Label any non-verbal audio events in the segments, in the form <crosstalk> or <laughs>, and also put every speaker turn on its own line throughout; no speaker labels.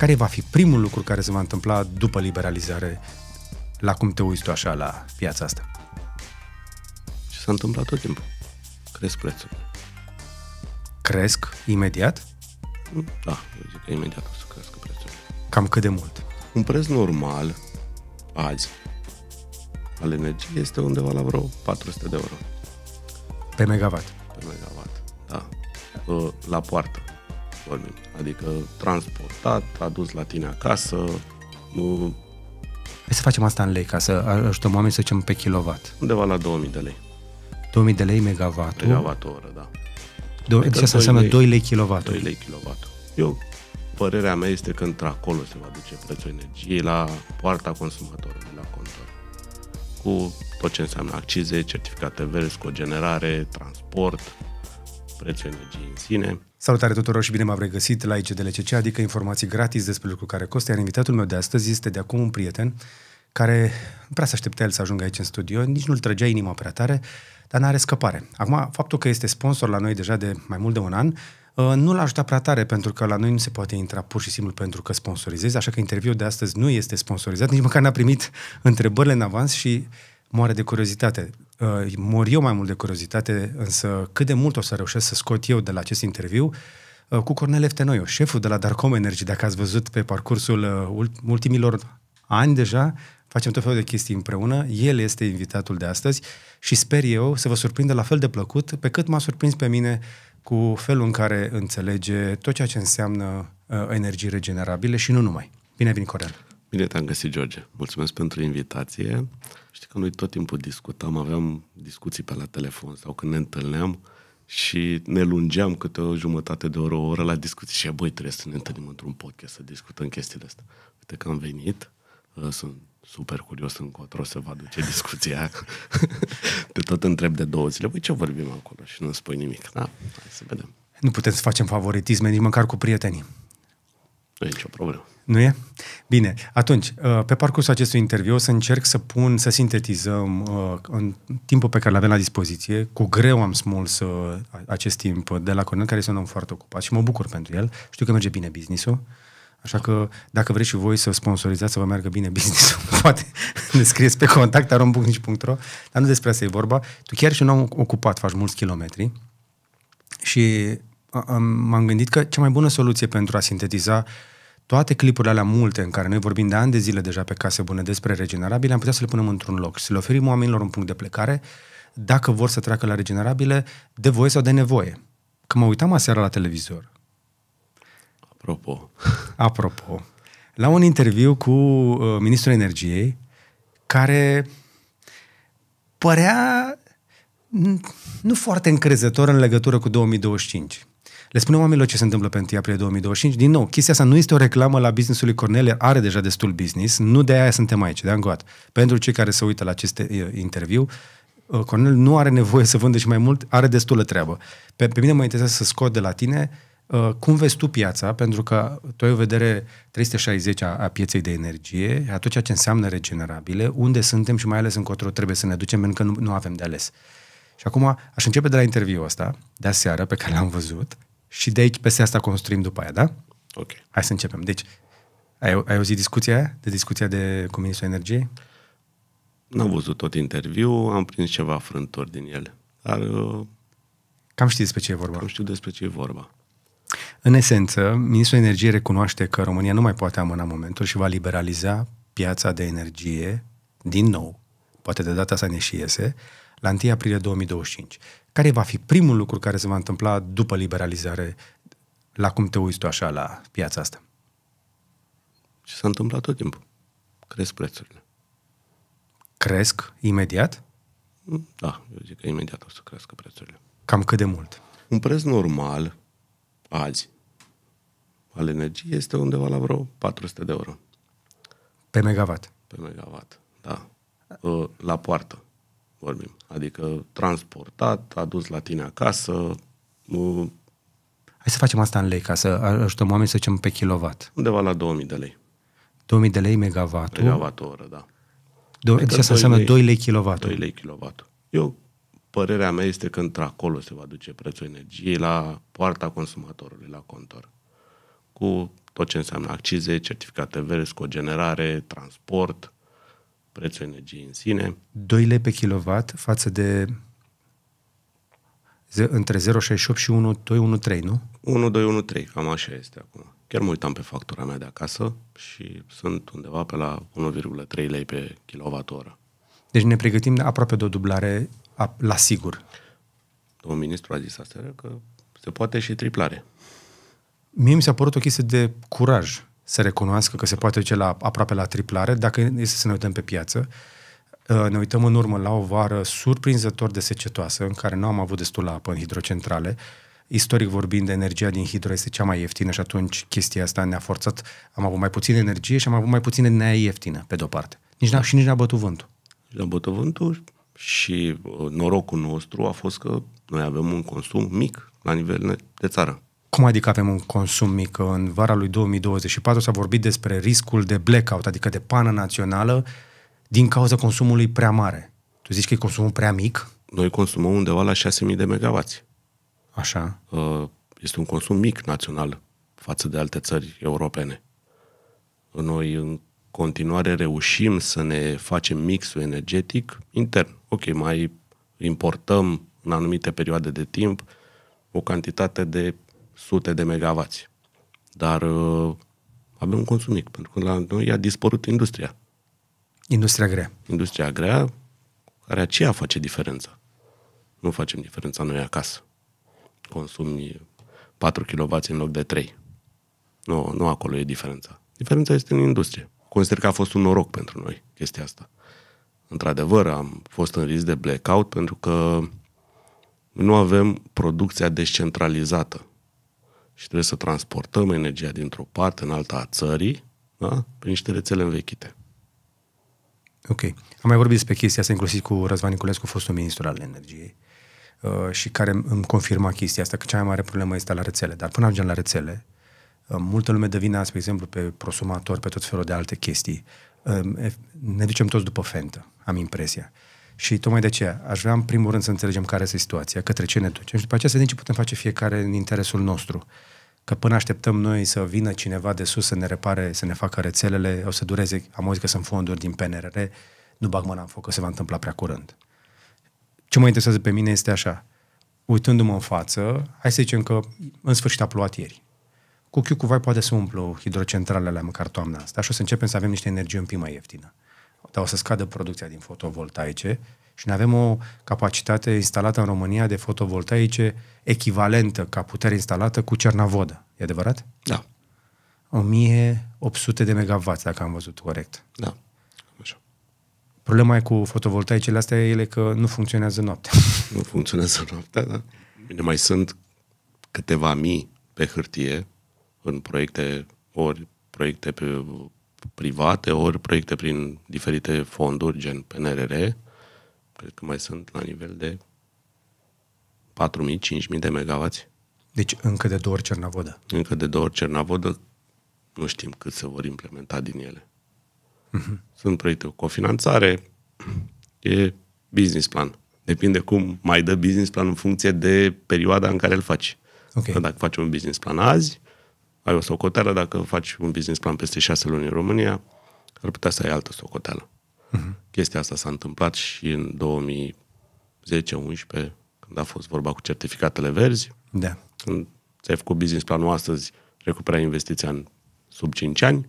Care va fi primul lucru care se va întâmpla după liberalizare, la cum te uiți tu așa la piața asta? Ce s-a întâmplat tot timpul. Cresc prețul. Cresc imediat? Da, eu zic că imediat o să crească prețul.
Cam cât de mult? Un preț normal, azi, al energiei este undeva la vreo 400 de euro. Pe megawatt? Pe megawatt, da. La poartă platforme, adică transportat, adus la tine acasă. Nu...
Hai să facem asta în lei, ca să ajutăm oamenii să zicem pe kilowatt.
Undeva la 2000 de lei. 2000 de lei megawatul. Megawatt oră, da.
Do- adică asta înseamnă 2 lei kilowatt. 2 lei
kilowatt. Eu, părerea mea este că într-acolo se va duce prețul energiei la poarta consumatorului, la contor. Cu tot ce înseamnă accize, certificate verzi, cogenerare, transport, prețul energiei în sine.
Salutare tuturor și bine m-am regăsit la ICDLCC, adică informații gratis despre lucruri care costă, iar invitatul meu de astăzi este de acum un prieten care nu prea se aștepta el să ajungă aici în studio, nici nu-l trăgea inima prea tare, dar n-are scăpare. Acum, faptul că este sponsor la noi deja de mai mult de un an, ă, nu l-a ajutat prea tare pentru că la noi nu se poate intra pur și simplu pentru că sponsorizezi, așa că interviul de astăzi nu este sponsorizat, nici măcar n-a primit întrebările în avans și moare de curiozitate uh, mor eu mai mult de curiozitate, însă cât de mult o să reușesc să scot eu de la acest interviu uh, cu Cornel Eftenoiu, șeful de la Darkom Energy, dacă ați văzut pe parcursul uh, ultimilor ani deja, facem tot felul de chestii împreună, el este invitatul de astăzi și sper eu să vă surprindă la fel de plăcut pe cât m-a surprins pe mine cu felul în care înțelege tot ceea ce înseamnă uh, energii regenerabile și nu numai. Bine ai venit, Corel!
Bine te-am găsit, George! Mulțumesc pentru invitație! Uh, Știi că noi tot timpul discutam, aveam discuții pe la telefon sau când ne întâlneam și ne lungeam câte o jumătate de oră, o oră la discuții și băi, trebuie să ne întâlnim într-un podcast să discutăm chestiile astea. Uite că am venit, ă, sunt super curios încotro să vă aduce discuția. Te <laughs> tot întreb de două zile, băi, ce vorbim acolo? Și nu spui nimic. Da, hai să vedem.
Nu putem să facem favoritisme nici măcar cu prietenii.
Nu e nicio problemă.
Nu e? Bine, atunci, uh, pe parcursul acestui interviu o să încerc să pun, să sintetizăm uh, în timpul pe care l avem la dispoziție. Cu greu am smuls uh, acest timp de la Cornel, care este un om foarte ocupat și mă bucur pentru el. Știu că merge bine business-ul. Așa că dacă vreți și voi să sponsorizați, să vă meargă bine business-ul, <laughs> poate ne scrieți pe contact arombugnici.ro, dar nu despre asta e vorba. Tu chiar și un om ocupat faci mulți kilometri și m-am gândit că cea mai bună soluție pentru a sintetiza uh, toate clipurile alea multe în care noi vorbim de ani de zile deja pe case bune despre regenerabile, am putea să le punem într-un loc și să le oferim oamenilor un punct de plecare dacă vor să treacă la regenerabile de voie sau de nevoie. Că mă uitam aseară la televizor. Apropo. <laughs> Apropo. La un interviu cu uh, ministrul energiei care părea nu foarte încrezător în legătură cu 2025. Le spunem oamenilor ce se întâmplă pe 1 aprilie 2025. Din nou, chestia asta nu este o reclamă la businessul lui Cornelia, are deja destul business, nu de aia suntem aici, de angoat. Pentru cei care se uită la acest uh, interviu, uh, Cornel nu are nevoie să vândă și mai mult, are destulă treabă. Pe, pe mine mă interesează să scot de la tine uh, cum vezi tu piața? Pentru că tu ai o vedere 360 a, a pieței de energie, a tot ceea ce înseamnă regenerabile, unde suntem și mai ales încotro trebuie să ne ducem, pentru că nu, nu avem de ales. Și acum aș începe de la interviul ăsta, de aseară, pe care l-am văzut, și de aici, peste asta construim după aia, da? Ok. Hai să începem. Deci, ai, ai auzit discuția aia? De discuția de, cu Ministrul Energiei? N-am
văzut tot interviul, am prins ceva frânturi din el. Dar... Uh, cam știi despre ce e vorba. Cam știu despre ce e vorba.
În esență, Ministrul Energiei recunoaște că România nu mai poate amâna momentul și va liberaliza piața de energie din nou. Poate de data asta ne și iese, la 1 aprilie 2025. Care va fi primul lucru care se va întâmpla după liberalizare? La cum te uiți tu așa la piața asta? Și s-a întâmplat tot timpul. Cresc prețurile. Cresc imediat?
Da, eu zic că imediat o să crească prețurile.
Cam cât de mult?
Un preț normal, azi, al energiei este undeva la vreo 400 de euro. Pe megawatt? Pe megawatt, da. Ă, la poartă vorbim. Adică transportat, adus la tine acasă. Nu...
Hai să facem asta în lei, ca să ajutăm oamenii să zicem pe kilowatt.
Undeva la 2000 de lei. 2000 de lei megawatt. Megavat oră, da. Do- adică exact, deci asta înseamnă 2 lei, lei kilovatul. 2 lei kilovatul. Eu, părerea mea este că într-acolo se va duce prețul energiei la poarta consumatorului, la contor. Cu tot ce înseamnă accize, certificate verzi, cogenerare, transport, prețul energiei în sine.
2 lei pe kilowatt față de între 0,68 și 1,213, nu?
1,213, cam așa este acum. Chiar mă uitam pe factura mea de acasă și sunt undeva pe la 1,3 lei pe kilowat
Deci ne pregătim de aproape de o dublare la sigur.
Domnul ministru a zis astăzi că
se poate și triplare. Mie mi s-a părut o chestie de curaj să recunoască că se poate duce la, aproape la triplare, dacă este să ne uităm pe piață. Uh, ne uităm în urmă la o vară surprinzător de secetoasă, în care nu am avut destul apă în hidrocentrale. Istoric vorbind, energia din hidro este cea mai ieftină și atunci chestia asta ne-a forțat. Am avut mai puțină energie și am avut mai puțină nea ieftină, pe de-o parte. Nici n-a, da. și nici n-a bătut vântul.
N-a bătut vântul și uh, norocul nostru a fost că noi avem un consum mic la nivel de țară.
Cum adică avem un consum mic? În vara lui 2024 s-a vorbit despre riscul de blackout, adică de pană națională, din cauza consumului prea mare. Tu zici că e consumul prea mic?
Noi consumăm undeva la 6.000 de megawați. Așa. Uh, este un consum mic național față de alte țări europene. Noi în continuare reușim să ne facem mixul energetic intern. Ok, mai importăm în anumite perioade de timp o cantitate de sute de megavați. Dar uh, avem un consum mic, pentru că la noi a dispărut industria.
Industria grea.
Industria grea, care aceea face diferența. Nu facem diferența noi acasă. Consumi 4 kW în loc de 3. Nu, nu acolo e diferența. Diferența este în industrie. Consider că a fost un noroc pentru noi chestia asta. Într-adevăr, am fost în risc de blackout pentru că nu avem producția descentralizată și trebuie să transportăm energia dintr-o parte în alta a țării, da? prin niște rețele învechite. Ok. Am mai vorbit despre chestia asta,
inclusiv cu Răzvan Niculescu, fostul ministru al energiei, uh, și care îmi confirma chestia asta, că cea mai mare problemă este la rețele. Dar până ajungem la rețele, uh, multă lume devine, vina, spre exemplu, pe prosumator, pe tot felul de alte chestii. Uh, ne ducem toți după fentă, am impresia. Și tocmai de aceea aș vrea în primul rând să înțelegem care este situația, către ce ne ducem și după aceea să ce putem face fiecare în interesul nostru. Că până așteptăm noi să vină cineva de sus să ne repare, să ne facă rețelele, o să dureze, am auzit că sunt fonduri din PNRR, nu bag mâna în foc că se va întâmpla prea curând. Ce mă interesează pe mine este așa, uitându-mă în față, hai să zicem că în sfârșit a plouat ieri. Cu chiu cu vai poate să umplu hidrocentralele măcar toamna asta și o să începem să avem niște energie un pic mai ieftină dar o să scadă producția din fotovoltaice și ne avem o capacitate instalată în România de fotovoltaice echivalentă ca putere instalată cu Cernavodă. E adevărat? Da. 1800 de megawatt, dacă am văzut corect. Da. Problema e cu fotovoltaicele astea ele că nu funcționează noaptea.
<laughs> Nu funcționează noaptea, da. Bine, mai sunt câteva mii pe hârtie în proiecte, ori proiecte pe private, ori proiecte prin diferite fonduri, gen PNRR, cred că mai sunt la nivel de 4.000-5.000 de megawați.
Deci încă de două ori Cernavodă.
Încă de două ori Cernavodă, nu știm cât se vor implementa din ele. Uh-huh. Sunt proiecte cu cofinanțare, e business plan. Depinde cum mai dă business plan în funcție de perioada în care îl faci. Okay. dacă faci un business plan azi, ai o socoteală, dacă faci un business plan peste șase luni în România, ar putea să ai altă socoteală. Uh-huh. Chestia asta s-a întâmplat și în 2010-11, când a fost vorba cu certificatele verzi. Da. Când ți-ai făcut business planul astăzi, recuperai investiția în sub 5 ani,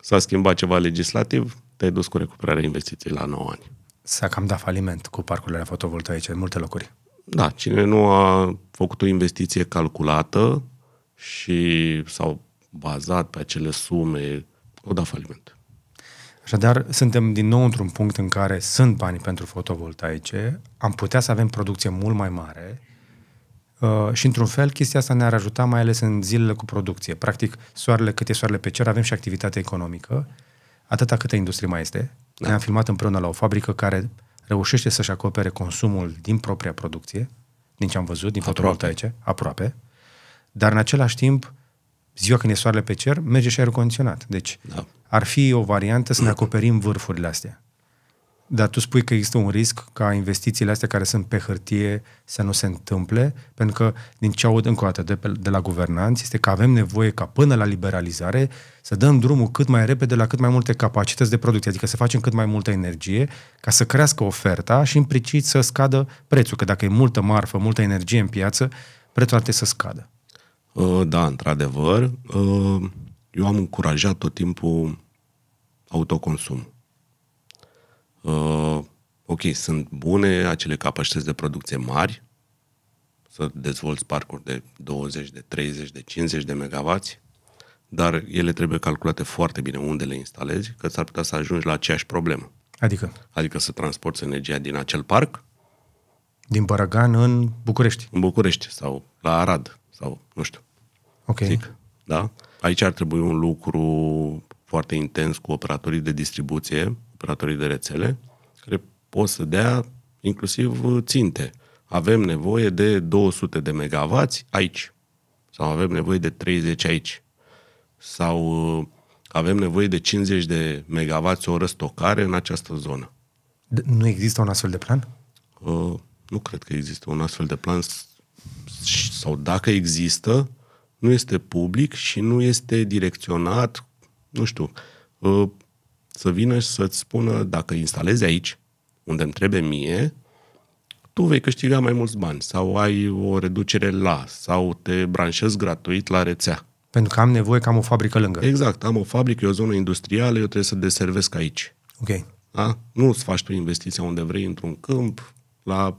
s-a schimbat ceva legislativ, te-ai dus cu recuperarea investiției la 9 ani. S-a
cam dat faliment cu parcurile fotovoltaice în multe locuri. Da, cine
nu a făcut o investiție calculată, și s-au bazat pe acele sume, au dat faliment.
Așadar, suntem din nou într-un punct în care sunt bani pentru fotovoltaice, am putea să avem producție mult mai mare uh, și, într-un fel, chestia asta ne-ar ajuta mai ales în zilele cu producție. Practic, soarele, cât e soarele pe cer, avem și activitate economică, atâta câtă industrie mai este. Da. Ne-am filmat împreună la o fabrică care reușește să-și acopere consumul din propria producție, din ce am văzut, din aproape. fotovoltaice, aproape dar în același timp, ziua când e soarele pe cer, merge și aer condiționat. Deci da. ar fi o variantă să ne acoperim vârfurile astea. Dar tu spui că există un risc ca investițiile astea care sunt pe hârtie să nu se întâmple, pentru că din ce aud încă o dată de, de la guvernanți este că avem nevoie ca până la liberalizare să dăm drumul cât mai repede la cât mai multe capacități de producție, adică să facem cât mai multă energie ca să crească oferta și implicit să scadă prețul, că dacă e multă marfă, multă energie în piață, prețul ar trebui să scadă.
Uh, da, într-adevăr, uh, eu am încurajat tot timpul autoconsum. Uh, ok, sunt bune acele capacități de producție mari, să dezvolți parcuri de 20, de 30, de 50 de megavați, dar ele trebuie calculate foarte bine unde le instalezi, că s-ar putea să ajungi la aceeași problemă. Adică? Adică să transporti energia din acel parc.
Din Baragan în București. În București
sau la Arad sau nu știu. Ok. Zic, da? Aici ar trebui un lucru foarte intens cu operatorii de distribuție, operatorii de rețele, care pot să dea inclusiv ținte. Avem nevoie de 200 de megavați aici. Sau avem nevoie de 30 aici. Sau uh, avem nevoie de 50 de megavați oră stocare în această zonă. Nu există un astfel de plan? Uh, nu cred că există un astfel de plan sau dacă există, nu este public și nu este direcționat, nu știu, ă, să vină și să-ți spună dacă instalezi aici, unde îmi trebuie mie, tu vei câștiga mai mulți bani sau ai o reducere la sau te branșezi gratuit la rețea.
Pentru că am nevoie că am o fabrică lângă.
Exact, am o fabrică, e o zonă industrială, eu trebuie să deservesc aici. Ok. Da? Nu îți faci tu investiția unde vrei, într-un câmp, la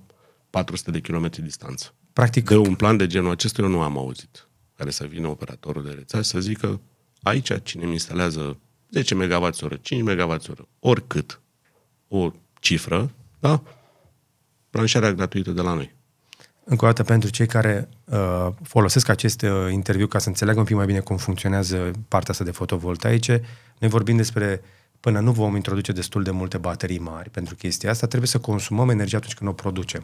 400 de kilometri distanță. Practic. De un plan de genul acesta eu nu am auzit care să vină operatorul de rețea să zică aici cine mi instalează 10 MWh, 5 MWh, oricât, o cifră, da? Branșarea gratuită de la noi.
Încă o dată, pentru cei care uh, folosesc acest uh, interviu ca să înțeleagă un pic mai bine cum funcționează partea asta de fotovoltaice, noi vorbim despre până nu vom introduce destul de multe baterii mari pentru chestia asta, trebuie să consumăm energie atunci când o producem.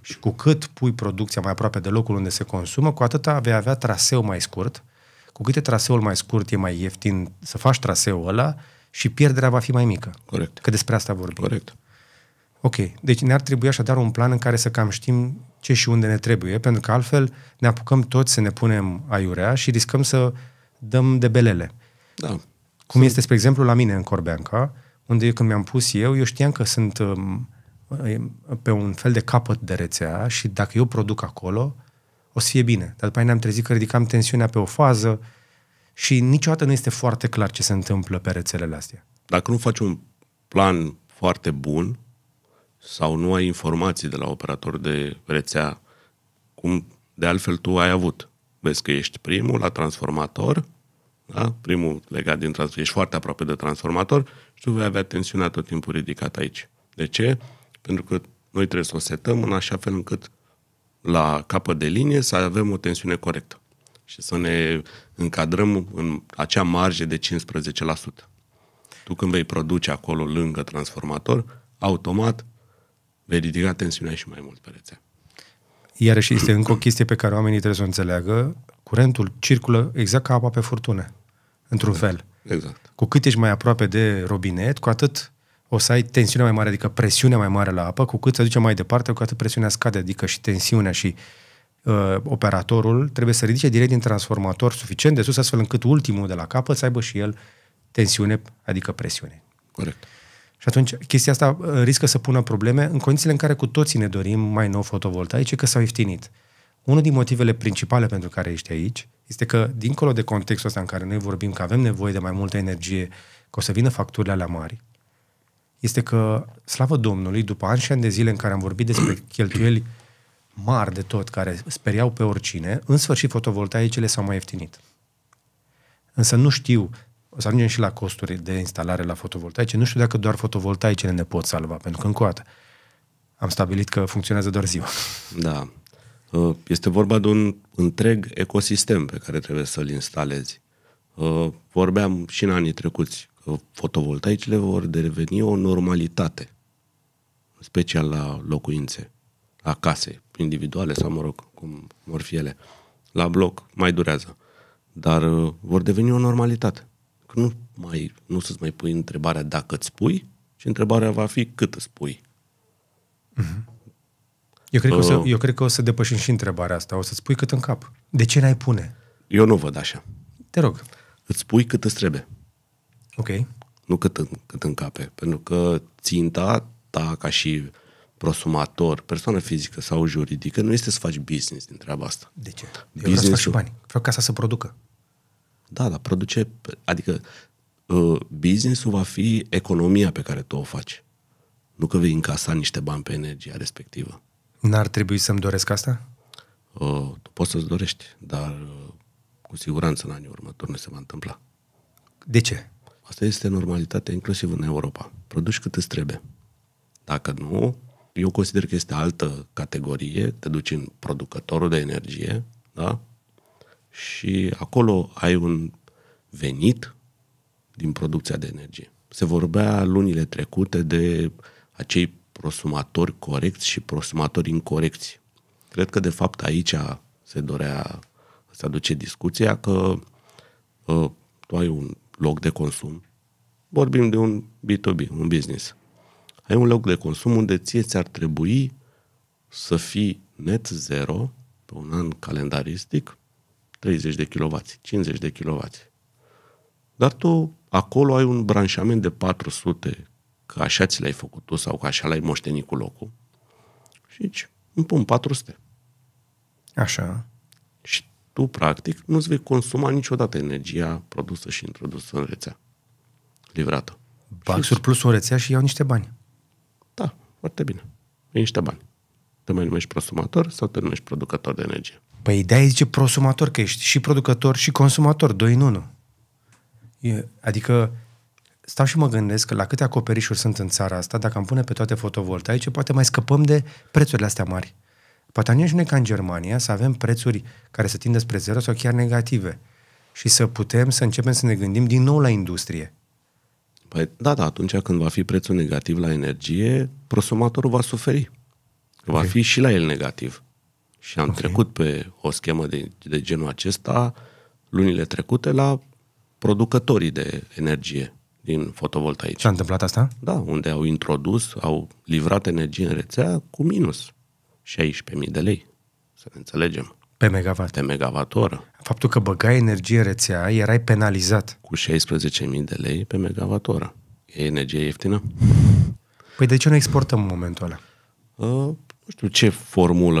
Și cu cât pui producția mai aproape de locul unde se consumă, cu atâta vei avea traseu mai scurt. Cu cât e traseul mai scurt, e mai ieftin să faci traseul ăla și pierderea va fi mai mică. Corect. Că despre asta vorbim. Corect. Ok, deci ne-ar trebui așadar un plan în care să cam știm ce și unde ne trebuie, pentru că altfel ne apucăm toți să ne punem aiurea și riscăm să dăm de belele. Da. Cum sunt... este, spre exemplu, la mine în Corbeanca, unde eu, când mi-am pus eu, eu știam că sunt um, pe un fel de capăt de rețea și dacă eu produc acolo, o să fie bine. Dar după aia ne-am trezit că ridicam tensiunea pe o fază și niciodată nu este foarte clar ce se întâmplă pe rețelele astea.
Dacă nu faci un plan foarte bun sau nu ai informații de la operator de rețea, cum de altfel tu ai avut. Vezi că ești primul la transformator, da? primul legat din transformator, ești foarte aproape de transformator și tu vei avea tensiunea tot timpul ridicată aici. De ce? Pentru că noi trebuie să o setăm în așa fel încât la capăt de linie să avem o tensiune corectă și să ne încadrăm în acea marge de 15%. Tu când vei produce acolo lângă transformator, automat vei ridica tensiunea și mai mult pe rețea.
și este încă o chestie pe care oamenii trebuie să o înțeleagă. Curentul circulă exact ca apa pe furtună, într-un exact. fel. Exact. Cu cât ești mai aproape de robinet, cu atât o să ai tensiunea mai mare, adică presiunea mai mare la apă, cu cât se duce mai departe, cu atât presiunea scade, adică și tensiunea și uh, operatorul trebuie să ridice direct din transformator suficient de sus, astfel încât ultimul de la capăt să aibă și el tensiune, adică presiune. Corect. Și atunci chestia asta uh, riscă să pună probleme în condițiile în care cu toții ne dorim mai nou fotovoltaice, că s-au ieftinit. Unul din motivele principale pentru care ești aici este că, dincolo de contextul ăsta în care noi vorbim că avem nevoie de mai multă energie, că o să vină facturile alea mari, este că, slavă Domnului, după ani și ani de zile în care am vorbit despre <clears throat> cheltuieli mari de tot, care speriau pe oricine, în sfârșit fotovoltaicele s-au mai ieftinit. Însă nu știu, o să ajungem și la costuri de instalare la fotovoltaice, nu știu dacă doar fotovoltaicele ne pot salva, pentru că încă o dată
am stabilit că
funcționează doar
ziua. <laughs> Da. Uh, este vorba de un întreg ecosistem pe care trebuie să-l instalezi. Uh, vorbeam și în anii trecuți că fotovoltaicile vor deveni o normalitate, în special la locuințe, la case individuale sau, mă rog, cum vor fi ele. La bloc mai durează, dar uh, vor deveni o normalitate. Că nu mai, nu să-ți mai pui întrebarea dacă îți pui, ci întrebarea va fi cât îți pui. Mm-hmm. Eu cred, că o să,
eu cred că o să depășim și întrebarea asta. O să-ți pui cât în cap. De ce n-ai pune?
Eu nu văd așa. Te rog. Îți pui cât îți trebuie. Ok. Nu cât, în, cât încape, pentru că ținta ta ca și prosumator, persoană fizică sau juridică, nu este să faci business din treaba asta. De ce? Eu vreau să fac și bani. Vreau ca să se producă. Da, dar produce, adică uh, businessul va fi economia pe care tu o faci. Nu că vei încasa niște bani pe energia respectivă. N-ar trebui să-mi doresc asta? Uh, tu poți să-ți dorești, dar uh, cu siguranță în anii următori nu se va întâmpla. De ce? Asta este normalitatea inclusiv în Europa. Produci cât îți trebuie. Dacă nu, eu consider că este altă categorie, te duci în producătorul de energie, da? Și acolo ai un venit din producția de energie. Se vorbea lunile trecute de acei prosumatori corecți și prosumatori incorecți. Cred că, de fapt, aici se dorea să aduce discuția că uh, tu ai un loc de consum, vorbim de un B2B, un business. Ai un loc de consum unde ție ți-ar trebui să fii net zero pe un an calendaristic 30 de kW, 50 de kW. Dar tu acolo ai un branșament de 400 că așa ți l-ai făcut tu sau că așa l-ai moștenit cu locul și zici, îmi pun 400. Așa tu, practic, nu îți vei consuma niciodată energia produsă și introdusă în rețea, livrată.
Bag Surplus în rețea și iau niște bani. Da,
foarte bine. E niște bani. Te mai numești prosumator sau te numești producător de energie? Păi ideea
zice prosumator, că ești și producător și consumator, doi în unu. E, adică stau și mă gândesc la câte acoperișuri sunt în țara asta, dacă am pune pe toate fotovoltaice, poate mai scăpăm de prețurile astea mari. Poate ajungem noi ca în Germania să avem prețuri care să tindă spre zero sau chiar negative și să putem să începem să ne gândim din nou la
industrie. Păi, da, da, atunci când va fi prețul negativ la energie, prosumatorul va suferi. Va fi și la el negativ. Și am okay. trecut pe o schemă de, de genul acesta lunile trecute la producătorii de energie din fotovoltaici. S-a întâmplat asta? Da, unde au introdus, au livrat energie în rețea cu minus. 16.000 de lei, să ne înțelegem. Pe megawatt. Pe megawatt oră. Faptul că băgai energie rețea, erai penalizat. Cu 16.000 de lei pe megawatt oră. E energie ieftină.
Păi de ce nu exportăm în momentul
ăla? Uh, nu știu ce formulă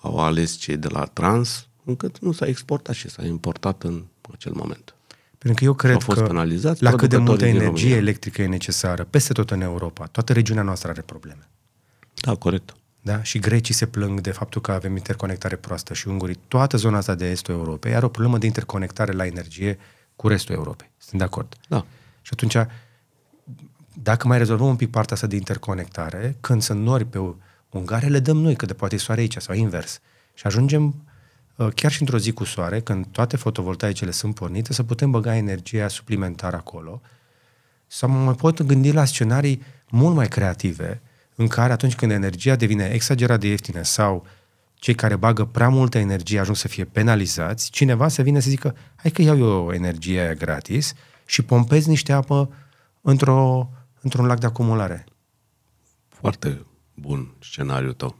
au ales cei de la Trans, încât nu s-a exportat și s-a importat în acel moment. Pentru că eu cred fost că penalizați la cât de multă energie
electrică e necesară, peste tot în Europa, toată regiunea noastră are probleme. Da, corect. Da? Și grecii se plâng de faptul că avem interconectare proastă și ungurii. Toată zona asta de estul Europei are o problemă de interconectare la energie cu restul Europei. Sunt de acord. Da. Și atunci, dacă mai rezolvăm un pic partea asta de interconectare, când sunt nori pe ungare, le dăm noi, că de poate e soare aici sau invers. Și ajungem uh, chiar și într-o zi cu soare, când toate fotovoltaicele sunt pornite, să putem băga energia suplimentară acolo. Sau mă mai pot gândi la scenarii mult mai creative, în care atunci când energia devine exagerat de ieftină sau cei care bagă prea multă energie ajung să fie penalizați, cineva să vină să zică, hai că iau eu energie gratis și pompez niște apă într-o, într-un lac de acumulare. Foarte bun scenariul tău.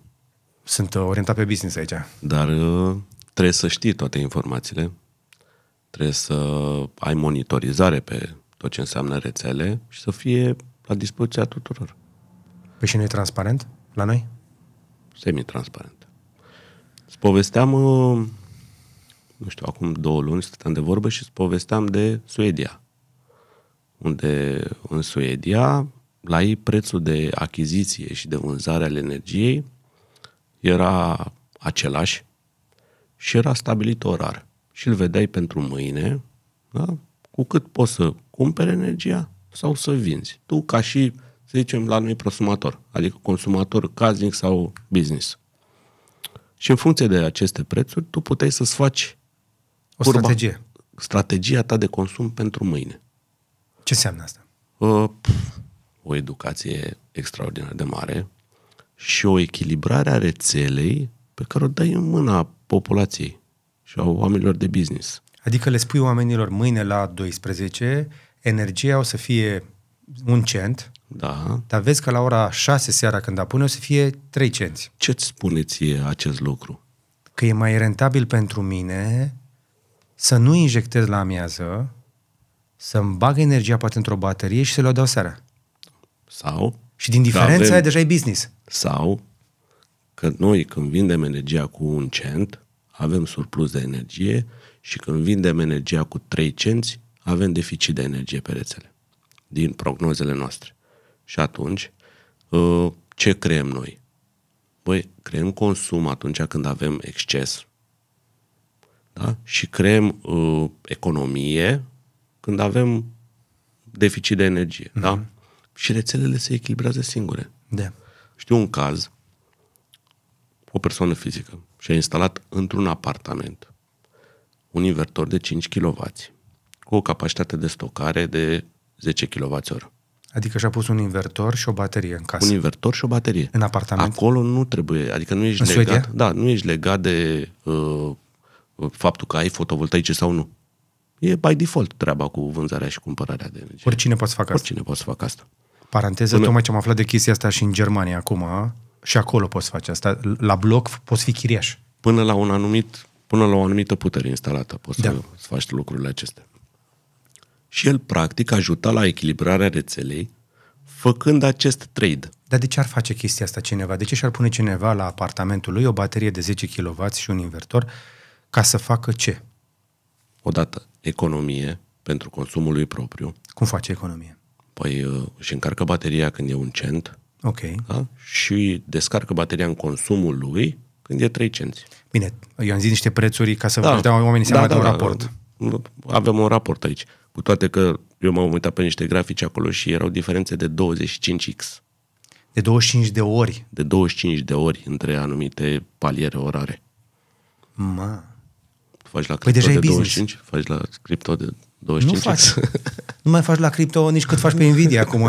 Sunt uh, orientat pe business aici.
Dar uh, trebuie să știi toate informațiile, trebuie să ai monitorizare pe tot ce înseamnă rețele și să fie la dispoziția tuturor. Păi și nu e transparent la noi? Semi-transparent. Îți povesteam, uh, nu știu, acum două luni stăteam de vorbă și îți povesteam de Suedia. Unde în Suedia, la ei prețul de achiziție și de vânzare al energiei era același și era stabilit orar. Și îl vedeai pentru mâine, da? cu cât poți să cumpere energia sau să vinzi. Tu, ca și să zicem, la noi prosumator, adică consumator casnic sau business. Și în funcție de aceste prețuri, tu puteai să-ți faci o curba, strategie. strategia ta de consum pentru mâine. Ce înseamnă asta? O, uh, pf, o educație extraordinar de mare și o echilibrare a rețelei pe care o dai în mâna populației și a oamenilor de business.
Adică le spui oamenilor mâine la 12, energia o să fie un cent, da. Dar vezi că la ora 6 seara când apune o să fie 3 cenți. Ce-ți spune ție acest lucru? Că e mai rentabil pentru mine să nu injectez la amiază, să-mi bag energia poate într-o baterie și să le dau seara. Sau? Și din diferența avem, aia deja e business.
Sau că noi când vindem energia cu un cent, avem surplus de energie și când vindem energia cu 3 cenți, avem deficit de energie pe rețele, din prognozele noastre. Și atunci, uh, ce creăm noi? Băi, creăm consum atunci când avem exces. Da? Și creăm uh, economie când avem deficit de energie. Mm-hmm. Da? Mhm. Și rețelele se echilibrează singure. De. Da. Știu un caz, o persoană fizică și-a instalat într-un apartament un invertor de 5 kW cu o capacitate de stocare de 10 kWh.
Adică și-a pus un invertor și o baterie în casă. Un invertor
și o baterie. În apartament. Acolo nu trebuie, adică nu ești în legat, Suedia? da, nu ești legat de uh, faptul că ai fotovoltaice sau nu. E by default treaba cu vânzarea și cumpărarea de energie.
Oricine poate să facă asta. Oricine poate să facă asta. Paranteză, Până... tocmai ce
am aflat de chestia asta și în Germania
acum, și acolo poți face asta. La bloc poți fi chiriaș.
Până la un anumit, până la o anumită putere instalată poți da. să, să faci lucrurile acestea și el practic ajuta la echilibrarea rețelei făcând acest trade.
Dar de ce ar face chestia asta cineva? De ce și-ar pune cineva la apartamentul lui o baterie de 10 kW și un invertor ca să facă ce?
Odată, economie pentru consumul lui propriu.
Cum face economie?
Păi uh, își încarcă bateria când e un cent Ok. Da? și descarcă bateria în consumul lui când e 3 centi. Bine, eu am zis niște prețuri ca să da. vă dea oamenii da, seama da, da, de un da, da. raport. Da. Avem un raport aici. Cu toate că eu m-am uitat pe niște grafici acolo și erau diferențe de 25x. De 25 de ori? De 25 de ori între anumite paliere orare. Ma. Faci la păi cripto păi de 25, faci la cripto de 25. Nu, faci. <laughs>
nu mai faci la cripto nici cât faci pe Nvidia <laughs> acum.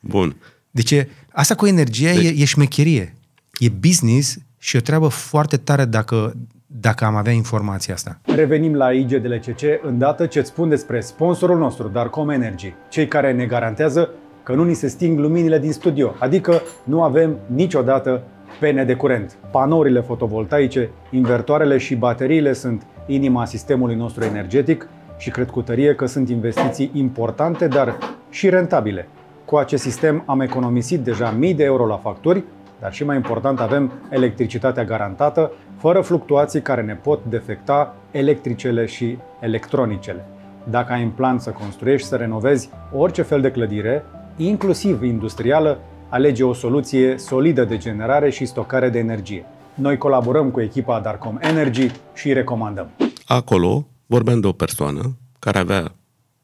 Bun. Deci asta cu energia deci... e, e șmecherie. E business și o treabă foarte tare dacă dacă am avea informația asta. Revenim la IGDLCC îndată ce îți spun despre sponsorul nostru, Darkom Energy, cei care ne garantează că nu ni se sting luminile din studio, adică nu avem niciodată pene de curent. Panourile fotovoltaice, invertoarele și bateriile sunt inima sistemului nostru energetic și cred cu tărie că sunt investiții importante, dar și rentabile. Cu acest sistem am economisit deja mii de euro la facturi dar și mai important, avem electricitatea garantată, fără fluctuații care ne pot defecta electricele și electronicele. Dacă ai în plan să construiești, să renovezi orice fel de clădire, inclusiv industrială, alege o soluție solidă de generare și stocare de energie. Noi colaborăm cu echipa Darcom Energy și recomandăm.
Acolo vorbeam de o persoană care avea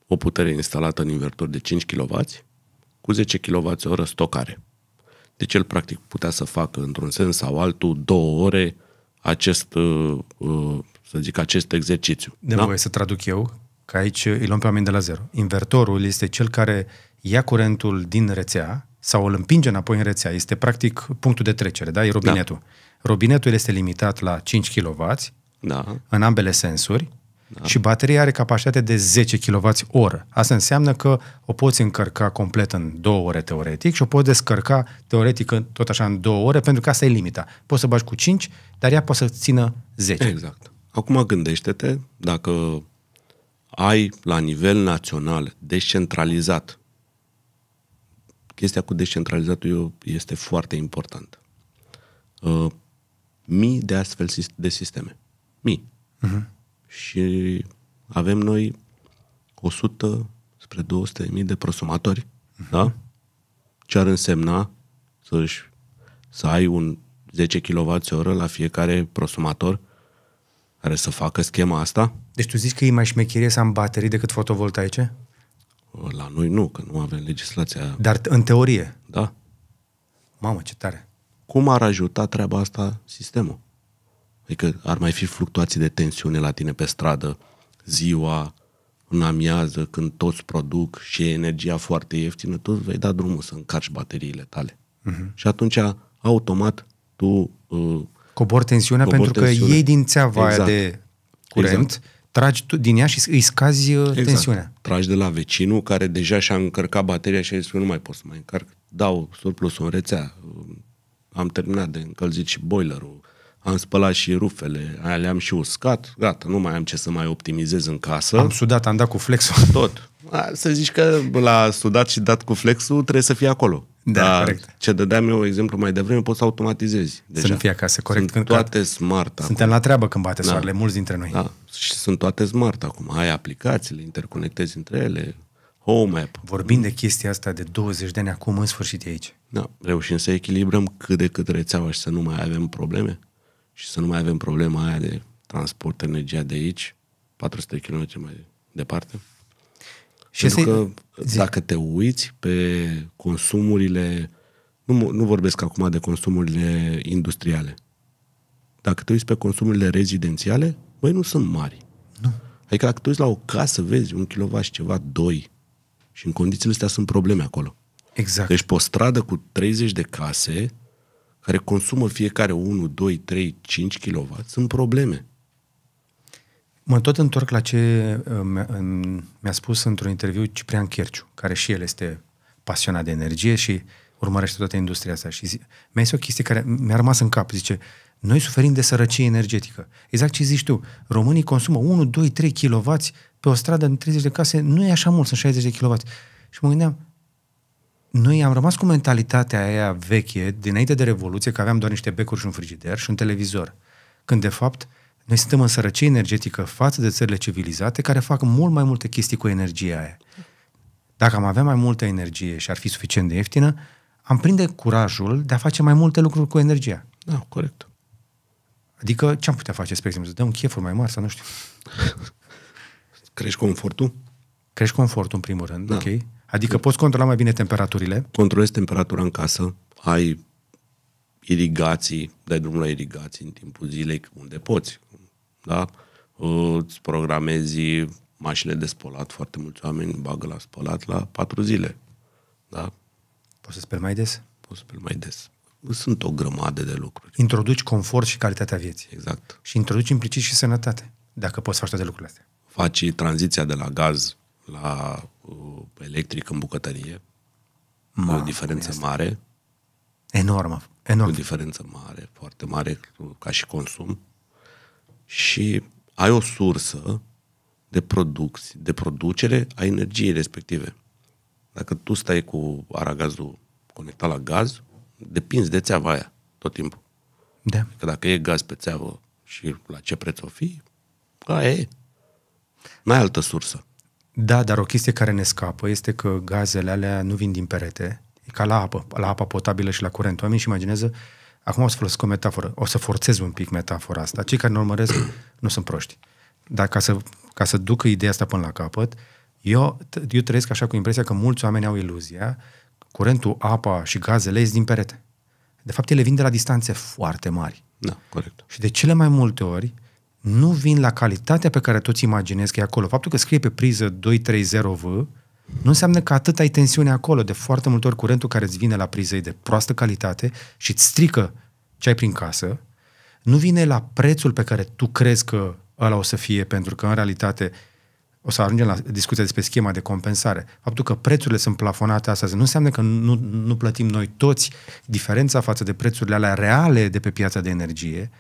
o putere instalată în invertor de 5 kW cu 10 kWh stocare. Deci el practic putea să facă într-un sens sau altul două ore acest, uh, uh, să zic, acest exercițiu. De da? voie
să traduc eu, că aici îi luăm pe oameni de la zero. Invertorul este cel care ia curentul din rețea sau îl împinge înapoi în rețea. Este practic punctul de trecere, da? E robinetul. Da. Robinetul este limitat la 5 kW da. în ambele sensuri da. Și bateria are capacitate de 10 kWh. Asta înseamnă că o poți încărca complet în două ore teoretic și o poți descărca teoretic tot așa în două ore, pentru că asta e limita. Poți să bagi cu 5, dar ea poate să țină
10. Exact. Acum gândește-te dacă ai la nivel național descentralizat. Chestia cu descentralizatul este foarte importantă. Uh, mii de astfel de sisteme. Mii. Uh-huh și avem noi 100 spre 200.000 de mii de prosumatori, uh-huh. da? Ce ar însemna să, să ai un 10 kWh la fiecare prosumator care să facă schema asta?
Deci tu zici că e mai șmecherie să am baterii decât fotovoltaice?
La noi nu, că nu avem legislația. Dar în teorie? Da. Mamă, ce tare! Cum ar ajuta treaba asta sistemul? Adică ar mai fi fluctuații de tensiune la tine pe stradă, ziua, în amiază, când toți produc și e energia foarte ieftină, tu vei da drumul să încarci bateriile tale. Uh-huh. Și atunci, automat, tu... Uh, Cobor tensiunea cobor pentru tensiune. că iei din țeava exact. aia de curent, exact.
tragi tu din ea și îi scazi uh, exact. tensiunea.
Tragi de la vecinul care deja și-a încărcat bateria și a zis că nu mai pot să mai încarc. Dau surplusul în rețea. Uh, am terminat de încălzit și boilerul am spălat și rufele, aia le-am și uscat, gata, nu mai am ce să mai optimizez în casă. Am sudat, am dat cu flexul. <laughs> Tot. să zici că la sudat și dat cu flexul trebuie să fie acolo. Da, Dar corect. ce dădeam eu exemplu mai devreme, poți să automatizezi. Deja. Să nu fie acasă, corect. Sunt toate că... smart acum. Suntem la treabă când bate da. soarele, mulți dintre noi. Da. Și sunt toate smart acum. Ai aplicațiile, interconectezi între ele, home app. Vorbind de chestia asta de 20 de ani acum, în sfârșit e aici. Da, reușim să echilibrăm cât de cât rețeaua și să nu mai avem probleme? și să nu mai avem problema aia de transport, energia de aici, 400 km mai departe. Și Pentru că zi. dacă te uiți pe consumurile, nu, nu vorbesc acum de consumurile industriale, dacă te uiți pe consumurile rezidențiale, băi, nu sunt mari. Nu. Adică dacă te uiți la o casă, vezi un kilovat și ceva, doi, și în condițiile astea sunt probleme acolo. Exact. Deci pe o stradă cu 30 de case, care consumă fiecare 1, 2, 3, 5 kW, sunt probleme.
Mă tot întorc la ce uh, mi-a spus într-un interviu Ciprian Cherciu, care și el este pasionat de energie și urmărește toată industria asta. Și zi, mi-a zis o chestie care mi-a rămas în cap. Zice, noi suferim de sărăcie energetică. Exact ce zici tu. Românii consumă 1, 2, 3 kW pe o stradă în 30 de case. Nu e așa mult, sunt 60 de kW. Și mă gândeam, noi am rămas cu mentalitatea aia veche, dinainte de Revoluție, că aveam doar niște becuri și un frigider și un televizor. Când, de fapt, noi suntem în sărăcie energetică față de țările civilizate care fac mult mai multe chestii cu energia aia. Dacă am avea mai multă energie și ar fi suficient de ieftină, am prinde curajul de a face mai multe lucruri cu energia. Da, corect. Adică ce am putea face, spre exemplu, să dăm chefuri mai mare sau nu știu. <laughs> Crești confortul? Crești confortul, în primul rând, da. ok. Adică poți controla mai bine temperaturile?
Controlezi temperatura în casă, ai irigații, dai drumul la irigații în timpul zilei unde poți. Da? Îți programezi mașinile de spălat, foarte mulți oameni bagă la spălat la patru zile. Da?
Poți să speli mai des? Poți să speli mai des. Sunt o grămadă de lucruri. Introduci confort și calitatea vieții. Exact. Și introduci implicit și sănătate, dacă poți
face toate lucrurile astea. Faci tranziția de la gaz la electric în bucătărie. Ma, o diferență mare. Enormă, enorm. O diferență mare, foarte mare ca și consum. Și ai o sursă de, produc- de producere a energiei respective. Dacă tu stai cu aragazul conectat la gaz, depinzi de țeava aia tot timpul. Da. Că dacă e gaz pe țeavă și la ce preț o fi, aia e. N-ai altă sursă.
Da, dar o chestie care ne scapă este că gazele alea nu vin din perete. E ca la apă, la apa potabilă și la curent. Oamenii și imaginează, acum o să folosesc o metaforă, o să forțez un pic metafora asta. Cei care ne urmăresc <clears throat> nu sunt proști. Dar ca să, ca să ducă ideea asta până la capăt, eu, eu trăiesc așa cu impresia că mulți oameni au iluzia curentul, apa și gazele ies din perete. De fapt, ele vin de la distanțe foarte mari. Da, corect. Și de cele mai multe ori, nu vin la calitatea pe care toți imaginezi că e acolo. Faptul că scrie pe priză 230V nu înseamnă că atât ai tensiune acolo. De foarte multe ori curentul care îți vine la priză e de proastă calitate și îți strică ce ai prin casă, nu vine la prețul pe care tu crezi că ăla o să fie, pentru că în realitate o să ajungem la discuția despre schema de compensare. Faptul că prețurile sunt plafonate astăzi nu înseamnă că nu, nu plătim noi toți diferența față de prețurile alea reale de pe piața de energie,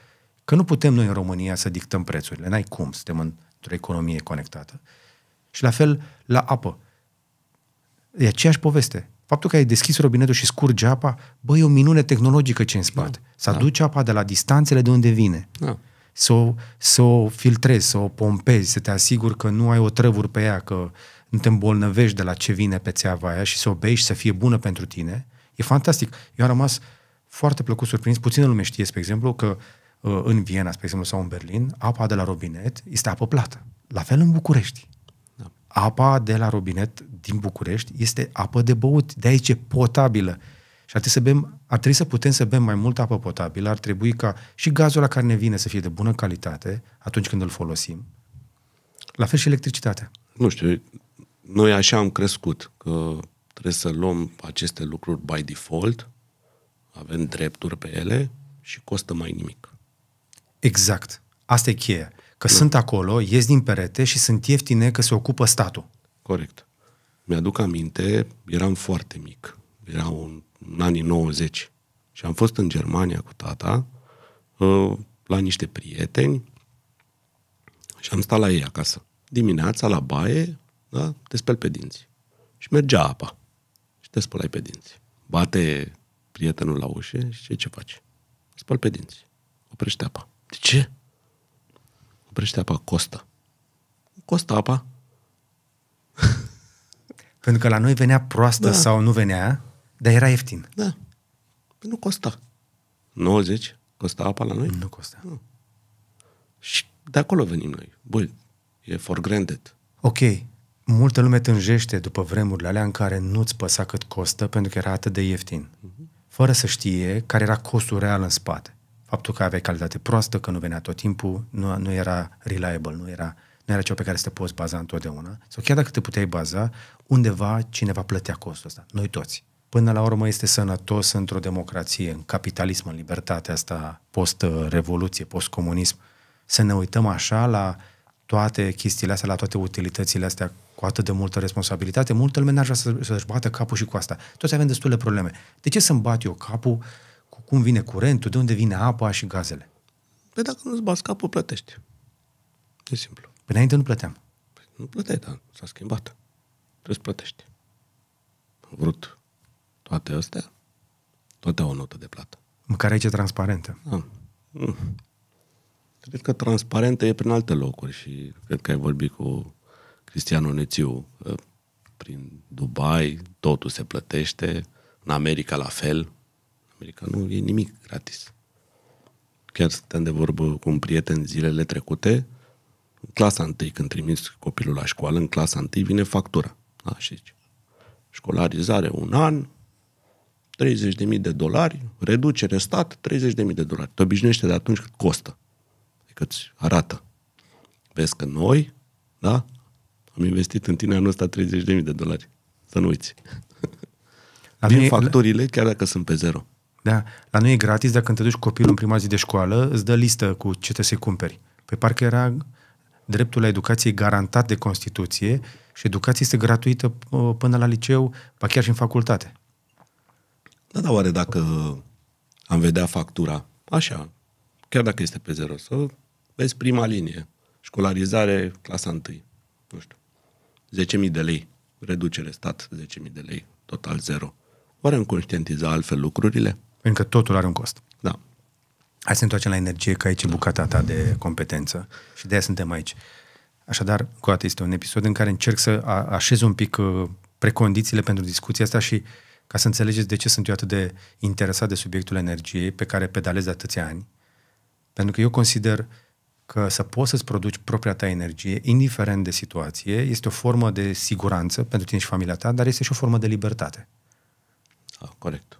Că nu putem noi în România să dictăm prețurile. N-ai cum, suntem într-o economie conectată. Și la fel la apă. E aceeași poveste. Faptul că ai deschis robinetul și scurge apa, băi e o minune tehnologică ce în da. spate. Da. Să aduci da. apa de la distanțele de unde vine. Da. Să o, să o filtrezi, să o pompezi, să te asiguri că nu ai o trăvuri pe ea, că nu te îmbolnăvești de la ce vine pe țeava aia și să o bei și să fie bună pentru tine. E fantastic. Eu am rămas foarte plăcut surprins. Puțină lume știe, spre exemplu, că uh, Uh, în Viena, spre exemplu, sau în Berlin, apa de la robinet este apă plată. La fel în București. Da. Apa de la robinet din București este apă de băut, de aici e potabilă. Și ar trebui, să bem, ar trebui să putem să bem mai multă apă potabilă, ar trebui ca și gazul la care ne vine să fie de bună calitate atunci când îl folosim. La fel și electricitatea.
Nu știu, noi așa am crescut, că trebuie să luăm aceste lucruri by default, avem drepturi pe ele și costă mai nimic. Exact. Asta e cheia.
Că da. sunt acolo, ies din perete și sunt ieftine că se ocupă statul.
Corect. Mi-aduc aminte, eram foarte mic. Era un, în anii 90. Și am fost în Germania cu tata ă, la niște prieteni și am stat la ei acasă. Dimineața, la baie, da, te speli pe dinți. Și mergea apa. Și te spălai pe dinți. Bate prietenul la ușă și ce, ce faci? Spăl pe dinți. Oprește apa. De ce? Oprește apa, costă. Costă apa.
<laughs> Pentru că la noi venea proastă da. sau nu venea, dar era ieftin. Da. Păi nu costa.
90 costa apa la noi? Nu costa. Nu. Și de acolo venim noi. Băi, e for granted.
Ok. Multă lume tânjește după vremurile alea în care nu-ți păsa cât costă pentru că era atât de ieftin. Uh-huh. Fără să știe care era costul real în spate faptul că aveai calitate proastă, că nu venea tot timpul, nu, nu era reliable, nu era, nu era ceva pe care să te poți baza întotdeauna. Sau chiar dacă te puteai baza, undeva cineva plătea costul ăsta, noi toți. Până la urmă este sănătos într-o democrație, în capitalism, în libertatea asta post-revoluție, post-comunism, să ne uităm așa la toate chestiile astea, la toate utilitățile astea cu atât de multă responsabilitate, multă lume n-ar vrea să, să-și bată capul și cu asta. Toți avem destule probleme. De ce să-mi bat eu capul cum vine curentul, de unde vine apa și gazele. Păi dacă nu-ți bați capul, plătești.
E simplu. Păi înainte nu plăteam. Păi nu plăteai, dar s-a schimbat. Trebuie să plătești. Am vrut toate astea, toate au o notă de plată. Măcar aici e transparentă. Da. Mm. Cred că transparentă e prin alte locuri și cred că ai vorbit cu Cristian Onețiu. Prin Dubai totul se plătește, în America la fel, Adică nu e nimic gratis. Chiar stăteam de vorbă cu un prieten zilele trecute, în clasa întâi, când trimis copilul la școală, în clasa întâi vine factura. Da? și zice, școlarizare un an, 30.000 de dolari, reducere stat, 30.000 de dolari. Te obișnuiește de atunci cât costă. Adică îți arată. Vezi că noi, da, am investit în tine anul ăsta 30.000 de dolari. Să nu uiți. Din mine, factorile, chiar dacă sunt pe zero. Da?
La noi e gratis, dacă te duci copilul în prima zi de școală, îți dă listă cu ce te să-i cumperi. Păi parcă era dreptul la educație garantat de Constituție și educația este gratuită ă, până la liceu, ba chiar și în facultate.
Da, dar oare dacă am vedea factura, așa, chiar dacă este pe zero, să vezi prima linie, școlarizare, clasa 1, nu știu, 10.000 de lei, reducere stat, 10.000 de lei, total zero. Oare am conștientiza altfel lucrurile? Pentru că totul are un cost. Da. Hai să întoarcem la energie, că aici e bucata ta de competență
și de aia suntem aici. Așadar, cu atât este un episod în care încerc să așez un pic uh, precondițiile pentru discuția asta și ca să înțelegeți de ce sunt eu atât de interesat de subiectul energiei pe care pedalez de atâția ani. Pentru că eu consider că să poți să-ți produci propria ta energie, indiferent de situație, este o formă de siguranță pentru tine și familia ta, dar este și o formă de libertate. Ah, corect.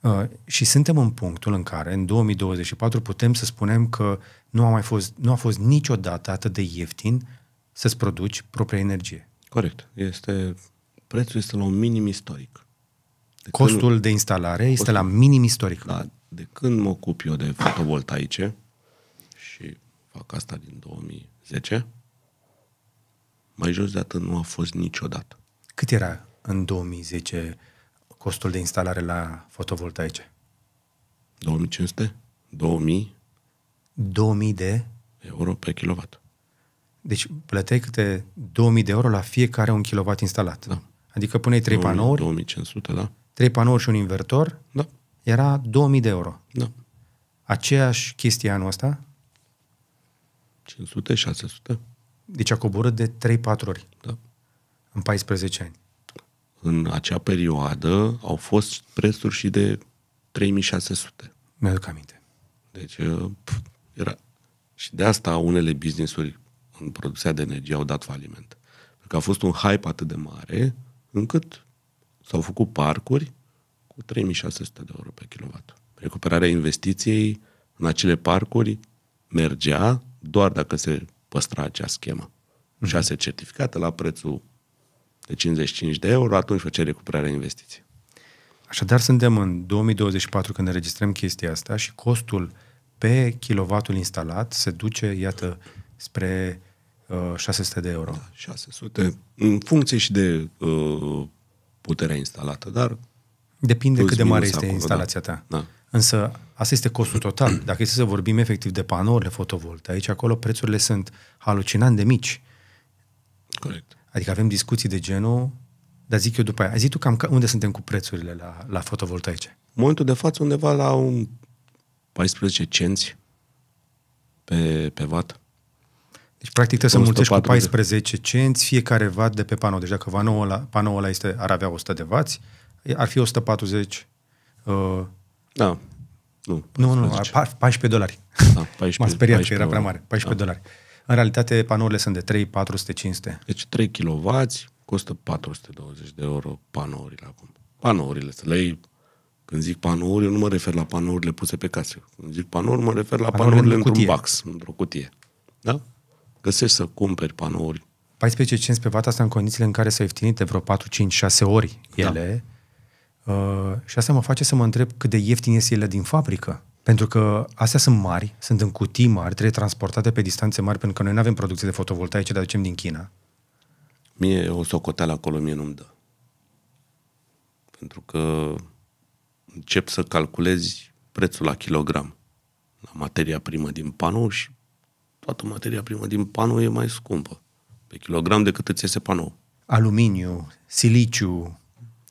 Uh, și suntem în punctul în care, în 2024, putem să spunem că nu a mai fost, nu a fost niciodată atât de ieftin să-ți produci propria energie. Corect.
Este, prețul este la un minim istoric. De Costul când, de instalare costul, este la minim istoric. Da, de când mă ocup eu de fotovoltaice și fac asta din 2010, mai jos de atât nu a fost niciodată. Cât
era în 2010 costul de instalare la fotovoltaice?
2500? 2000? 2000 de? Euro pe kilowatt.
Deci plăteai câte 2000 de euro la fiecare un kilowatt instalat. Da. Adică puneai 3 2000, panouri. 2500, da. 3 panouri și un invertor. Da. Era 2000 de euro. Da. Aceeași chestie anul ăsta? 500, 600. Deci a coborât de 3-4 ori. Da. În 14 ani
în acea perioadă au fost prețuri și de 3600. Mi-aduc aminte. Deci, uh, pf, era... Și de asta unele businessuri în producția de energie au dat faliment. Pentru că a fost un hype atât de mare încât s-au făcut parcuri cu 3600 de euro pe kilowatt. Recuperarea investiției în acele parcuri mergea doar dacă se păstra acea schemă. Mm-hmm. se certificate la prețul de 55 de euro, atunci face recuperarea investiției. Așadar, suntem în 2024 când
înregistrăm chestia asta și costul pe kilovatul instalat se duce, iată, spre uh, 600 de euro. Da, 600,
în funcție și de uh, puterea instalată, dar... Depinde cât de mare este acolo, instalația da. ta. Da.
Însă, asta este costul total. Dacă este să vorbim efectiv de panourile fotovoltaice, acolo prețurile sunt halucinant de mici. Corect. Adică avem discuții de genul, dar zic eu după aia, zic tu cam unde suntem cu prețurile la, la fotovoltaice?
Momentul de față undeva la un 14 cenți pe, pe watt. Deci,
practic, trebuie să mulțești cu 14 de... cenți fiecare vat de pe panou. Deci, dacă panoul ăla, panoul ăla este, ar avea 100 de vați, ar fi 140... Uh, da. Nu, nu, nu, nu, 14 dolari. Da, 14, <laughs> M-a speriat 14 că era prea mare. 14 da. dolari. În realitate, panourile sunt de 3, 400, 500. Deci 3 kW costă 420
de euro panourile acum. Panourile, să le iei când zic panouri, eu nu mă refer la panourile puse pe casă. Când zic panouri, mă refer la panourile, panourile într-un box, într-o cutie. Da? Găsești să cumperi panouri.
14-15 vata asta în condițiile în care s-au ieftinit de vreo 4-5-6 ori da. ele. Da. Uh, și asta mă face să mă întreb cât de ieftin este ele din fabrică. Pentru că astea sunt mari, sunt în cutii mari, trebuie transportate pe distanțe mari, pentru că noi nu avem producție de fotovoltaice, dar ducem din China.
Mie o socoteală acolo mie nu-mi dă. Pentru că încep să calculezi prețul la kilogram, la materia primă din panou și toată materia primă din panou e mai scumpă pe kilogram decât îți iese panou.
Aluminiu, siliciu,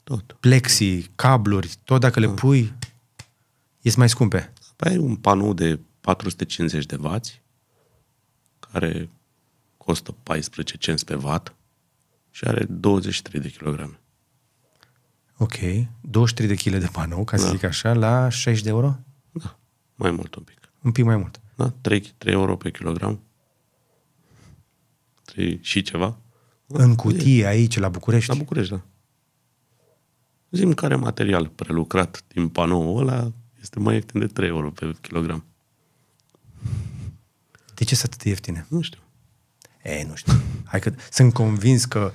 tot. plexi, cabluri, tot dacă le pui, ies mai scumpe
ai un panou de 450 de vați care costă 14 cenți pe vat, și are 23 de kilograme.
Ok, 23 de kg de panou, ca să da. zic așa, la 60 de euro? Da,
mai mult un pic. Un pic mai mult. Da, 3, 3 euro pe kilogram. 3 și ceva.
Da, în cutie e. aici, la București? La București, da.
Zim care material prelucrat din panou, ăla este mai ieftin de 3 euro pe kilogram. De ce sunt atât de ieftine?
Nu știu. E, nu știu. Hai că sunt convins că...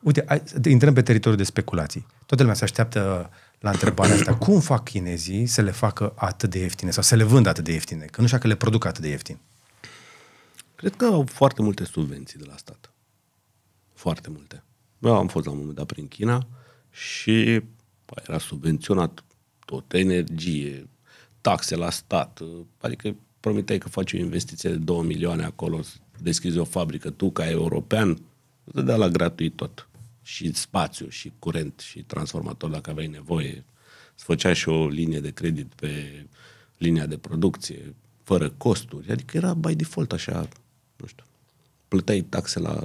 Uite, hai, intrăm pe teritoriul de speculații. Toată lumea se așteaptă la întrebarea asta. Cum fac chinezii să le facă atât de ieftine sau să le vândă atât de ieftine? Că nu știu că le produc atât de ieftin. Cred că
au foarte multe subvenții de la stat. Foarte multe. Eu am fost la un moment dat prin China și păi, era subvenționat tot, energie, taxe la stat, adică promiteai că faci o investiție de 2 milioane acolo, deschizi o fabrică, tu ca european, îți dea la gratuit tot. Și spațiu, și curent, și transformator dacă aveai nevoie. Îți făcea și o linie de credit pe linia de producție, fără costuri. Adică era by default așa, nu știu. Plăteai taxe la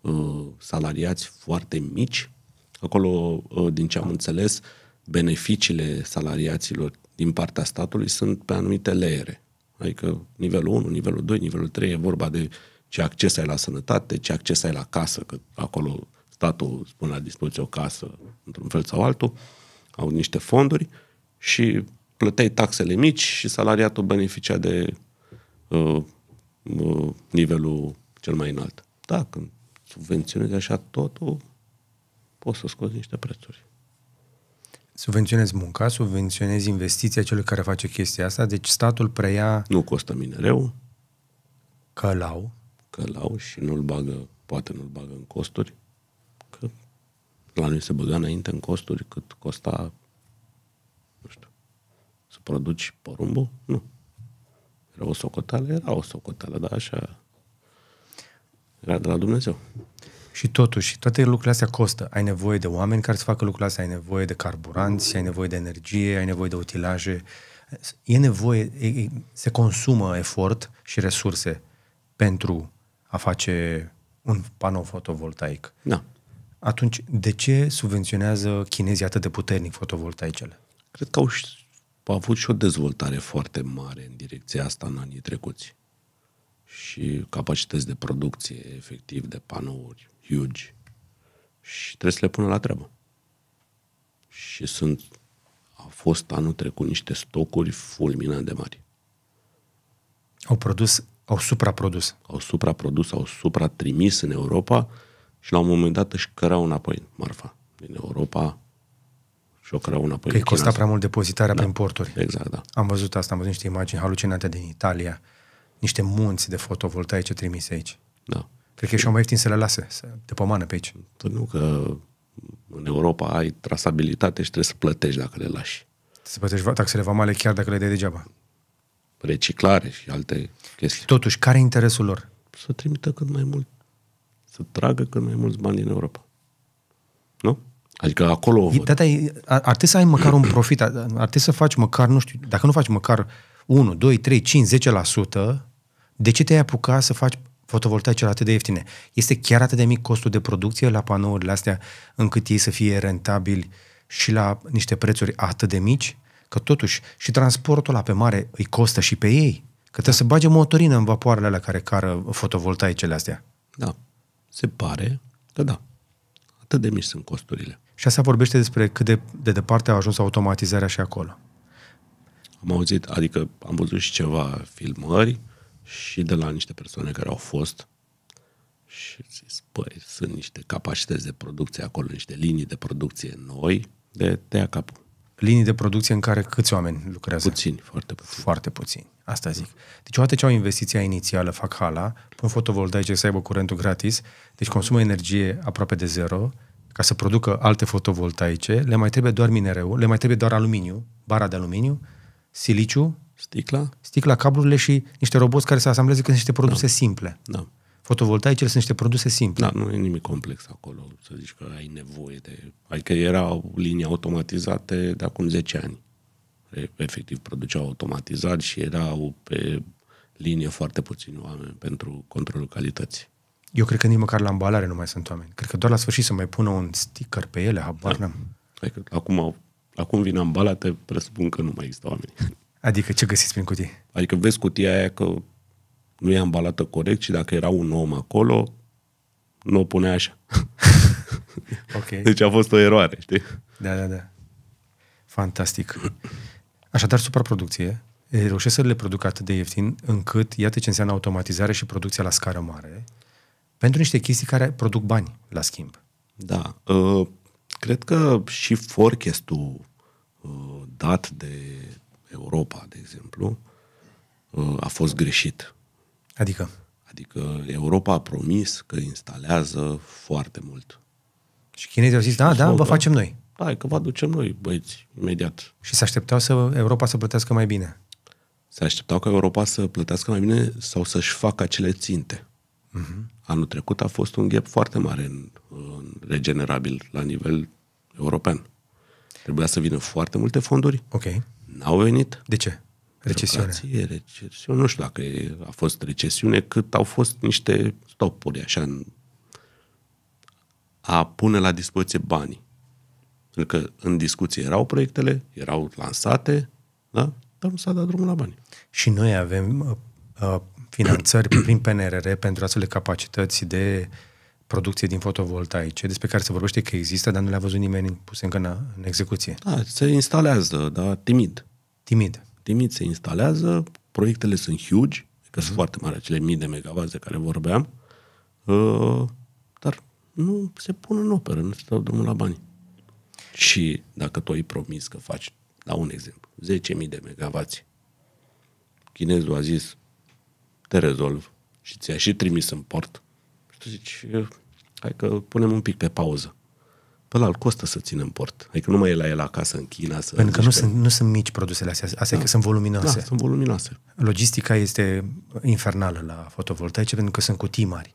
uh, salariați foarte mici. Acolo, uh, din ce am înțeles, uh, beneficiile salariaților din partea statului sunt pe anumite leere. Adică nivelul 1, nivelul 2, nivelul 3 e vorba de ce acces ai la sănătate, ce acces ai la casă, că acolo statul spune la dispoziție o casă într-un fel sau altul, au niște fonduri și plăteai taxele mici și salariatul beneficia de uh, uh, nivelul cel mai înalt. Da, când subvenționezi așa totul, poți să scoți niște prețuri subvenționezi munca, subvenționezi investiția celui care face chestia asta, deci statul preia... Nu costă minereu. Călau. Călau și nu-l bagă, poate nu-l bagă în costuri, că la noi se băga înainte în costuri cât costa, nu știu, să produci porumbul? Nu. Era o socotală? Era o socotală, dar așa... Era de la Dumnezeu. Și totuși, toate lucrurile astea costă. Ai nevoie
de oameni care să facă lucrurile astea, ai nevoie de carburanți, ai nevoie de energie, ai nevoie de utilaje. E nevoie, e, se consumă efort și resurse pentru a face un panou fotovoltaic. Da. Atunci, de ce subvenționează chinezii atât de puternic fotovoltaicele? Cred că au, au avut și o
dezvoltare foarte mare în direcția asta în anii trecuți și capacități de producție efectiv de panouri huge și trebuie să le pună la treabă. Și sunt, a fost anul trecut niște stocuri fulminant de mari. Au produs, au supraprodus. Au supraprodus, au supratrimis în Europa și la un moment dat își cărau înapoi marfa din Europa și o cărau înapoi. Că îi costa prea
mult depozitarea da, prin porturi. Exact, da. Am văzut asta, am văzut niște imagini halucinate din Italia, niște munți de fotovoltaice trimise aici. Da. Cred că e și mai ieftin să le lase, să te pomană pe aici.
Păi nu, că în Europa ai trasabilitate și trebuie să plătești dacă le lași.
Să plătești taxele vamale chiar dacă
le dai degeaba. Reciclare și alte chestii. Și totuși, care e interesul lor? Să trimită cât mai mult, să tragă cât mai mulți bani din Europa. Nu? Adică acolo... o văd.
da, ar trebui să ai măcar un profit, ar trebui să faci măcar, nu știu, dacă nu faci măcar 1, 2, 3, 5, 10%, de ce te-ai apucat să faci fotovoltaice atât de ieftine. Este chiar atât de mic costul de producție la panourile astea încât ei să fie rentabili și la niște prețuri atât de mici? Că totuși și transportul la pe mare îi costă și pe ei. Că trebuie da. să bage motorină în vapoarele alea care cară fotovoltaicele astea. Da. Se pare că da. Atât de mici sunt costurile. Și asta vorbește despre cât de, de departe a ajuns automatizarea și acolo.
Am auzit, adică am văzut și ceva filmări, uh, și de la niște persoane care au fost și zis, păi, sunt niște capacități de producție acolo, niște linii de producție noi, de tăia capul. Linii de producție în care câți oameni lucrează?
Puțini, foarte puțini. Foarte puțini, asta zic. Deci odată ce au investiția inițială, fac hala, pun fotovoltaice să aibă curentul gratis, deci consumă energie aproape de zero, ca să producă alte fotovoltaice, le mai trebuie doar minereu, le mai trebuie doar aluminiu, bara de aluminiu, siliciu Sticla? Sticla, cablurile și niște roboți care se asambleze că sunt niște produse da. simple. Da.
Fotovoltaicele sunt niște produse simple. Da, nu e nimic complex acolo, să zici că ai nevoie de... Adică erau linii automatizate de acum 10 ani. Efectiv, produceau automatizat și erau pe linie foarte puțini oameni pentru controlul calității.
Eu cred că nici măcar la ambalare nu mai sunt oameni.
Cred că doar la sfârșit să mai pună un sticker pe ele, habar da. n-am. Adică acum, acum vin ambalate, presupun că nu mai există oameni. Adică ce găsiți prin cutie? Adică vezi cutia aia că nu e ambalată corect și dacă era un om acolo, nu o pune așa. <laughs> ok. Deci a fost o eroare, știi? Da, da, da. Fantastic.
Așadar, supraproducție. Reușesc să le produc atât de ieftin încât, iată ce înseamnă automatizare și producția la scară mare, pentru niște chestii care produc bani, la schimb.
Da. Uh, cred că și forecast-ul uh, dat de Europa, de exemplu, uh, a fost greșit. Adică? Adică Europa a promis că instalează foarte mult. Și chinezii au zis, da, da, vă facem noi.
Da, că vă aducem noi, băieți, imediat. Și se așteptau să Europa să plătească mai
bine. Se așteptau ca Europa să plătească mai bine sau să-și facă acele ținte. Uh-huh. Anul trecut a fost un gap foarte mare în, în regenerabil la nivel european. Trebuia să vină foarte multe fonduri. Okay. N-au venit. De ce? Recesiune. recesiune. Nu știu dacă a fost recesiune, cât au fost niște stopuri, așa, în a pune la dispoziție banii. Pentru că în discuție erau proiectele, erau lansate, da? dar nu s-a dat drumul la bani. Și noi avem uh, uh finanțări prin PNRR pentru
astfel de capacități de uh, producție din fotovoltaice, despre care se vorbește că există, dar nu le-a
văzut nimeni puse încă în, în execuție. Da, se instalează, dar timid. Timid. Timid se instalează, proiectele sunt huge, că uh-huh. sunt mhm. foarte mari acele mii de megawatt de care vorbeam, uh, dar nu se pun în operă, nu se dau drumul la bani. Și dacă tu ai promis că faci, la un exemplu, 10.000 de megavați, chinezul a zis, te rezolv și ți-a și trimis în port, și tu zici, hai că punem un pic pe pauză. Pe la costă să ținem port. Adică nu mai e la el acasă în China. Să Pentru că nu, că sunt, nu sunt mici produsele astea, astea da. că sunt voluminoase. Da,
sunt voluminoase. Logistica este infernală la fotovoltaice pentru că sunt
cutii mari.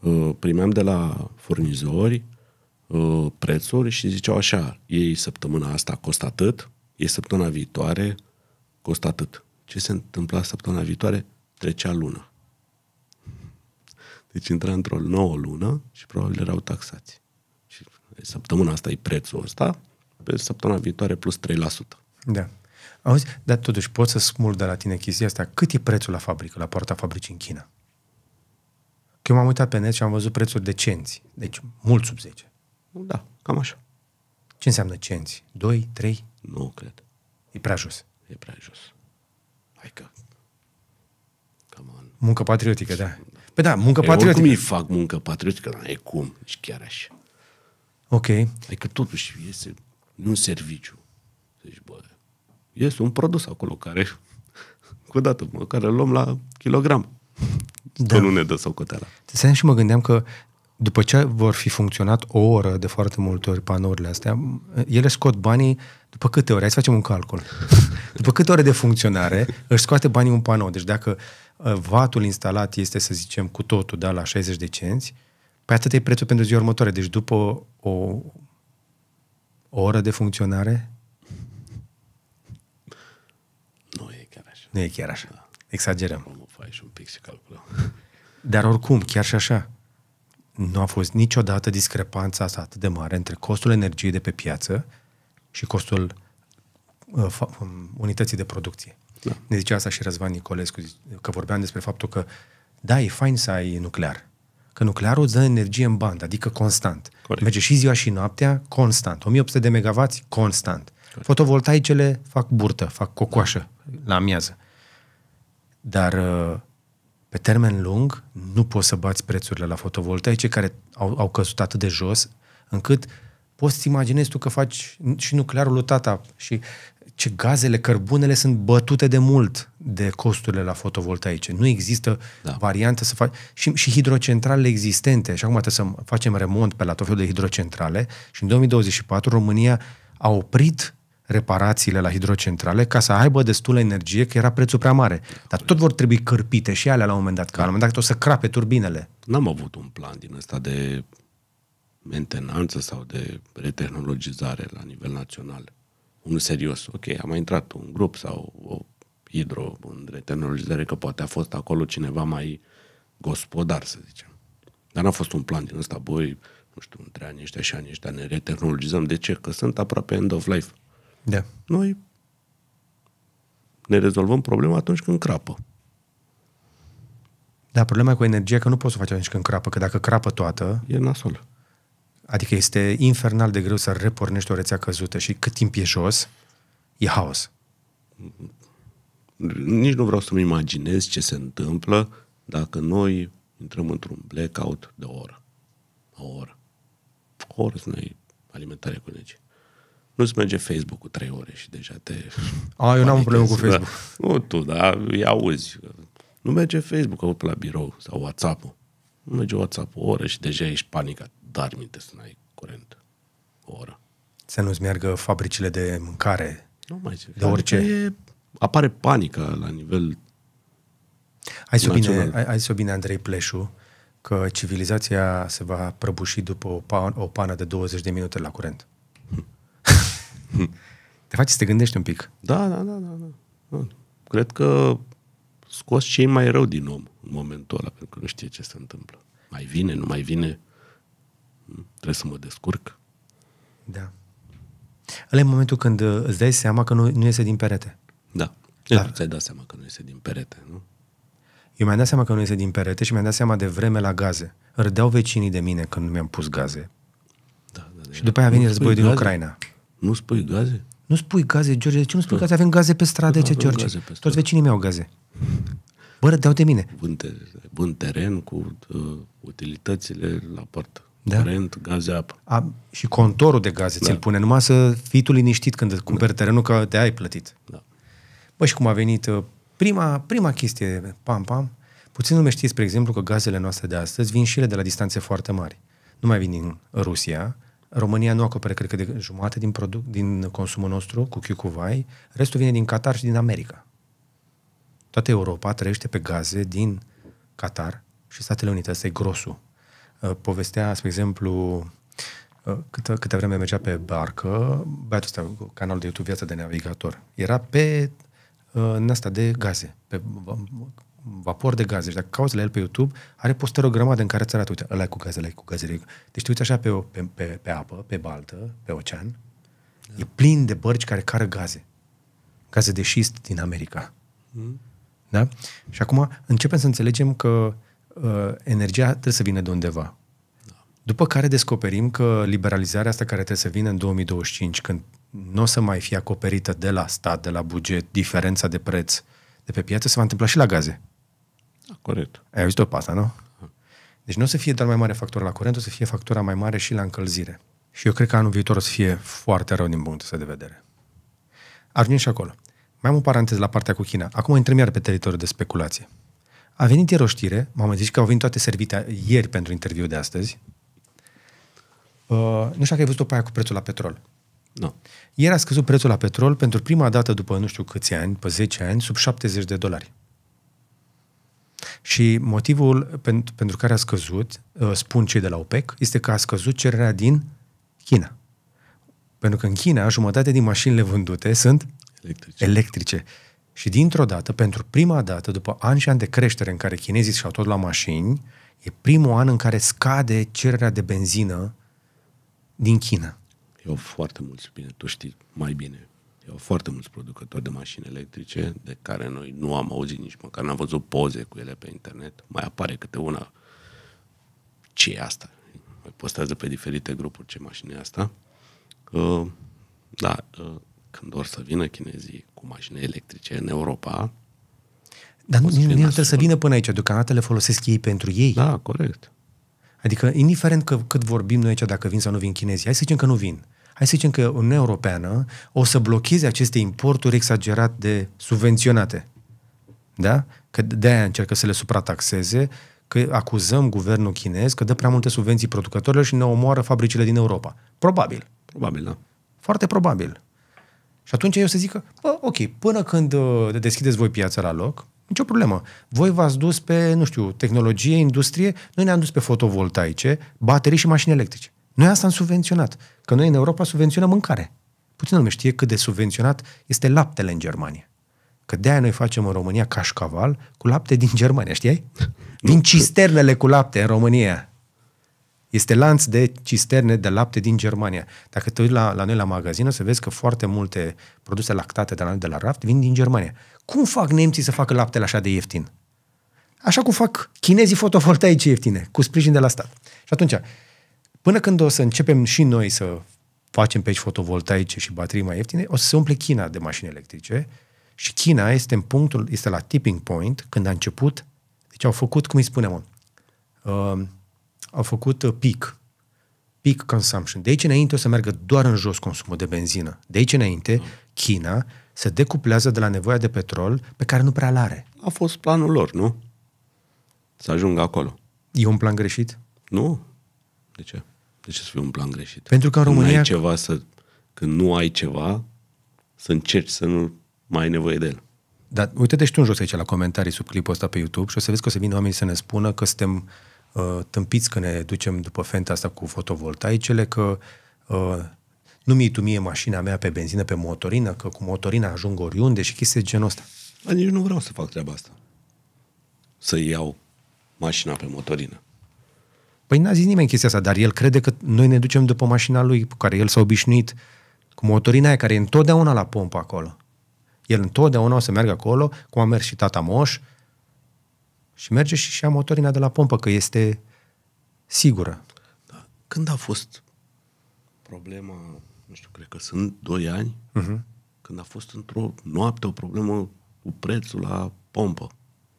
Uh, primeam de la furnizori uh, prețuri și ziceau așa, ei săptămâna asta costă atât, e săptămâna viitoare costă atât. Ce se întâmpla săptămâna viitoare? Trecea luna. Deci intra într-o nouă lună și probabil erau taxați. Și săptămâna asta e prețul ăsta, pe săptămâna viitoare plus 3%.
Da. Auzi, dar totuși pot să smulg de la tine chestia asta. Cât e prețul la fabrică, la poarta fabricii în China? Că eu m-am uitat pe net și am văzut prețuri de cenți. Deci mult sub 10. Da, cam așa. Ce înseamnă cenți? 2, 3? Nu cred. E prea jos. E prea jos. Hai că... Muncă patriotică,
da. Păi da, muncă e, patriotică. Oricum îi fac muncă patriotică, dar e cum, și chiar așa. Ok. Adică totuși este un serviciu. Deci, bă, este un produs acolo care, <laughs> cu dată, mă, care îl luăm la kilogram. Da. nu ne dă cotela.
Să și mă gândeam că după ce vor fi funcționat o oră de foarte multe ori panourile astea, ele scot banii după câte ore? Hai să facem un calcul. <laughs> după câte ore de funcționare își scoate banii un panou. Deci dacă Uh, vatul instalat este, să zicem, cu totul, da, la 60 de cenți, păi atât e prețul pentru ziua următoare. Deci după o, o oră de funcționare... Nu e chiar așa. Nu e chiar așa. Da. Exagerăm. Nu faci și un pic și calculăm. <laughs> Dar oricum, chiar și așa, nu a fost niciodată discrepanța asta atât de mare între costul energiei de pe piață și costul uh, um, unității de producție. Da. Ne zicea asta și Răzvan Nicolescu, că vorbeam despre faptul că da, e fain să ai nuclear, că nuclearul îți dă energie în bandă, adică constant. Corect. Merge și ziua și noaptea, constant. 1800 de megavați, constant. Corect. Fotovoltaicele fac burtă, fac cocoașă la amiază. Dar uh, pe termen lung nu poți să bați prețurile la fotovoltaice care au, au căzut atât de jos încât poți să imaginezi tu că faci și nuclearul lui tata și ce gazele, cărbunele sunt bătute de mult de costurile la fotovoltaice. Nu există da. variantă să faci... Și, și hidrocentralele existente, și acum trebuie să facem remont pe la tot felul de hidrocentrale, și în 2024 România a oprit reparațiile la hidrocentrale ca să aibă destulă energie, că era prețul prea mare. Dar tot vor trebui cărpite și alea la un moment dat, că da. la un moment dat o să crape turbinele.
N-am avut un plan din ăsta de mentenanță sau de retehnologizare la nivel național unul serios. Ok, a mai intrat un grup sau o hidro, în retenorizare, că poate a fost acolo cineva mai gospodar, să zicem. Dar n-a fost un plan din ăsta, băi, nu știu, între ani ăștia și ani ăștia ne retehnologizăm. De ce? Că sunt aproape end of life. Da. Noi ne rezolvăm problema atunci când crapă. Da, problema
e cu energia că nu poți să faci atunci când crapă, că dacă crapă toată... E nasol. Adică este infernal de greu să
repornești o rețea căzută și cât timp e jos, e haos. Nici nu vreau să-mi imaginez ce se întâmplă dacă noi intrăm într-un blackout de o oră. O oră. O oră să ne alimentare cu energie. Nu-ți merge facebook cu trei ore și deja te... A, eu n-am problemă cu Facebook. Da, nu tu, dar îi auzi. Nu merge Facebook-ul la birou sau WhatsApp-ul. Nu merge WhatsApp o oră și deja ești panicat. Dar minte să n-ai curent o oră. Să nu-ți meargă fabricile de mâncare, nu mai zic. de orice. Adică e, apare panică la nivel Hai să, bine,
hai, hai să bine, Andrei Pleșu, că civilizația se va prăbuși după o, pan, o pană de 20 de minute la curent.
<laughs> te face să te gândești un pic. Da, da, da, da. da. Cred că scoți cei mai rău din om în momentul ăla, pentru că nu știe ce se întâmplă. Mai vine, nu mai vine trebuie să mă descurc. Da.
Ăla e momentul când uh, îți dai seama că nu, nu iese din perete.
Da. Dar... Ți-ai dat seama că nu iese din perete, nu?
Eu mi-am dat seama că nu iese din perete și mi-am dat seama de vreme la gaze. Râdeau vecinii de mine când nu mi-am pus gaze. Da, da, da, și după aia a venit războiul din gaze? Ucraina. Nu spui gaze? Nu spui gaze, George. De ce nu spui da. gaze? Avem gaze pe stradă, da, ce, George?
Toți vecinii mei au gaze.
Bă, râdeau de mine.
Bun, ter- bun teren cu uh, utilitățile la poartă da? curent, gaze, apă. A, și contorul de
gaze da. ți-l pune, numai să fii tu liniștit când cumperi da. terenul, că de ai plătit. Da. Bă, și cum a venit uh, prima, prima chestie, pam, pam, puțin lume știți, spre exemplu, că gazele noastre de astăzi vin și ele de la distanțe foarte mari. Nu mai vin din Rusia, România nu acopere, cred că, de jumate din, produc, din consumul nostru cu chiucuvai, restul vine din Qatar și din America. Toată Europa trăiește pe gaze din Qatar și Statele Unite, asta e grosul Uh, povestea, spre exemplu, uh, câtă, câte vreme mergea pe barcă, băiatul ăsta, canalul de YouTube Viața de Navigator, era pe uh, în asta de gaze, pe vapor de gaze. Și deci dacă cauți la el pe YouTube, are postări o grămadă în care îți arată, uite, ăla cu gaze, ăla cu gaze. Deci te uiți așa pe, pe, pe, pe apă, pe baltă, pe ocean, da. e plin de bărci care cară gaze. Gaze de șist din America. Mm. Da? Și acum începem să înțelegem că uh, energia trebuie să vină de undeva. După care descoperim că liberalizarea asta care trebuie să vină în 2025, când nu o să mai fie acoperită de la stat, de la buget, diferența de preț de pe piață, se va întâmpla și la gaze. Da, corect. Ai auzit-o pe asta, nu? Deci nu o să fie doar mai mare factor la curent, o să fie factura mai mare și la încălzire. Și eu cred că anul viitor o să fie foarte rău din punctul ăsta de vedere. Ajungem și acolo. Mai am un parantez la partea cu China. Acum intrăm iar pe teritoriul de speculație. A venit ieri o știre, m-am zis că au venit toate servite ieri pentru interviu de astăzi. Uh, nu știu dacă ai văzut-o pe aia cu prețul la petrol. Nu. Ieri a scăzut prețul la petrol pentru prima dată după nu știu câți ani, pe 10 ani, sub 70 de dolari. Și motivul pentru, pentru care a scăzut, uh, spun cei de la OPEC, este că a scăzut cererea din China. Pentru că în China jumătate din mașinile vândute sunt electrice. electrice. Și dintr-o dată, pentru prima dată, după ani și ani de creștere în care chinezii și-au tot la mașini, e primul an în care scade cererea de benzină din China.
Eu foarte mult bine, tu știi mai bine, eu foarte mulți producători de mașini electrice de care noi nu am auzit nici măcar, n-am văzut poze cu ele pe internet, mai apare câte una ce e asta? Mai postează pe diferite grupuri ce mașină e asta. Uh, da, uh, când or să vină chinezii cu mașini electrice în Europa... Dar nu, nu trebuie să
vină până aici, deocamdată le folosesc ei pentru ei. Da, corect. Adică, indiferent că, cât vorbim noi aici, dacă vin sau nu vin chinezii, hai să zicem că nu vin. Hai să zicem că Uniunea Europeană o să blocheze aceste importuri exagerat de subvenționate. Da? Că de-aia încearcă să le suprataxeze, că acuzăm guvernul chinez că dă prea multe subvenții producătorilor și ne omoară fabricile din Europa. Probabil. Probabil, da. Foarte probabil. Și atunci eu să zică, bă, ok, până când uh, deschideți voi piața la loc, nicio problemă. Voi v-ați dus pe, nu știu, tehnologie, industrie, noi ne-am dus pe fotovoltaice, baterii și mașini electrice. Noi asta am subvenționat, că noi în Europa subvenționăm mâncare. Puțin lume știe cât de subvenționat este laptele în Germania. Că de-aia noi facem în România cașcaval cu lapte din Germania, știai? <laughs> Din cisternele cu lapte în România. Este lanț de cisterne de lapte din Germania. Dacă te uiți la, la noi la magazin, o să vezi că foarte multe produse lactate de la noi de la raft vin din Germania. Cum fac nemții să facă laptele așa de ieftin? Așa cum fac chinezii fotovoltaice ieftine, cu sprijin de la stat. Și atunci, până când o să începem și noi să facem aici fotovoltaice și baterii mai ieftine, o să se umple China de mașini electrice și China este în punctul, este la tipping point când a început, deci au făcut, cum îi spunem, uh, au făcut uh, pic, peak consumption. De aici înainte o să meargă doar în jos consumul de benzină. De aici înainte, mm. China se decuplează de la nevoia de petrol pe care nu prea l-are.
A fost planul lor, nu? Să ajungă acolo. E un plan greșit? Nu. De ce? De ce să fie un plan greșit? Pentru că în România... Când, ai ceva să, când nu ai ceva, să încerci să nu mai ai nevoie de el.
Dar uite-te și tu în jos aici la comentarii sub clipul ăsta pe YouTube și o să vezi că o să vină oamenii să ne spună că suntem uh, Uh, tâmpiți că ne ducem după fenta asta cu fotovoltaicele, că uh, nu mi-i tu mie mașina mea pe benzină, pe motorină, că cu motorina ajung oriunde și chestii de genul ăsta.
Dar nici nu vreau să fac treaba asta. Să iau mașina pe motorină.
Păi n-a zis nimeni chestia asta, dar el crede că noi ne ducem după mașina lui, cu care el s-a obișnuit, cu motorina aia care e întotdeauna la pompă acolo. El întotdeauna o să meargă acolo, cum a mers și tata Moș, și merge și, și ia motorina de la pompă, că este
sigură. Da. Când a fost problema, nu știu, cred că sunt 2 ani, uh-huh. când a fost într-o noapte o problemă cu prețul la pompă.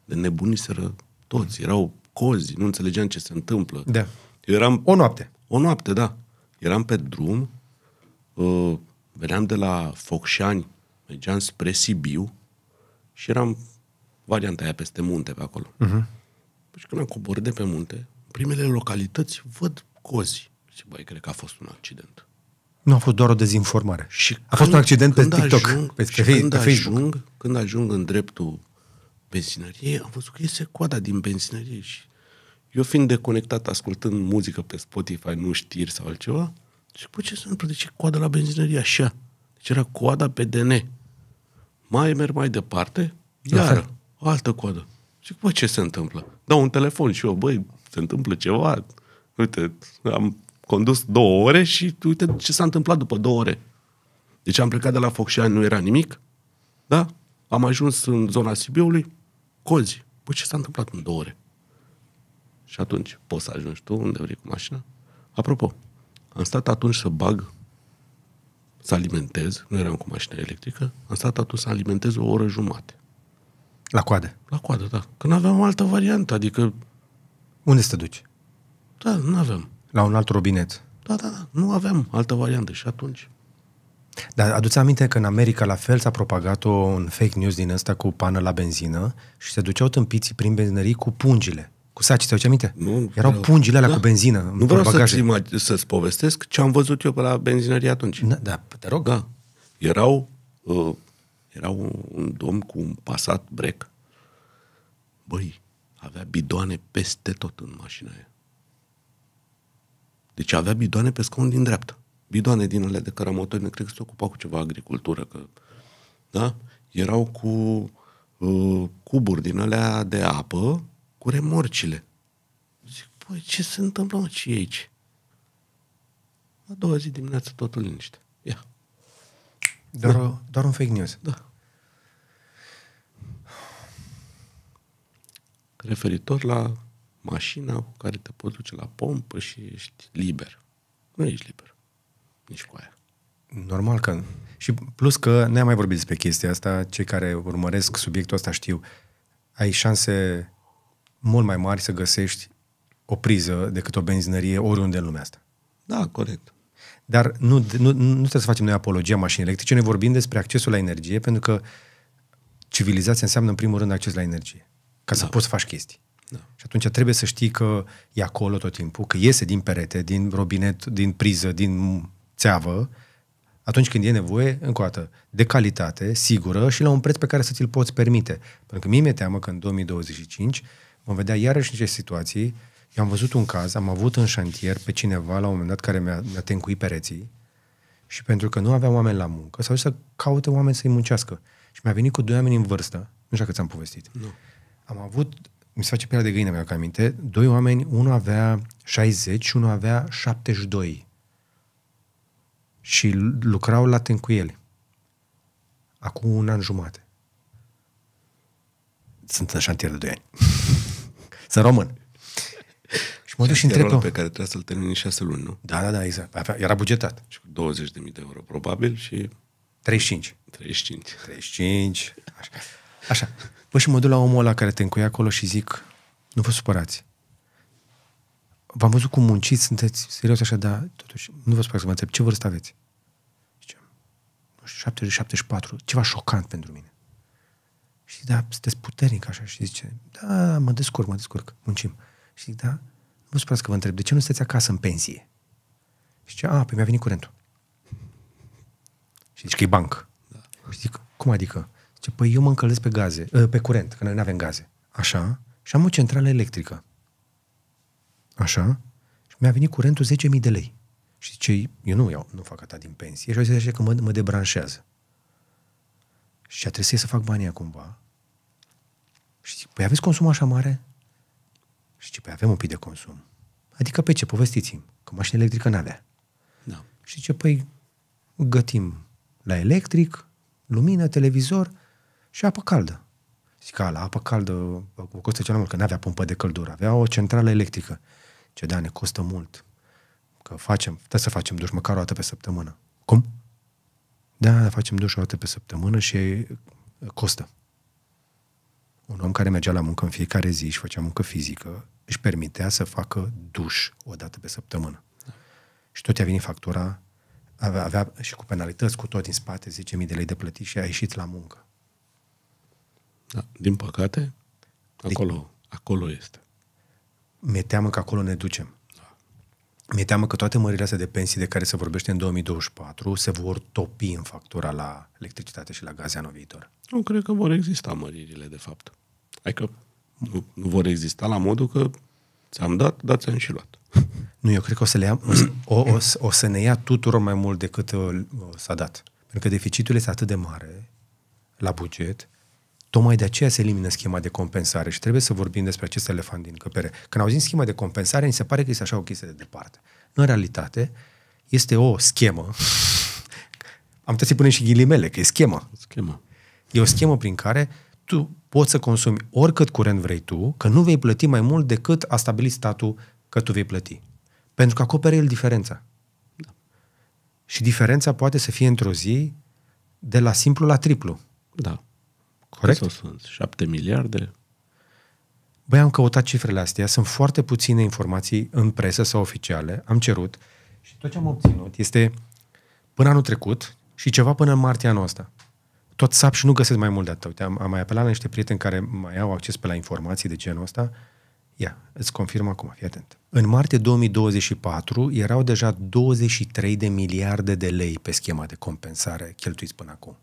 De nebuniseră toți, uh-huh. erau cozi, nu înțelegeam ce se întâmplă. Da. Eu eram... O noapte. O noapte, da. Eram pe drum, uh, veneam de la Focșani, mergeam spre Sibiu și eram varianta aia peste munte pe acolo. Uh-huh. Și când am coborât de pe munte, primele localități văd cozi. Și băi, cred că a fost un accident.
Nu a fost doar o dezinformare. Și a când, fost un accident pe TikTok, ajung, pe, pe, când pe Facebook.
Ajung, când ajung în dreptul benzinăriei, am văzut că iese coada din benzinărie și eu fiind deconectat, ascultând muzică pe Spotify, nu știri sau altceva, și ce se întâmplă? De ce coada la benzinărie așa? Deci era coada pe DN. Mai merg mai departe, iară. O altă coadă. Zic, bă, ce se întâmplă? Dau un telefon și eu, băi, se întâmplă ceva. Uite, am condus două ore și uite ce s-a întâmplat după două ore. Deci am plecat de la Focșani, nu era nimic, da? Am ajuns în zona Sibiului, cozi. Bă, ce s-a întâmplat în două ore? Și atunci poți să ajungi tu unde vrei cu mașina. Apropo, am stat atunci să bag, să alimentez, nu eram cu mașina electrică, am stat atunci să alimentez o oră jumate. La coadă? La coadă, da. Că nu aveam altă variantă, adică... Unde să te duci? Da, nu
aveam. La un alt robinet? Da, da, da.
Nu aveam altă variantă și
atunci... Dar aduți aminte că în America la fel s-a propagat o, un fake news din ăsta cu
pană la benzină și se duceau
tâmpiții prin benzinării cu pungile, cu saci, te aminte? Nu, Erau
vreau, pungile alea da. cu benzină Nu vreau să-ți, să-ți povestesc ce am văzut eu pe la benzinării atunci. Da, da te rog. Da. Erau uh, era un, un domn cu un pasat brec. Băi, avea bidoane peste tot în mașina aia. Deci avea bidoane pe scaun din dreapta. Bidoane din ele de ne cred că se ocupa cu ceva agricultură, că, da? Erau cu uh, cuburi din alea de apă cu remorcile. Zic, băi, ce se întâmplă, ce e aici? A doua zi dimineață totul liniște. Doar, da. o, doar un fake news. Da. Referitor la mașina cu care te poți duce la pompă și ești liber. Nu ești liber. Nici cu aia.
Normal că... Și plus că ne-am mai vorbit despre chestia asta, cei care urmăresc subiectul ăsta știu, ai șanse mult mai mari să găsești o priză decât o benzinărie oriunde în lumea asta. Da, corect. Dar nu, nu, nu trebuie să facem noi apologia mașinii electrice, ne vorbim despre accesul la energie, pentru că civilizația înseamnă în primul rând acces la energie, ca să da. poți să faci chestii. Da. Și atunci trebuie să știi că e acolo tot timpul, că iese din perete, din robinet, din priză, din țeavă, atunci când e nevoie, încă o dată, de calitate, sigură și la un preț pe care să ți-l poți permite. Pentru că mie mi-e teamă că în 2025 vom vedea iarăși niște situații uh, eu am văzut un caz, am avut în șantier pe cineva la un moment dat care mi-a, mi-a tencuit pereții și pentru că nu avea oameni la muncă, s-au dus să caute oameni să-i muncească. Și mi-a venit cu doi oameni în vârstă, nu știu că ți-am povestit. Nu. Am avut, mi se face pielea de găină, mi-am aminte, doi oameni, unul avea 60 și unul avea 72. Și lucrau la tencuieli. Acum un an jumate.
Sunt în șantier de doi ani. <laughs> Sunt român mă duc și întreb... pe care trebuia să-l termin în șase luni, nu? Da, da, da, exact. Era bugetat. Și cu 20.000 de euro, probabil, și... 35. 35. 35. Așa.
Așa. Bă, și mă duc la omul ăla care te încuia acolo și zic, nu vă supărați. V-am văzut cum munciți, sunteți serios așa, dar totuși, nu vă supărați să vă întreb, ce vârstă aveți? Ziceam, nu știu, 70, 74, ceva șocant pentru mine. Și da, sunteți puternic așa și zice, da, mă descurc, mă descurc, muncim. Și zic, da, vă spuneți că vă întreb, de ce nu stați acasă în pensie? Și zice, a, păi mi-a venit curentul. Și zice că e banc. Da. Și zic, cum adică? Zice, păi eu mă încălzesc pe gaze, ă, pe curent, că noi nu avem gaze. Așa, și am o centrală electrică. Așa, și mi-a venit curentul 10.000 de lei. Și zice, eu nu iau, nu fac atât din pensie. Și zice că mă, mă debranșează. Și a trebuit să fac banii cumva. Și zic, păi aveți consum așa mare? Și ce, păi avem un pic de consum. Adică pe ce? povestiți că mașină electrică n-avea. Da. Și ce, păi gătim la electric, lumină, televizor și apă caldă. Zic, la apă caldă o costă cel mai mult, că n-avea pompă de căldură, avea o centrală electrică. Ce da, ne costă mult. Că facem, trebuie să facem duș măcar o dată pe săptămână. Cum? Da, facem duș o dată pe săptămână și costă un om care mergea la muncă în fiecare zi și făcea muncă fizică, își permitea să facă duș o dată pe săptămână. Și tot i-a venit factura, avea, avea și cu penalități, cu tot din spate, 10.000 de lei de plătit și a ieșit la muncă. Da, din păcate, acolo, de... acolo este. Mi-e teamă că acolo ne ducem. Mi-e teamă că toate mările astea de pensii de care se vorbește în 2024
se vor topi în factura la electricitate și la gaze anul viitor. Nu cred că vor exista măririle, de fapt. Adică nu, nu vor exista la modul că ți-am dat, dar ți-am și luat. <laughs> Nu, eu cred că o să, le ia, o, să, o, o, o să ne ia tuturor mai mult decât
uh, s-a dat. Pentru că deficitul este atât de mare la buget, Tocmai de aceea se elimină schema de compensare și trebuie să vorbim despre acest elefant din căpere. Când auzim schema de compensare, ni se pare că este așa o chestie de departe. În realitate, este o schemă. Am putea să punem și ghilimele, că e schemă. schemă. E o schemă prin care tu poți să consumi oricât curent vrei tu, că nu vei plăti mai mult decât a stabilit statul că tu vei plăti. Pentru că acopere el diferența. Da. Și diferența poate să fie într-o zi de la simplu la triplu. Da. Corect? Cât sunt? 7 miliarde? Băi, am căutat cifrele astea, sunt foarte puține informații în presă sau oficiale, am cerut și tot ce am obținut este până anul trecut și ceva până în martie anul ăsta. Tot sap și nu găsesc mai mult de atât. am, am mai apelat la niște prieteni care mai au acces pe la informații de genul ăsta. Ia, îți confirm acum, fii atent. În martie 2024 erau deja 23 de miliarde de lei pe schema de compensare cheltuiți până acum.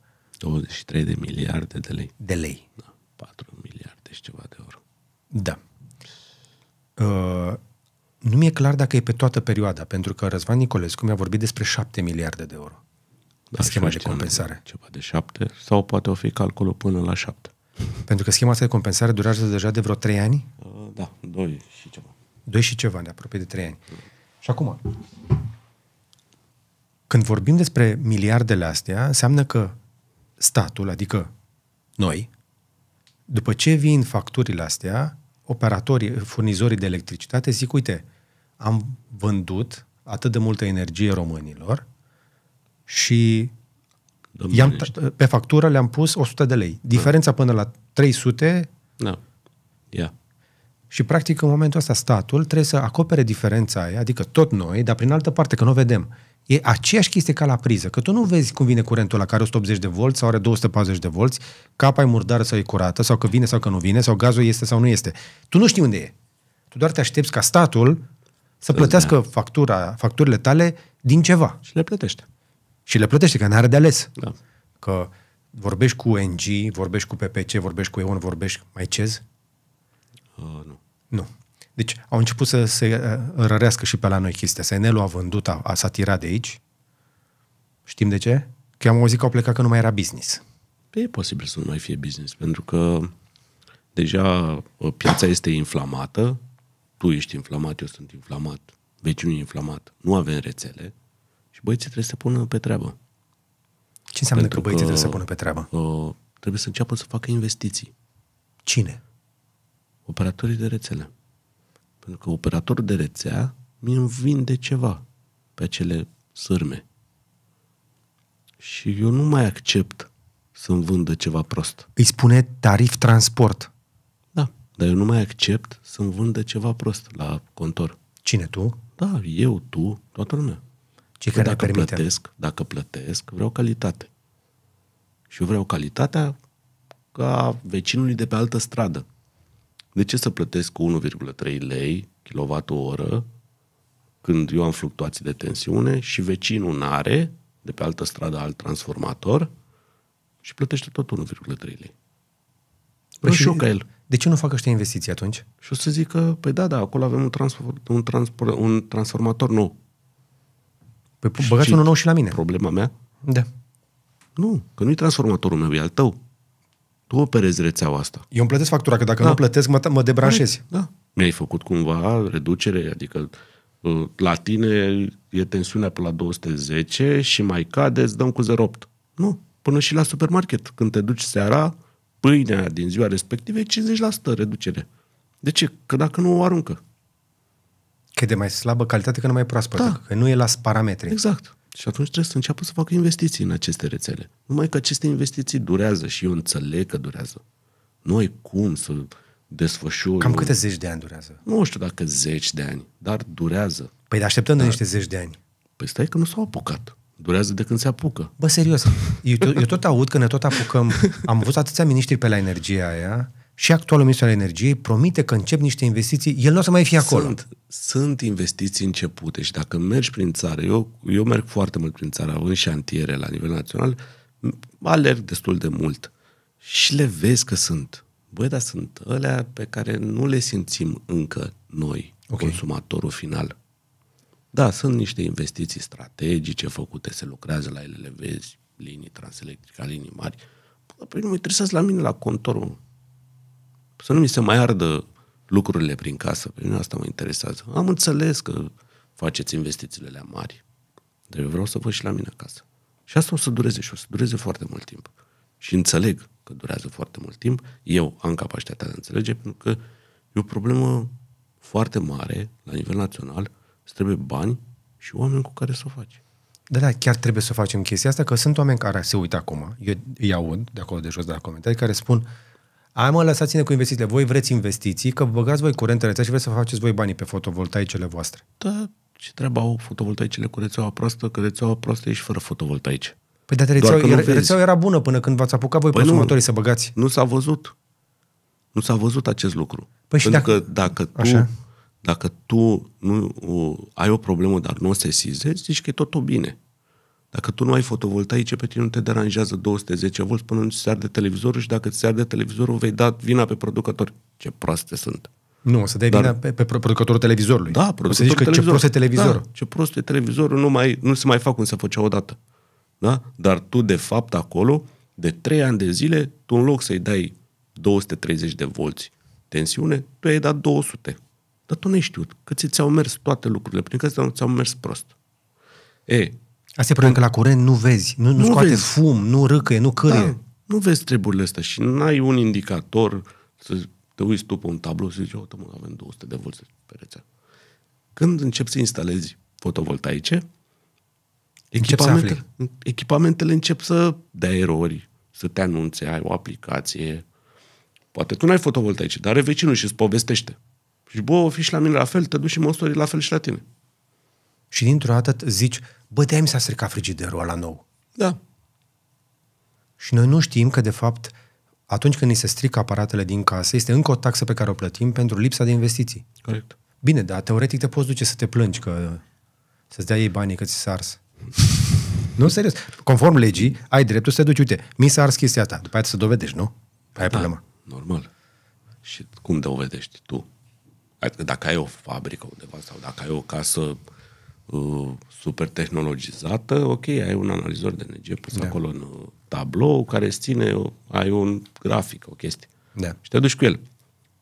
23 de miliarde
de lei. De lei. Da, 4 miliarde și ceva de euro.
Da. Uh,
nu mi-e clar dacă e pe toată perioada, pentru că Răzvan Nicolescu mi-a vorbit despre 7 miliarde de euro.
Da, schema de compensare. Ceva de 7 sau poate o fi calculul până la 7.
Pentru că schema asta de compensare durează deja de vreo 3 ani? Uh,
da, 2 și ceva. 2 și
ceva, de aproape de 3 ani. Mm. Și acum, când vorbim despre miliardele astea, înseamnă că statul, adică noi, după ce vin facturile astea, operatorii, furnizorii de electricitate zic, uite, am vândut atât de multă energie românilor și i-am, pe factură le-am pus 100 de lei. Da. Diferența până la 300...
Da. Yeah.
Și practic în momentul ăsta statul trebuie să acopere diferența aia, adică tot noi, dar prin altă parte, că nu o vedem. E aceeași chestie ca la priză, că tu nu vezi cum vine curentul la care 180 de volți sau are 240 de volți, capa e murdară sau e curată, sau că vine sau că nu vine, sau gazul este sau nu este. Tu nu știi unde e. Tu doar te aștepți ca statul să păi plătească da. factura, facturile tale din ceva. Și le plătește. Și le plătește, că nu are de ales. Da. Că vorbești cu NG, vorbești cu PPC, vorbești cu EON, vorbești mai cez? Uh, nu. Nu. Deci au început să se uh, rărească și pe la noi chestia. SNL-ul a vândut, a, a satirat de aici. Știm de ce? Că am auzit că au plecat că nu mai era business.
Păi e posibil să nu mai fie business, pentru că deja uh, piața este inflamată, tu ești inflamat, eu sunt inflamat, vecinul e inflamat, nu avem rețele și băieții trebuie să se pună pe treabă. Ce înseamnă pentru că băieții că, trebuie să se pună pe treabă? Uh, trebuie să înceapă să facă investiții. Cine? Operatorii de rețele. Pentru că operatorul de rețea mi îmi vinde ceva pe acele sârme. Și eu nu mai accept să-mi vândă ceva prost. Îi spune tarif transport. Da, dar eu nu mai accept să-mi vândă ceva prost la contor. Cine, tu? Da, eu, tu, toată lumea. Ce păi care dacă permite. plătesc, dacă plătesc, vreau calitate. Și eu vreau calitatea ca vecinului de pe altă stradă. De ce să plătesc cu 1,3 lei kWh când eu am fluctuații de tensiune și vecinul nu are de pe altă stradă, alt transformator și plătește tot 1,3 lei. Păi și eu ca el. De ce nu fac ăștia investiții atunci? Și o să zic că, păi da, da, acolo avem un, transfer, un, transfer, un transformator nou. Păi băgați unul nou și la mine. Problema mea? Da. Nu, că nu e transformatorul meu, e al tău. Tu operezi rețeaua asta. Eu
îmi plătesc factura, că dacă da. nu plătesc, mă, mă debranșez. Da.
Mi-ai făcut cumva reducere, adică uh, la tine e tensiunea pe la 210 și mai cade, îți dăm cu 0,8. Nu, până și la supermarket. Când te duci seara, pâinea din ziua respectivă e 50% reducere. De ce? Că dacă nu o aruncă. Că de mai slabă calitate, că nu mai e proaspătă, da. că nu e la parametri. Exact. Și atunci trebuie să înceapă să facă investiții în aceste rețele. Numai că aceste investiții durează și eu înțeleg că durează. Nu ai cum să desfășuri... Cam câte zeci de ani durează? Nu știu dacă zeci de ani, dar durează. Păi așteptăm dar... niște zeci de ani. Păi stai că nu s-au apucat. Durează de când
se apucă. Bă, serios. Eu, eu tot aud că ne tot apucăm. Am văzut atâția miniștri pe la energia aia și actualul ministru al energiei promite că încep niște investiții, el nu o să mai fie acolo. Sunt,
sunt investiții începute și dacă mergi prin țară, eu, eu merg foarte mult prin țară, având șantiere la nivel național, alerg destul de mult și le vezi că sunt. Băi, dar sunt alea pe care nu le simțim încă noi, okay. consumatorul final. Da, sunt niște investiții strategice făcute, se lucrează la ele, le vezi, linii transelectrice, linii mari. Păi nu mă interesează la mine la contorul să nu mi se mai ardă lucrurile prin casă, pe mine asta mă interesează. Am înțeles că faceți investițiile alea mari, dar eu vreau să văd și la mine acasă. Și asta o să dureze și o să dureze foarte mult timp. Și înțeleg că durează foarte mult timp, eu am capacitatea de înțelege, pentru că e o problemă foarte mare la nivel național, îți trebuie bani
și oameni cu care să o faci. Da, da, chiar trebuie să facem chestia asta, că sunt oameni care se uită acum, eu îi aud de acolo de jos de la comentarii, care spun, Hai mă, lăsați-ne cu investițiile. Voi vreți investiții, că băgați voi curent în rețea și vreți să faceți voi banii pe fotovoltaicele
voastre. Da, ce treaba au fotovoltaicele cu rețeaua proastă, că rețeaua proastă e și fără fotovoltaice. Păi dar rețeaua, era, rețeaua
era bună până când v-ați apucat voi păi consumatorii
nu, să băgați. Nu s-a văzut. Nu s-a văzut acest lucru. Păi Pentru dacă, că dacă tu, așa? dacă tu nu, o, uh, ai o problemă, dar nu o sesizezi, zici că e totul bine. Dacă tu nu ai fotovoltaice, pe tine nu te deranjează 210 V până nu se arde televizorul și dacă ți arde televizorul, vei da vina pe producători. Ce proaste sunt.
Nu, o să dai Dar, vina pe, pe producătorul televizorului. Da, producătorul o să zici că televizor. ce prost e televizorul. Da,
ce prost e televizorul, nu, mai, nu se mai fac cum se făcea odată. Da? Dar tu, de fapt, acolo, de 3 ani de zile, tu în loc să-i dai 230 de volți tensiune, tu ai dat 200. Dar tu nu ai știut că ți-au mers toate lucrurile, prin că ți-au mers prost. E, Asta e problema că la curent nu
vezi, nu, nu, nu scoate vezi. fum, nu râcăie, nu cârie. Da,
nu vezi treburile astea și n-ai un indicator să te uiți tu pe un tablou și zici, uite mă, avem 200 de volți pe rețea. Când începi să instalezi fotovoltaice, încep echipamentele încep să dea erori, să te anunțe, ai o aplicație. Poate tu n-ai fotovoltaice, dar are vecinul și îți povestește. Și bă, o fi și la mine la fel, te duci și măsori la fel și la tine și dintr-o dată zici, bă, de mi s-a stricat frigiderul ăla nou. Da.
Și noi nu știm că, de fapt, atunci când ni se strică aparatele din casă, este încă o taxă pe care o plătim pentru lipsa de investiții. Corect. Bine, dar teoretic te poți duce să te plângi că să-ți dea ei banii că ți s-a ars. <laughs> nu, serios. Conform legii, ai dreptul să te duci. Uite, mi s-a ars chestia ta. După aceea să dovedești, nu? Ai
da, e problema. Normal. Și cum dovedești tu? Adică dacă ai o fabrică undeva sau dacă ai o casă uh, super tehnologizată, ok, ai un analizor de energie pus da. acolo în uh, tablou care îți ține, uh, ai un grafic, o chestie. Da. Și te duci cu el.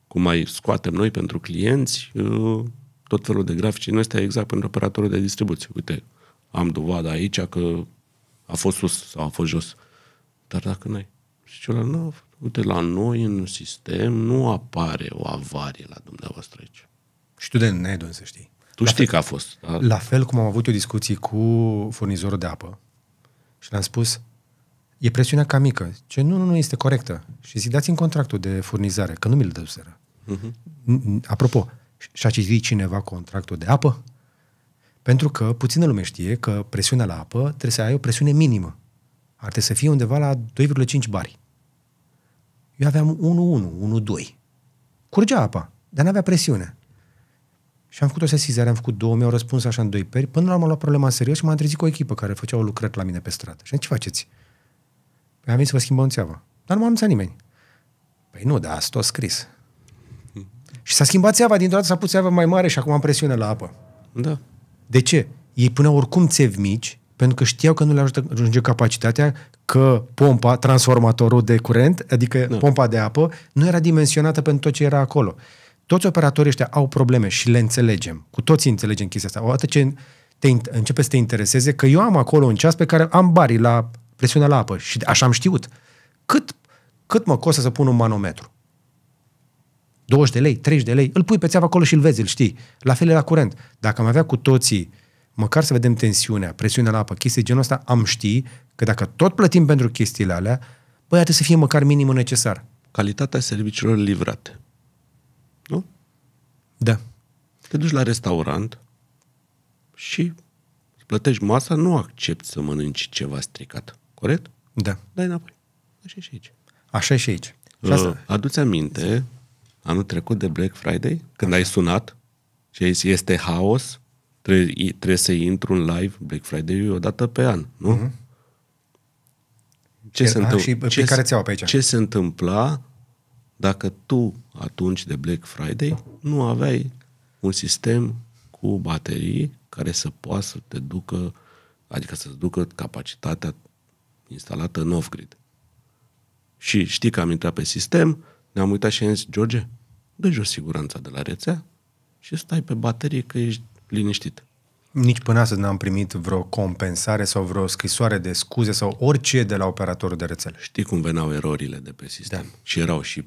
Cum mai scoatem noi pentru clienți uh, tot felul de grafici, nu este exact pentru operatorul de distribuție. Uite, am dovada aici că a fost sus sau a fost jos. Dar dacă nu? ai Și celălalt, nu, uite, la noi în sistem nu apare o avarie la dumneavoastră aici. Și tu de ne să știi. Tu la știi fel, că a fost.
Da? La fel cum am avut eu discuții cu furnizorul de apă și le-am spus, e presiunea cam mică. Ce nu, nu, nu este corectă. Și zic, dați-mi contractul de furnizare, că nu mi-l seara. Uh-huh. Apropo, și-a citit cineva contractul de apă? Pentru că puțină lume știe că presiunea la apă trebuie să ai o presiune minimă. Ar trebui să fie undeva la 2,5 bari. Eu aveam 1,1, 1,2. Curgea apa, dar n-avea presiune. Și am făcut o sesizare, am făcut două, mi-au răspuns așa în doi peri, până la urmă am luat problema în serios și m-am trezit cu o echipă care o lucrări la mine pe stradă. Și am ce faceți? Păi am venit să vă schimbăm țeava. Dar nu m-a anunțat nimeni. Păi nu, dar asta tot scris. <laughs> Și s-a schimbat țeava, dintr-o dată s-a pus țeava mai mare și acum am presiune la apă. Da. De ce? Ei puneau oricum țevi mici, pentru că știau că nu le ajută, ajunge capacitatea, că pompa, transformatorul de curent, adică da. pompa de apă, nu era dimensionată pentru tot ce era acolo. Toți operatorii ăștia au probleme și le înțelegem. Cu toții înțelegem chestia asta. Odată ce te începe să te intereseze, că eu am acolo un ceas pe care am barii la presiunea la apă și așa am știut. Cât, cât mă costă să pun un manometru? 20 de lei, 30 de lei, îl pui pe țeavă acolo și îl vezi, îl știi. La fel e la curent. Dacă am avea cu toții, măcar să vedem tensiunea, presiunea la apă, chestii genul ăsta, am ști că dacă tot plătim pentru chestiile alea, băi, să fie măcar minimul necesar. Calitatea
serviciilor livrate. Nu? Da. Te duci la restaurant și plătești masa, nu accepti să mănânci ceva stricat. Corect? Da. Dai înapoi. Așa și aici. Așa și aici. Și asta... Uh, Aduți aminte anul trecut de Black Friday, când Așa. ai sunat și ai zis, este haos, trebuie, trebuie să intru în live Black Friday o dată pe an, nu? Mm-hmm. Ce, se ah, întâmpl- și ce, care pe aici. ce se întâmpla dacă tu atunci de Black Friday nu aveai un sistem cu baterii care să poată să te ducă, adică să-ți ducă capacitatea instalată în off-grid. Și știi că am intrat pe sistem, ne-am uitat și am zis, George, dă jos siguranța de la rețea și stai pe baterie că
ești liniștit. Nici până astăzi n-am primit vreo compensare sau vreo scrisoare de scuze sau orice de la operatorul de rețele. Știi cum veneau erorile de pe sistem? Da.
Și erau și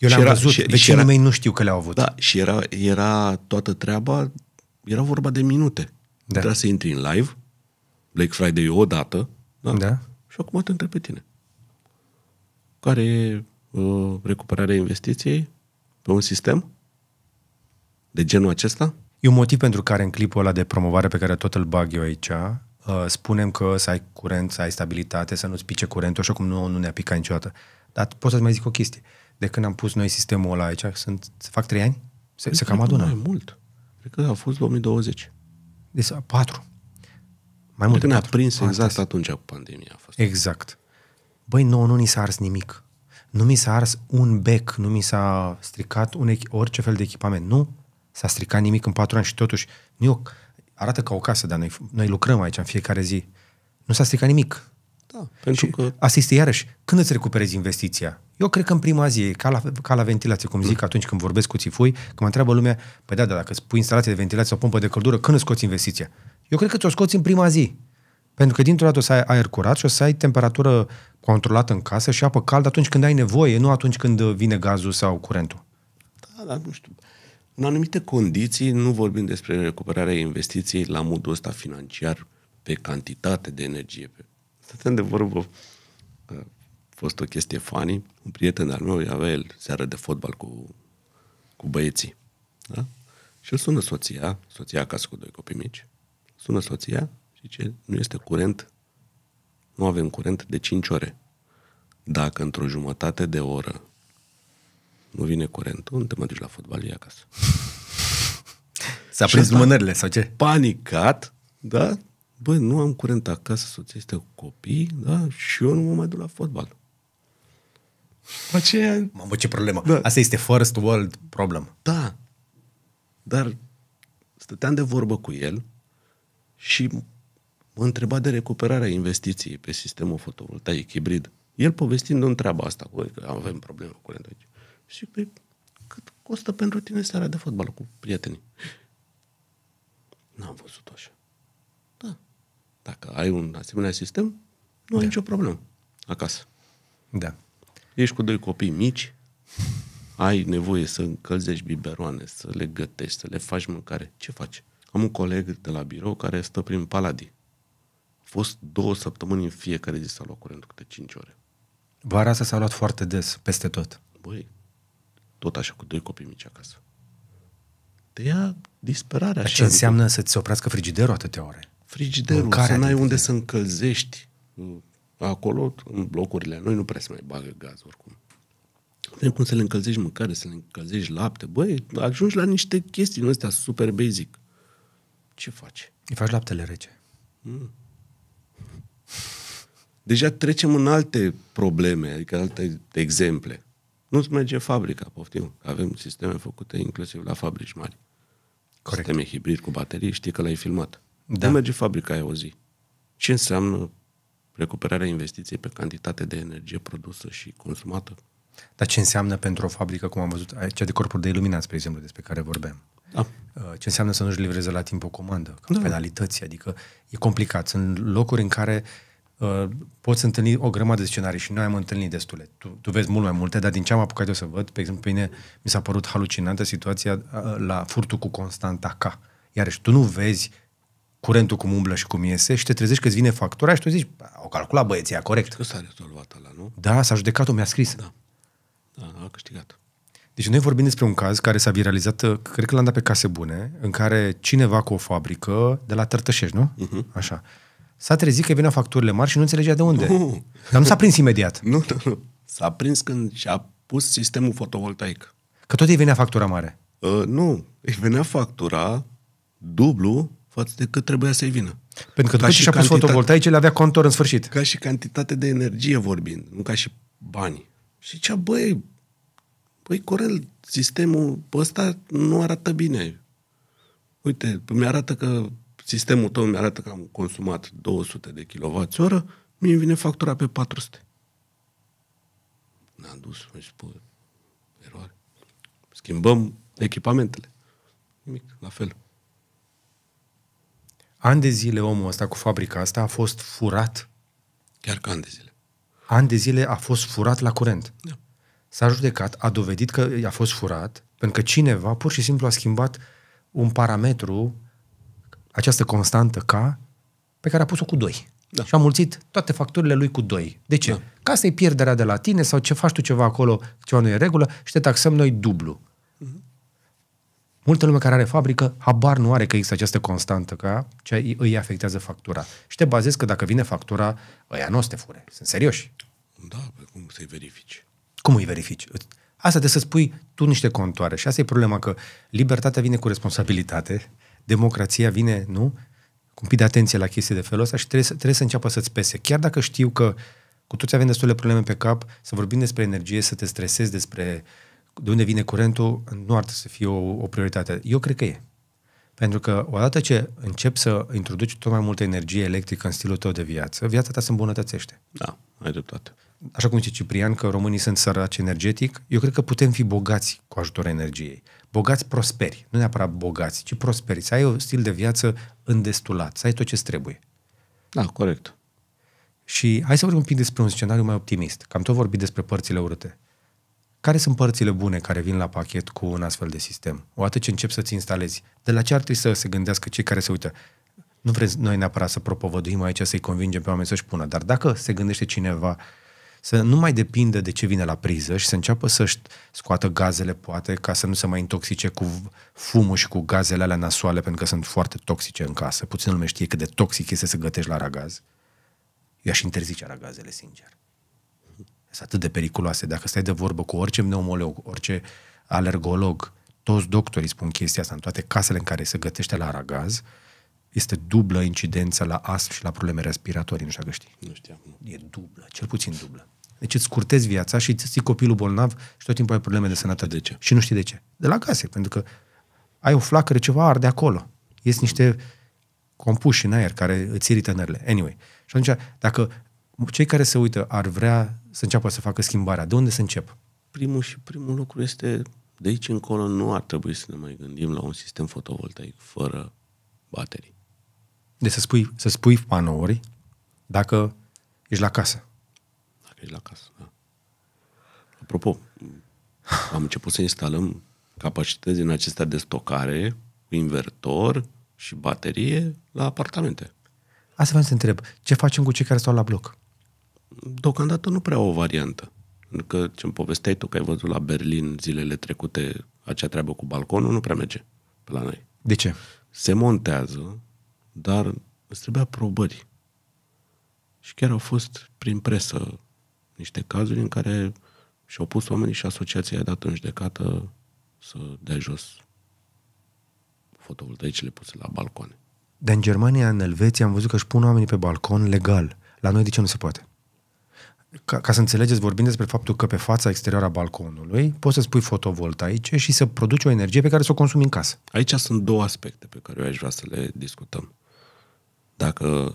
eu le-am era, văzut, și, vecinii și era, mei
nu știu că le-au avut. Da, și era, era toată treaba, era vorba de minute. Da. Trebuia să intri în live, Black Friday o dată, da? da. și acum te întreb pe tine. Care e uh, recuperarea investiției pe un sistem de genul
acesta? E un motiv pentru care în clipul ăla de promovare pe care tot îl bag eu aici, uh, spunem că să ai curent, să ai stabilitate, să nu-ți pice curentul, așa cum nu, nu ne-a picat niciodată. Dar pot să-ți mai zic o chestie. Uh, de când am pus noi sistemul ăla aici, sunt, se fac trei ani? Se, se cam adună. Mai
mult. Cred că a fost 2020. Deci patru. Mai mult Cred ne-a prins Fantastic. exact atunci cu pandemia. A fost. Exact.
Băi, nouă nu ni s-a ars nimic. Nu mi s-a ars un bec, nu mi s-a stricat un echi, orice fel de echipament. Nu s-a stricat nimic în patru ani și totuși nu eu, arată ca o casă, dar noi, noi lucrăm aici în fiecare zi. Nu s-a stricat nimic. Da, pentru și că... Asta este iarăși, când îți recuperezi investiția? Eu cred că în prima zi, ca la, ca la ventilație, cum zic atunci când vorbesc cu țifui, când mă întreabă lumea, păi da, da, dacă îți pui instalație de ventilație sau pompă de căldură, când îți scoți investiția? Eu cred că ți-o scoți în prima zi. Pentru că dintr-o dată o să ai aer curat și o să ai temperatură controlată în casă și apă caldă atunci când ai nevoie, nu atunci când vine gazul sau curentul.
Da, da, nu știu. În anumite condiții, nu vorbim despre recuperarea investiției la modul ăsta financiar, pe cantitate de energie. Pe... Stăteam de vorbă uh, fost o chestie funny. Un prieten al meu avea el seară de fotbal cu, cu băieții. Da? Și îl sună soția, soția acasă cu doi copii mici, sună soția și ce nu este curent, nu avem curent de 5 ore. Dacă într-o jumătate de oră nu vine curentul, nu te mai duci la fotbal, e acasă.
<laughs> S-a prins lumânările
sau ce? Panicat, da? Băi, nu am curent acasă, soția este cu copii, da? Și eu nu mă mai duc la fotbal ce... Mamă, ce problemă. Da. Asta este first world problem. Da. Dar stăteam de vorbă cu el și mă întreba de recuperarea investiției pe sistemul fotovoltaic hibrid. El povestind nu întreabă asta, cu că avem probleme cu aici. Și pe, păi, cât costă pentru tine seara de fotbal cu prietenii? N-am văzut așa. Da. Dacă ai un asemenea sistem, nu da. ai nicio problemă acasă. Da ești cu doi copii mici, ai nevoie să încălzești biberoane, să le gătești, să le faci mâncare. Ce faci? Am un coleg de la birou care stă prin paladi. A fost două săptămâni în fiecare zi să locuri în curentul câte 5 ore. Vara asta s-a luat foarte des, peste tot. Băi, tot așa cu doi copii mici acasă. Te ia disperarea. Dar ce înseamnă adică... să-ți oprească frigiderul atâtea ore? Frigiderul, Mâncarea să n-ai unde să încălzești Acolo, în blocurile noi, nu prea se mai bagă gaz oricum. Nu cum să le încălzești mâncare, să le încălzești lapte. Băi, ajungi la niște chestii din astea super basic. Ce faci? Îi faci laptele rece. Mm. Deja trecem în alte probleme, adică alte exemple. Nu-ți merge fabrica, poftim. Avem sisteme făcute inclusiv la fabrici mari. Corect. Sisteme hibrid cu baterii, știi că l-ai filmat. Da. Nu merge fabrica aia o zi. Ce înseamnă recuperarea investiției pe cantitate de energie produsă și consumată.
Dar ce înseamnă pentru o fabrică, cum am văzut, cea de corpuri de iluminați, spre exemplu, despre care vorbeam? Da. Uh, ce înseamnă să nu-și livreze la timp o comandă, ca da. penalități, adică e complicat. Sunt locuri în care uh, poți întâlni o grămadă de scenarii și noi am întâlnit destule. Tu, tu vezi mult mai multe, dar din ce am apucat eu să văd, pe exemplu, pe mine mi s-a părut halucinantă situația uh, la furtul cu Constanta K. Iarăși, tu nu vezi curentul cum umblă și cum iese și te trezești că îți vine factura și tu zici, au calculat băieții,
corect. că s-a rezolvat ăla, nu? Da,
s-a judecat-o, mi-a scris. Da.
da, a câștigat.
Deci noi vorbim despre un caz care s-a viralizat, uh, cred că l-am dat pe case bune, în care cineva cu o fabrică de la Tărtășești, nu? Uh-huh. Așa. S-a trezit că vine facturile mari și nu înțelegea de
unde. Nu. Dar nu s-a prins imediat. <laughs> Nu, nu, nu. S-a prins când și-a pus sistemul fotovoltaic. Că tot îi venea factura mare. Uh, nu, îi venea factura dublu față de cât trebuia să-i vină. Pentru că după ca ce și-a pus fotovoltaice, le avea contor în sfârșit. Ca și cantitate de energie vorbind, nu ca și bani. Și ce băi, băi Corel, sistemul ăsta nu arată bine. Uite, mi arată că sistemul tău mi arată că am consumat 200 de kWh, mie vine factura pe 400. ne am dus, mi spus, eroare. Schimbăm echipamentele. Nimic, la
fel. Ani de zile omul ăsta cu fabrica asta a fost furat.
Chiar că ani de zile.
Ani de zile a fost furat la curent. Da. S-a judecat, a dovedit că a fost furat, pentru că cineva pur și simplu a schimbat un parametru, această constantă K, pe care a pus-o cu 2. Da. Și a mulțit toate facturile lui cu 2. De ce? Da. Ca să i pierderea de la tine sau ce faci tu ceva acolo, ceva nu e regulă și te taxăm noi dublu. Multă lume care are fabrică, habar nu are că există această constantă, că ce îi afectează factura. Și te bazezi că dacă vine factura, ăia nu o să te fure. Sunt serioși. Da, pe cum să-i verifici? Cum îi verifici? Asta de să spui tu niște contoare. Și asta e problema, că libertatea vine cu responsabilitate, democrația vine, nu? Cu un pic de atenție la chestii de felul ăsta și trebuie să, trebuie să înceapă să-ți pese. Chiar dacă știu că cu toți avem destule probleme pe cap, să vorbim despre energie, să te stresezi despre uh, de unde vine curentul, nu ar trebui să fie o, o prioritate. Eu cred că e. Pentru că odată ce încep să introduci tot mai multă energie electrică în stilul tău de viață, viața ta se îmbunătățește. Da, ai dreptate. Așa cum zice Ciprian că românii sunt săraci energetic, eu cred că putem fi bogați cu ajutorul energiei. Bogați prosperi, nu neapărat bogați, ci prosperi. Să ai un stil de viață îndestulat, să ai tot ce trebuie. Da, corect. Și hai să vorbim un pic despre un scenariu mai optimist, Cam tot vorbit despre părțile urâte. Care sunt părțile bune care vin la pachet cu un astfel de sistem? Odată ce încep să-ți instalezi, de la ce ar trebui să se gândească cei care se uită? Nu vrem noi neapărat să propovăduim aici, să-i convingem pe oameni să-și pună, dar dacă se gândește cineva să nu mai depindă de ce vine la priză și să înceapă să-și scoată gazele, poate, ca să nu se mai intoxice cu fumul și cu gazele alea nasoale, pentru că sunt foarte toxice în casă. Puțin lume știe cât de toxic este să gătești la ragaz. Eu aș interzice aragazele sincer. Sunt atât de periculoase. Dacă stai de vorbă cu orice pneumolog, orice alergolog, toți doctorii spun chestia asta în toate casele în care se gătește la aragaz, este dublă incidența la astm și la probleme respiratorii, nu știu dacă știi. Nu știam. Nu. E dublă, cel puțin dublă. Deci îți scurtezi viața și îți ții copilul bolnav și tot timpul ai probleme de sănătate. De ce? Și nu știi de ce. De la case, pentru că ai o flacără, ceva arde acolo. Ies mm. niște compuși în aer care îți irită nările. Anyway. Și atunci, dacă cei care se uită ar vrea să înceapă să facă schimbarea? De unde să încep?
Primul și primul lucru este, de aici încolo nu ar trebui să ne mai gândim la un sistem fotovoltaic fără baterii.
Deci să spui, să spui panouri dacă ești la casă.
Dacă ești la casă, da. Apropo, am început să instalăm capacități din acestea de stocare, cu invertor și baterie
la apartamente. Asta vreau să întreb. Ce facem cu cei care stau la bloc?
deocamdată nu prea o variantă. Pentru că ce îmi povesteai tu că ai văzut la Berlin zilele trecute acea treabă cu balconul, nu prea merge pe la noi. De ce? Se montează, dar îți trebuia probări. Și chiar au fost prin presă niște cazuri în care și-au pus oamenii și asociația i-a dat în judecată să dea jos fotovoltaicele puse la balcone. Dar în Germania, în Elveția, am văzut că își pun oamenii pe balcon legal.
La noi de ce nu se poate? ca, ca să înțelegeți, vorbim despre faptul că pe fața exterioară a balconului poți să spui fotovoltaice și să produci o energie pe care să o consumi în casă. Aici sunt două
aspecte pe care eu aș vrea să le discutăm. Dacă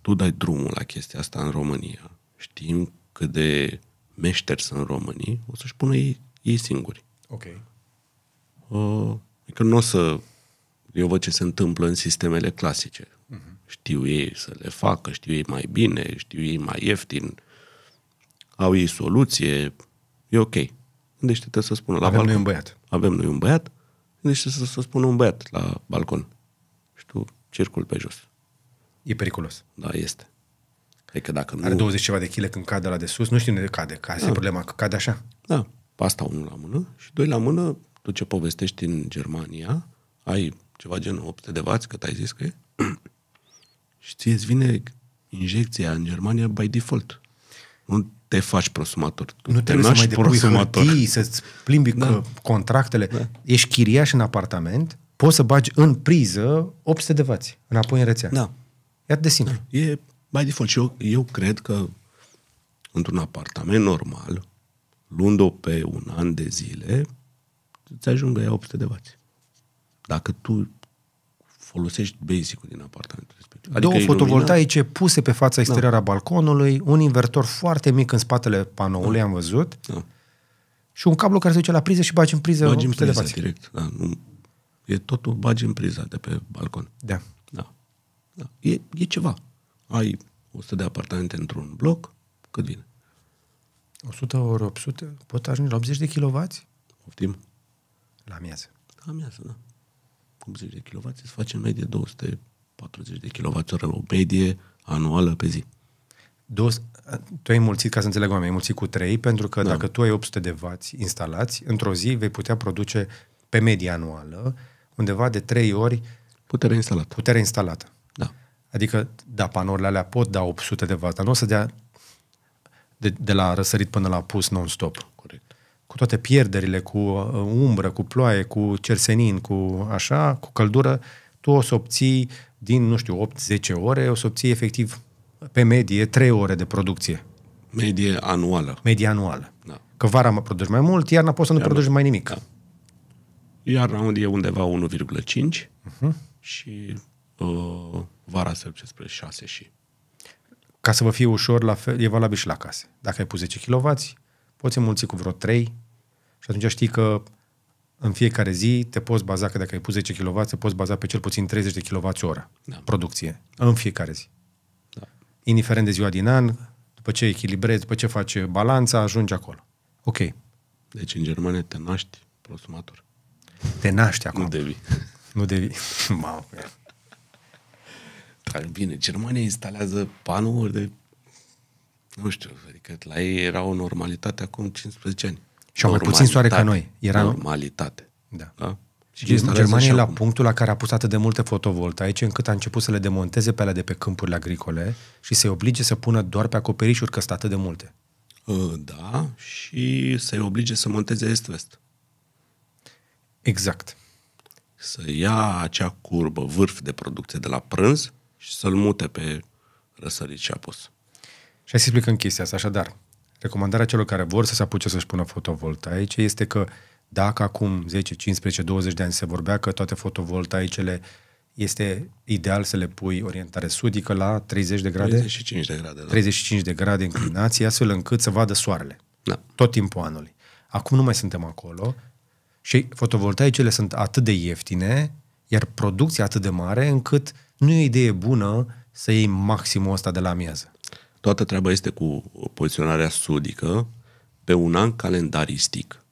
tu dai drumul la chestia asta în România, știm cât de meșteri sunt românii, o să-și pună ei, ei singuri. Ok. Uh, adică nu o să... Eu văd ce se întâmplă în sistemele clasice. Uh-huh. Știu ei să le facă, știu ei mai bine, știu ei mai ieftin, uh, au ei soluție, e ok. Gândește-te să spună la Avem balcon. noi un băiat. Avem noi un băiat, gândește-te să, să spună un băiat la balcon. Și tu circul pe jos. E periculos. Da, este. Adică dacă nu... Are 20
ceva de chile când cade la de sus, nu știu unde cade,
că da. e problema, că cade așa. Da, asta unul la mână și doi la mână, tu ce povestești în Germania, ai ceva gen 800 de vați, că ai zis că e, <clears throat> și ție îți vine injecția în Germania by default. Nu te faci prosumator. Tu nu te trebuie să mai depui hârtii, să-ți
plimbi da. contractele. Da. Ești chiriaș în apartament, poți să bagi în priză 800 de vați înapoi în rețea. Da. E de simplu. Da. E mai default.
Și eu, eu cred că într-un apartament normal, luând-o pe un an de zile, îți ajungă la 800 de vați. Dacă tu folosești basic din apartament, Adică Două fotovoltaice
lumina. puse pe fața da. exterioară da. a balconului, un invertor foarte mic în spatele panoului, da. am
văzut, da.
și un cablu care se duce la priză și bagi în priză bagi în priză direct,
da. Nu, e totul bagi în priză de pe balcon. Da. Da. da. E, e ceva. Ai 100 de apartamente într-un bloc, cât vine?
100 ori 800, pot ajunge la 80 de kW?
Optim. La amiază. La amiază, da. 80 de kW îți face în medie 200 40 de kWh la o medie anuală pe zi.
Dos, tu ai mulțit, ca să înțeleg oamenii, ai mulțit cu 3, pentru că da. dacă tu ai 800 de vați instalați, într-o zi vei putea produce pe medie anuală undeva de 3 ori putere instalată. Putere instalată. Da. Adică, da, panourile alea pot da 800 de vați, dar nu o să dea de, de la răsărit până la pus non-stop. Corect. Cu toate pierderile, cu uh, umbră, cu ploaie, cu cersenin, cu așa, cu căldură, tu o să obții uh, din, nu știu, 8-10 ore, o să obții efectiv pe medie 3 ore de producție. Medie anuală. Medie anuală. Da. Că vara mă produci mai mult,
iarna poți să nu iarna. produci mai nimic. Da. Iarna unde e undeva 1,5 uh-huh. Mhm. și uh, vara se duce spre 6 și.
Ca să vă fie ușor, la fel, e valabil și la case. Dacă ai pus 10 kW, poți înmulți cu vreo 3 și atunci știi că în fiecare zi te poți baza, că dacă ai pus 10 kW, te poți baza pe cel puțin 30 de kWh da. producție, în fiecare zi. Da. Indiferent de ziua din an, după ce echilibrezi, după ce faci balanța, ajungi acolo.
Ok. Deci în Germania te naști prosumator. Te naști acum. Nu devii. <laughs> Nu devii. <laughs> Mamă. Dar păi, bine, Germania instalează panouri de... Nu știu, adică la ei era o normalitate acum 15 ani. Și au mai puțin soare ca noi. Era normalitate. Da. da? Și Germania e la acum.
punctul la care a pus atât de multe fotovoltaice încât a început să le demonteze pe alea de pe câmpurile agricole și să-i oblige să pună doar pe acoperișuri, că sunt atât de multe.
Ă, da, și să-i oblige să monteze est-vest. Exact. Să ia acea curbă, vârf de producție de la prânz și să-l mute pe răsărit și apus. Și
hai să explicăm chestia asta, așadar recomandarea celor care vor să se apuce să-și pună fotovoltaice este că dacă acum 10, 15, 20 de ani se vorbea că toate fotovoltaicele este ideal să le pui orientare sudică la 30 de grade? 35 de grade. Da. 35 de grade inclinație, astfel încât să vadă soarele. Da. Tot timpul anului. Acum nu mai suntem acolo și fotovoltaicele sunt atât de ieftine, iar producția atât de mare, încât nu e o idee bună să iei maximul ăsta de la amiază.
Toată treaba este cu poziționarea sudică pe un an calendaristic.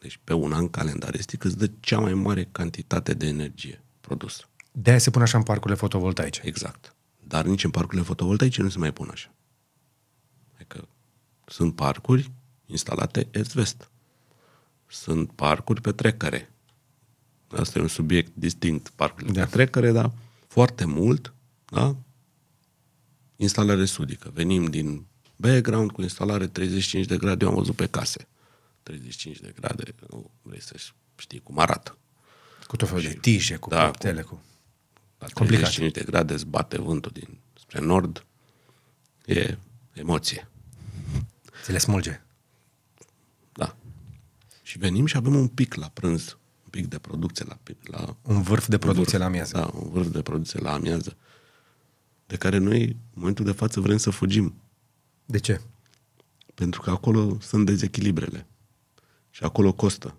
Deci pe un an calendaristic îți dă cea mai mare cantitate de energie produsă. De aia se pune așa în parcurile fotovoltaice. Exact. Dar nici în parcurile fotovoltaice nu se mai pun așa. Adică sunt parcuri instalate est-vest. Sunt parcuri pe trecere. Asta e un subiect distinct, parcurile da. pe trecere, dar foarte mult, da? instalare sudică. Venim din background cu instalare 35 de grade, eu am văzut pe case. 35 de grade, nu vrei să știi cum arată. Cu tot felul de tije, cu da, peptele, cu... La da, 35 de grade îți bate vântul din spre nord, e emoție. Se le smulge. Da. Și venim și avem un pic la prânz, un pic de producție la... la un vârf de producție vârf, la amiază. Da, un vârf de producție la amiază de care noi, în momentul de față, vrem să fugim. De ce? Pentru că acolo sunt dezechilibrele. Și acolo costă.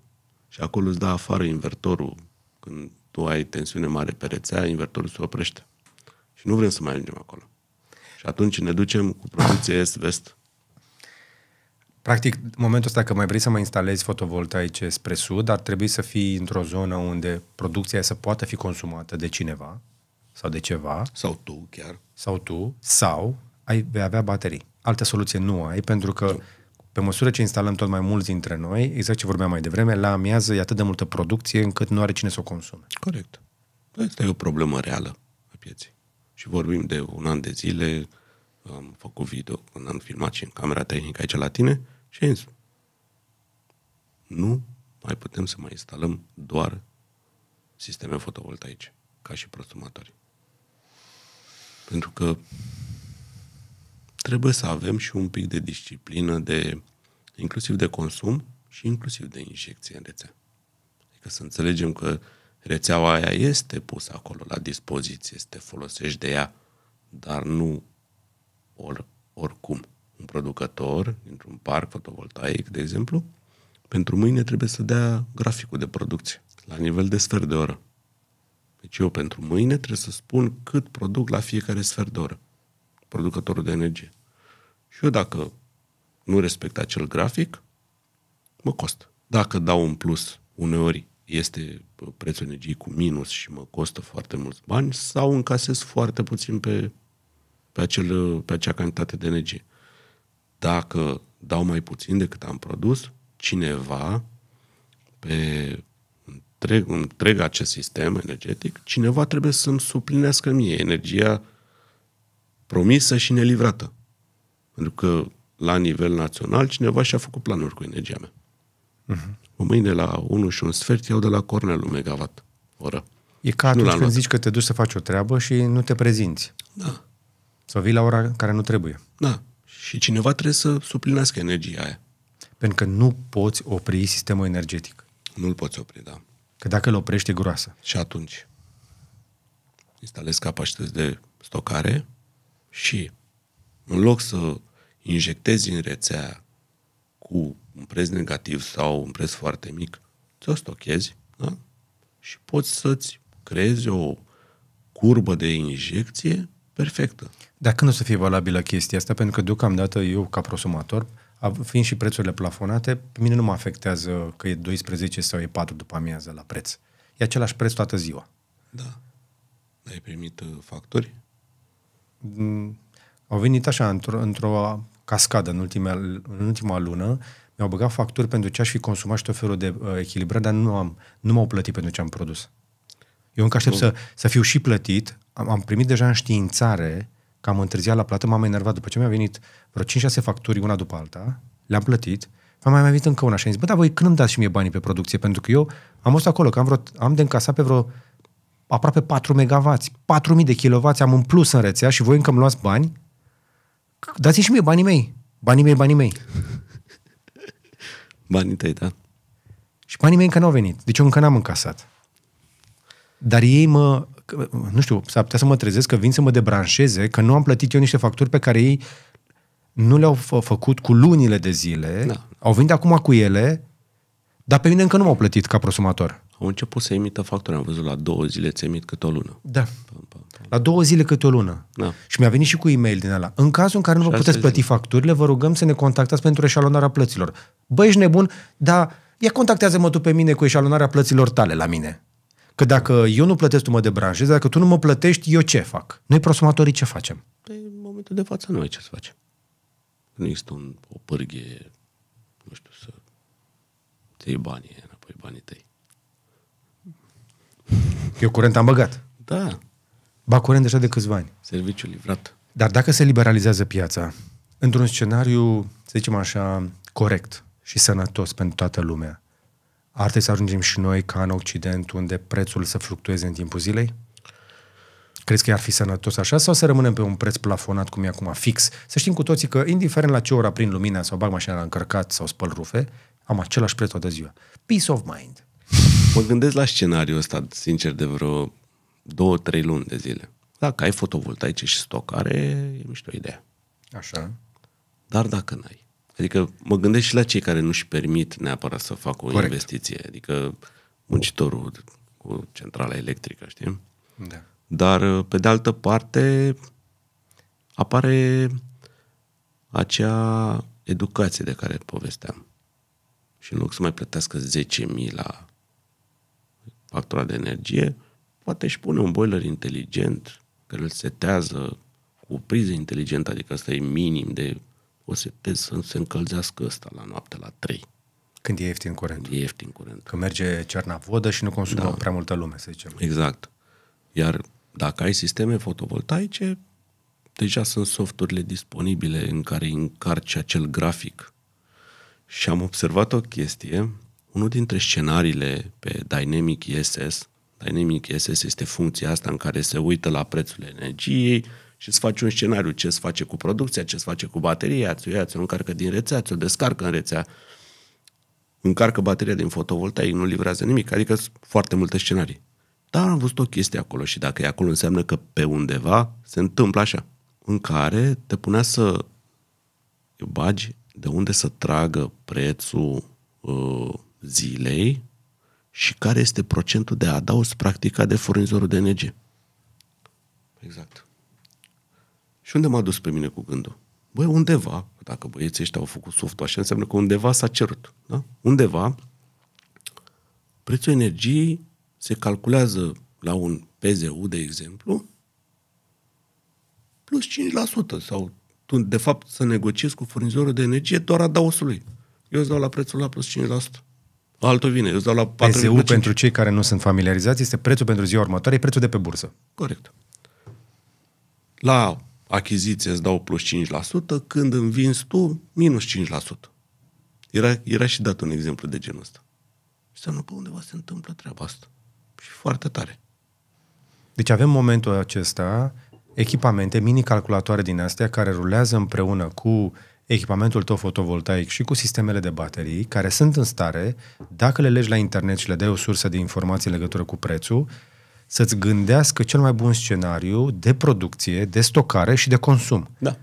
Și acolo îți dă afară invertorul. Când tu ai tensiune mare pe rețea, invertorul se oprește. Și nu vrem să mai ajungem acolo. Și atunci ne ducem cu producție <coughs> est-vest.
Practic, în momentul ăsta, că mai vrei să mai instalezi fotovoltaice spre sud, ar trebui să fii într-o zonă unde producția să poată fi consumată de cineva, sau de ceva. Sau tu chiar. Sau tu. Sau ai, vei avea baterii. Altă soluție nu ai, pentru că pe măsură ce instalăm tot mai mulți dintre noi, exact ce vorbeam mai devreme, la amiază e atât de multă producție încât nu are cine să o consume. Corect.
Asta e o problemă reală a pieței. Și vorbim de un an de zile, am făcut video când am filmat și în camera tehnică aici la tine și ai zis, nu mai putem să mai instalăm doar sisteme fotovoltaice, ca și prosumatori. Pentru că trebuie să avem și un pic de disciplină, de, inclusiv de consum și inclusiv de injecție în rețea. Adică să înțelegem că rețeaua aia este pusă acolo la dispoziție, să te folosești de ea, dar nu or, oricum. Un producător, dintr-un parc fotovoltaic, de exemplu, pentru mâine trebuie să dea graficul de producție la nivel de sfert de oră. Deci eu pentru mâine trebuie să spun cât produc la fiecare sfert de oră, producătorul de energie. Și eu dacă nu respect acel grafic, mă costă. Dacă dau un plus, uneori este prețul energiei cu minus și mă costă foarte mulți bani sau încasez foarte puțin pe, pe, acel, pe acea cantitate de energie. Dacă dau mai puțin decât am produs, cineva pe întreg, întreg acest sistem energetic, cineva trebuie să-mi suplinească mie energia promisă și nelivrată. Pentru că la nivel național cineva și-a făcut planuri cu energia mea. Uh-huh. Mâine la 1 și un sfert iau de la Cornelu megawatt oră.
E ca atunci când zici
că te duci să faci o treabă și nu te prezinți. Da. Sau vii la ora care nu trebuie. Da. Și cineva trebuie să suplinească energia aia. Pentru că nu poți opri sistemul energetic. Nu-l poți opri, da. Că dacă îl oprești, e groasă. Și atunci
instalezi capacități de stocare și în loc să injectezi în rețea cu un preț negativ sau un preț foarte mic, ți-o stochezi da? și poți să-ți creezi o curbă de injecție perfectă. Dar când o să fie
valabilă chestia asta? Pentru că deocamdată eu, ca prosumator, fiind și prețurile plafonate, pe mine nu mă afectează că e 12 sau e 4 după amiază la preț. E același preț toată ziua. Da.
Ai primit uh, factori?
Mm, au venit așa, într-o, într-o cascadă în ultima, în ultima lună, mi-au băgat facturi pentru ce aș fi consumat și tot felul de uh, echilibrări, dar nu, am, nu m-au plătit pentru ce am produs. Eu încă aștept să, să fiu și plătit, am, am primit deja înștiințare că am întârziat la plată, m-am enervat după ce mi-a venit vreo 5-6 facturi una după alta, le-am plătit, am mai venit încă una și am zis, bă, dar voi când îmi dați și mie banii pe producție? Pentru că eu am fost acolo, că am, vreo, am de încasat pe vreo aproape 4 MW, 4.000 de kW am în plus în rețea și voi încă îmi luați bani? Dați-mi și mie banii mei. Banii mei, banii mei. <laughs>
banii tăi, da.
Și banii mei încă n-au venit. Deci eu încă n-am încasat. Dar ei mă, că, nu știu, s-ar putea să mă trezesc că vin să mă debranșeze, că nu am plătit eu niște facturi pe care ei nu le-au fă- făcut cu lunile de zile, da. au venit acum cu
ele, dar pe mine încă nu m-au plătit ca prosumator. Au început să emită facturi, am văzut la două zile ți emit câte o lună.
Da. La două zile câte o lună. Da. Și mi-a venit și cu e-mail din ăla. În cazul în care nu vă puteți plăti zi. facturile, vă rugăm să ne contactați pentru eșalonarea plăților. Băi, ești nebun, dar ia contactează-mă tu pe mine cu eșalonarea plăților tale la mine. Că dacă eu nu plătesc, tu mă debranjezi, dacă tu nu mă plătești, eu ce fac? Noi, prosumatorii, ce facem?
Păi, în momentul de față nu ai ce să facem. Nu există un, o pârghie, nu știu, să te iei banii înapoi, banii tăi. Eu
curent am băgat. Da. Ba curent deja de câțiva ani. Serviciul livrat. Dar dacă se liberalizează piața, într-un scenariu, să zicem așa, corect și sănătos pentru toată lumea, ar trebui să ajungem și noi ca în Occident unde prețul să fluctueze în timpul zilei? Crezi că ar fi sănătos așa sau să rămânem pe un preț plafonat cum e acum fix? Să știm cu toții că indiferent la ce ora prin lumina sau bag mașina la încărcat sau spăl rufe, am
același preț toată ziua.
Peace of mind.
Mă gândesc la scenariul ăsta, sincer, de vreo două, trei luni de zile. Dacă ai fotovoltaice și stocare, e mișto idee. Așa. Dar dacă n-ai, Adică mă gândesc și la cei care nu-și permit neapărat să facă o Corect. investiție, adică muncitorul cu centrala electrică, știi? Da. Dar, uh, pe de altă parte, apare acea educație de care povesteam. Și în loc să mai plătească 10.000 la factura de energie, poate și pune un boiler inteligent, care îl setează cu priză inteligentă, adică asta e minim de o setez să se încălzească ăsta la noapte la 3. Când e ieftin curent. E ieftin curent. Că merge cerna vodă și nu consumă da. prea multă lume, să zicem. Exact. Iar dacă ai sisteme fotovoltaice, deja sunt softurile disponibile în care încarci acel grafic. Și am observat o chestie, unul dintre scenariile pe Dynamic ESS, Dynamic ESS este funcția asta în care se uită la prețul energiei, și îți faci un scenariu, ce se face cu producția, ce se face cu bateria, ți-o ia, ți-o încarcă din rețea, ți-o descarcă în rețea, încarcă bateria din fotovoltaic, nu livrează nimic, adică sunt foarte multe scenarii. Dar am văzut o chestie acolo și dacă e acolo înseamnă că pe undeva se întâmplă așa, în care te punea să bagi de unde să tragă prețul uh, zilei și care este procentul de adaos practicat de furnizorul de energie. Exact. Și unde m-a dus pe mine cu gândul? Băi, undeva, dacă băieții ăștia au făcut softul așa, înseamnă că undeva s-a cerut. Da? Undeva, prețul energiei se calculează la un PZU, de exemplu, plus 5% sau tu, de fapt, să negociezi cu furnizorul de energie doar adaosului. Eu îți dau la prețul la plus 5%. Altul vine, eu îți dau la 4%. PZU, pentru
cei care nu sunt familiarizați, este prețul pentru ziua următoare, e prețul de pe bursă.
Corect. La achiziție îți dau plus 5%, când îmi vinzi tu, minus 5%. Era, era și dat un exemplu de genul ăsta. Înseamnă că undeva se întâmplă treaba asta. Și foarte tare.
Deci avem momentul acesta echipamente, mini-calculatoare din astea care rulează împreună cu echipamentul tău fotovoltaic și cu sistemele de baterii, care sunt în stare, dacă le legi la internet și le dai o sursă de informații în legătură cu prețul, să-ți gândească cel mai bun scenariu de producție, de stocare și de consum. Da.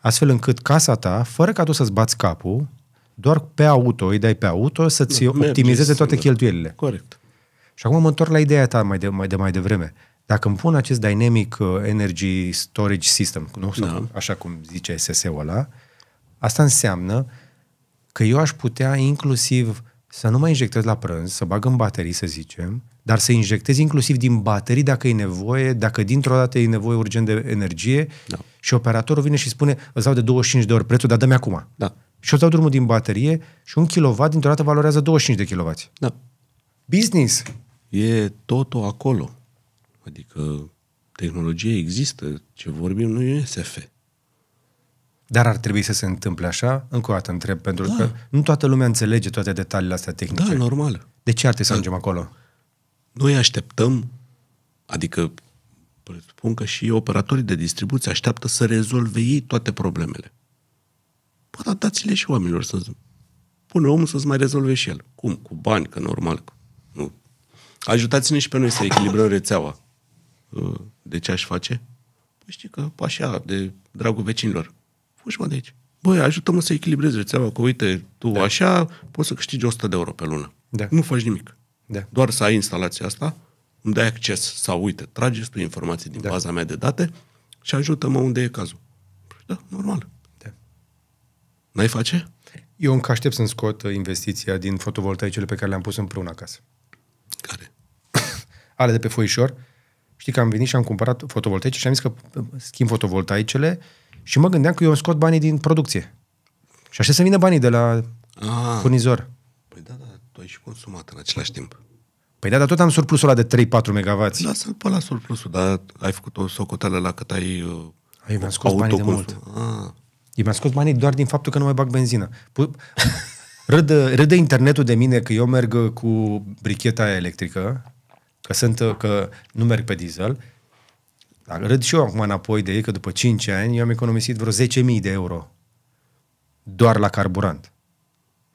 Astfel încât casa ta, fără ca tu să-ți bați capul, doar pe auto, îi dai pe auto, să-ți da, optimizeze toate singur. cheltuielile. Corect. Și acum mă întorc la ideea ta mai de mai, de mai devreme. Dacă îmi pun acest Dynamic uh, Energy Storage System, nu? da. așa cum zice SS-ul ăla, asta înseamnă că eu aș putea inclusiv să nu mai injectez la prânz, să bag în baterii, să zicem, dar să injectezi inclusiv din baterii dacă e nevoie, dacă dintr-o dată e nevoie urgent de energie da. și operatorul vine și spune îți dau de 25 de ori prețul, dar dă-mi acum. Da. Și îți dau drumul din baterie și un kW dintr-o
dată valorează 25 de kW. Da. Business! E totul acolo. Adică tehnologia există, ce vorbim nu e SF.
Dar ar trebui să se întâmple așa? Încă o dată întreb, pentru da. că nu toată lumea înțelege toate
detaliile astea tehnice. Da, normal. De ce ar trebui să da. ajungem acolo? Noi așteptăm, adică spun că și operatorii de distribuție așteaptă să rezolve ei toate problemele. Bă, dar dați-le și oamenilor să pune omul să-ți mai rezolve și el. Cum? Cu bani, că normal. Nu. Ajutați-ne și pe noi să echilibrăm rețeaua. Uh, de ce aș face? Păi știi că așa, de dragul vecinilor. Fugi mă de aici. Băi, ajută-mă să echilibrezi rețeaua, că uite, tu da. așa poți să câștigi 100 de euro pe lună. Da. Nu faci nimic. Da. Doar să ai instalația asta, îmi dai acces sau uite, trageți tu informații din da. baza mea de date și ajută-mă unde e cazul. Da, normal. Da. N-ai face? Eu încă aștept să-mi scot uh, investiția
din fotovoltaicele pe care le-am pus împreună acasă. Care? <coughs> Ale de pe foișor. Știi că am venit și am cumpărat fotovoltaice și am zis că uh, schimb fotovoltaicele și mă gândeam că eu îmi scot banii din producție. Și așa să vină banii de la A, ah. furnizor. Păi da, da tu ai și consumat în același timp. Păi da, dar tot am surplusul ăla de 3-4 MW. Lasă-l pe
la surplusul, dar ai făcut o socoteală la cât ai uh, ai mi-am scos banii de mult. Ah.
mi-am scos banii doar din faptul că nu mai bag benzină. <laughs> Râde, râde internetul de mine că eu merg uh, cu bricheta electrică, că, sunt, uh, că nu merg pe diesel, dar râd și eu acum înapoi de ei că după 5 ani eu am economisit vreo 10.000 de euro doar la carburant.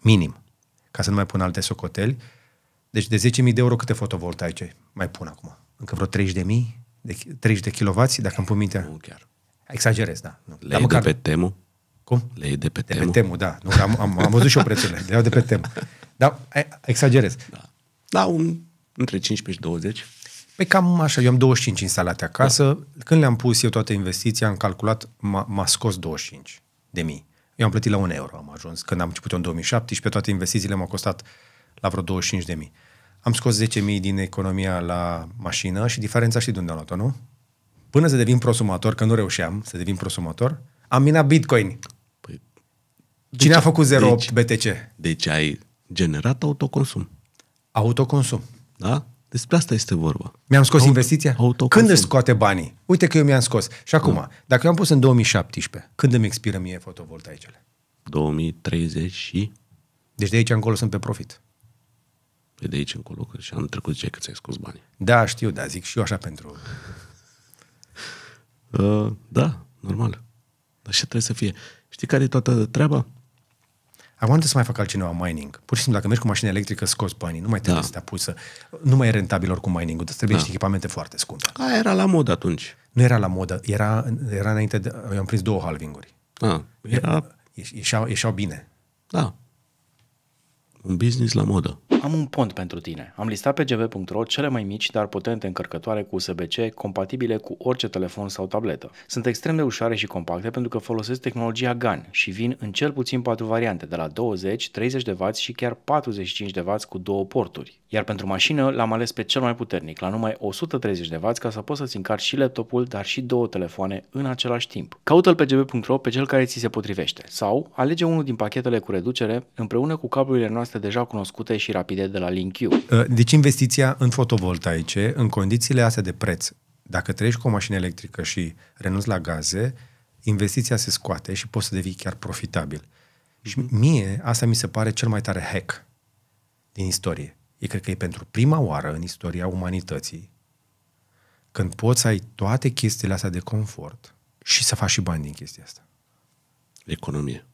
Minim ca să nu mai pun alte socoteli. Deci de 10.000 de euro câte fotovoltaice mai pun acum? Încă vreo 30.000? de 30 de kW, dacă îmi pun minte? Nu chiar. Exagerez, da. Nu. Le măcar... de pe temu? Cum? Le de pe temu? De pe temu, da. Nu, am, am, am văzut și eu prețurile. Le iau de pe temu. Dar exagerez. Da, da un, între 15 și 20. Păi cam așa, eu am 25 instalate acasă. Da. Când le-am pus eu toată investiția, am calculat, m-a, m-a scos 25 de mii. Eu am plătit la un euro, am ajuns. Când am început în 2017, toate investițiile m-au costat la vreo 25 de mii. Am scos 10.000 din economia la mașină și diferența și de unde am luat-o, nu? Până să devin prosumator, că nu reușeam să devin prosumator, am minat bitcoin. Păi, Cine deci, a făcut 0.8 deci, BTC?
Deci ai generat autoconsum. Autoconsum. Da? Despre asta este vorba. Mi-am scos Auto,
investiția? Autoconsum. Când îți scoate banii? Uite că eu mi-am scos. Și acum, da. dacă eu am pus în 2017, când îmi expiră mie fotovoltaicele?
2030 și... Deci de aici încolo sunt pe profit. Pe păi de aici încolo, că și am trecut ce că ți-ai scos banii.
Da, știu, da, zic și eu așa pentru...
uh, da, normal. Dar și trebuie să fie. Știi care e toată treaba? I want să mai fac altcineva mining. Pur și
simplu, dacă mergi cu mașină electrică, scoți banii, nu mai trebuie da. să te apuci să... Nu mai e rentabil oricum mining-ul, îți trebuie da. echipamente foarte scumpe. A, era la mod atunci. Nu era la modă, era, era înainte de... Eu am prins două halvinguri.
A, ah, era... Ieșeau, ieșeau bine. Da un business la modă.
Am un pont pentru tine. Am listat pe gv.ro cele mai mici, dar potente încărcătoare cu USB-C, compatibile cu orice telefon sau tabletă. Sunt extrem de ușoare și compacte pentru că folosesc tehnologia GAN și vin în cel puțin 4 variante, de la 20, 30 de W și chiar 45 de W cu două porturi. Iar pentru mașină l-am ales pe cel mai puternic, la numai 130
de W ca să poți să-ți încarci și laptopul, dar și două telefoane în același timp. Caută-l pe gb.ro pe cel care ți se potrivește sau alege unul din pachetele cu reducere împreună cu cablurile noastre este
deja cunoscute și rapide de la LinQ. Ă, deci investiția în fotovoltaice, în condițiile astea de preț, dacă treci cu o mașină electrică și renunți la gaze, investiția se scoate și poți să devii chiar profitabil. Și mhm. mie, asta mi se pare cel mai tare hack din istorie. E cred că e pentru prima oară în istoria umanității când poți să ai toate chestiile astea de confort și să faci și bani din chestia asta. Economie.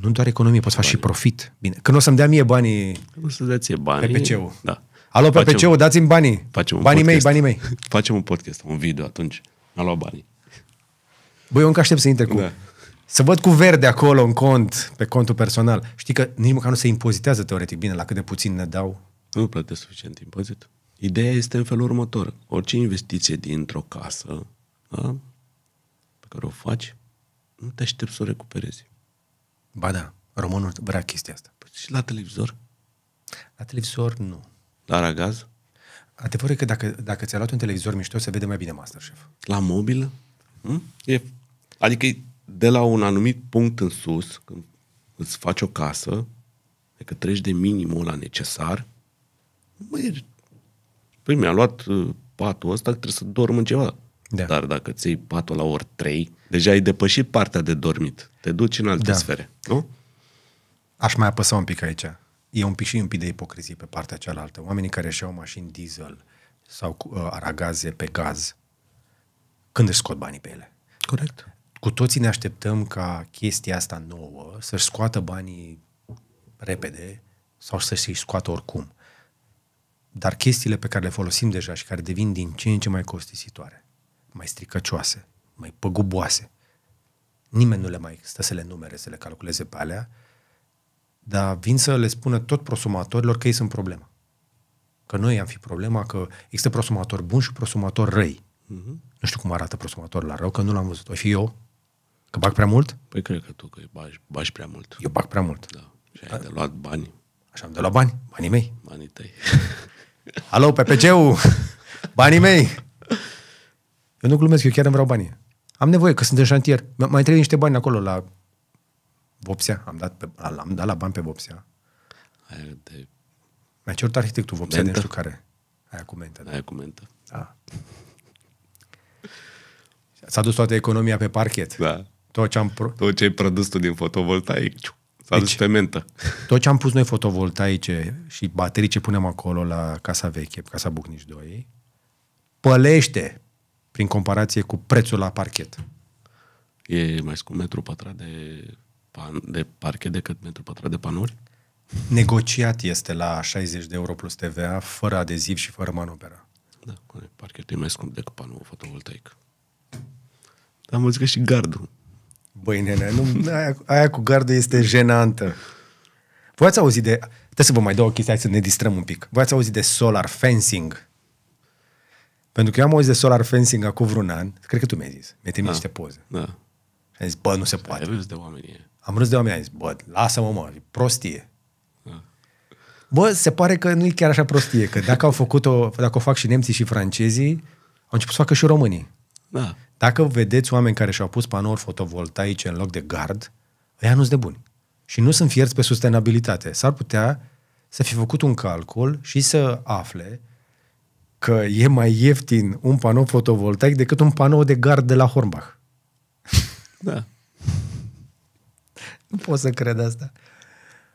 Nu doar economie, poți face și profit. Bine. Când o să-mi dea mie
banii... Nu să dați banii. PPC-ul. Da.
Alo, pe PPC-ul, dați-mi banii.
Facem un banii podcast. mei, banii mei. <laughs> Facem un podcast, un video atunci. Am luat banii.
Băi, eu încă aștept să intre cu... Da. Să văd cu verde acolo în cont, pe contul personal. Știi că nici măcar nu se impozitează teoretic.
Bine, la cât de puțin ne dau. Nu plătesc suficient impozit. Ideea este în felul următor. Orice investiție dintr-o casă da, pe care o faci, nu te aștepți să o recuperezi. Ba da, românul vrea chestia asta. Păi și la televizor?
La televizor nu.
La ragaz?
Adevărul e că dacă, dacă ți-a luat un televizor mișto, se vede mai bine Masterchef.
La mobilă? Hm? E, adică de la un anumit punct în sus, când îți faci o casă, că treci de minimul la necesar, măi, păi mi-a luat uh, patul ăsta, trebuie să dorm în ceva. Da. Dar dacă ții patul la ori 3, deja ai depășit partea de dormit. Te duci în alte da. sfere,
nu? Aș mai apăsa un pic aici. E un pic și un pic de ipocrizie pe partea cealaltă. Oamenii care își iau mașini diesel sau uh, aragaze pe gaz, când își scot banii pe ele? Corect. Cu toții ne așteptăm ca chestia asta nouă să-și scoată banii repede sau să-și scoată oricum. Dar chestiile pe care le folosim deja și care devin din ce în ce mai costisitoare, mai stricăcioase, mai păguboase. Nimeni nu le mai stă să le numere, să le calculeze pe alea, dar vin să le spună tot prosumatorilor că ei sunt problema. Că noi am fi problema că există prosumatori buni și prosumatori răi. Mm-hmm. Nu știu cum arată prosumatorul la rău, că nu l-am văzut. O fi eu? Că bag prea mult? Păi cred că tu, că bagi, bagi prea mult. Eu bag prea mult. Da. Și ai A... de luat bani. Așa am de luat bani. Banii mei. Banii tăi. Alo, PPC-ul! <laughs> Banii mei! Eu nu glumesc, eu chiar îmi vreau banii. Am nevoie, că sunt în șantier. Mai trebuie niște bani acolo la Vopsea. Am dat, pe, am dat la bani pe Vopsea. Aia de... Mi-a cerut arhitectul Vopsea, mentă. nu știu care.
Aia cu mentă. Da. Aia cu mentă. Da.
S-a dus toată economia pe parchet. Da. Tot ce, am
pro... Tot ce ai produs tu din fotovoltaic. S-a deci, dus pe mentă. Tot ce am pus noi
fotovoltaice și baterii ce punem acolo la Casa Veche, Casa Bucnici 2, pălește prin comparație cu prețul la parchet.
E mai scump metru pătrat de, pan, de parchet decât metru pătrat de panouri? Negociat
este la 60 de euro plus TVA, fără adeziv și fără manoperă. Da, corect. Parchetul
e mai scump decât panoul fotovoltaic. Dar am văzut că și gardul.
Băi, nene, nu, aia, aia cu gardul este jenantă. Voi ați auzit de... Trebuie să vă mai dau o chestie, hai să ne distrăm un pic. Voi ați auzit de solar fencing? Pentru că eu am auzit de solar fencing acum vreun an, cred că tu mi-ai zis, mi-ai trimis da. niște poze. Da. Și am zis, bă, nu se poate. Ai de oameni. Am râs de oameni, am zis, bă, lasă-mă, mă, e prostie. Da. Bă, se pare că nu e chiar așa prostie, că dacă au făcut-o, dacă o fac și nemții și francezii, au început să facă și românii. Da. Dacă vedeți oameni care și-au pus panouri fotovoltaice în loc de gard, ăia nu de buni. Și nu sunt fierți pe sustenabilitate. S-ar putea să fi făcut un calcul și să afle că e mai ieftin un panou fotovoltaic decât un panou de gard de la Hornbach. Da. nu pot să cred asta.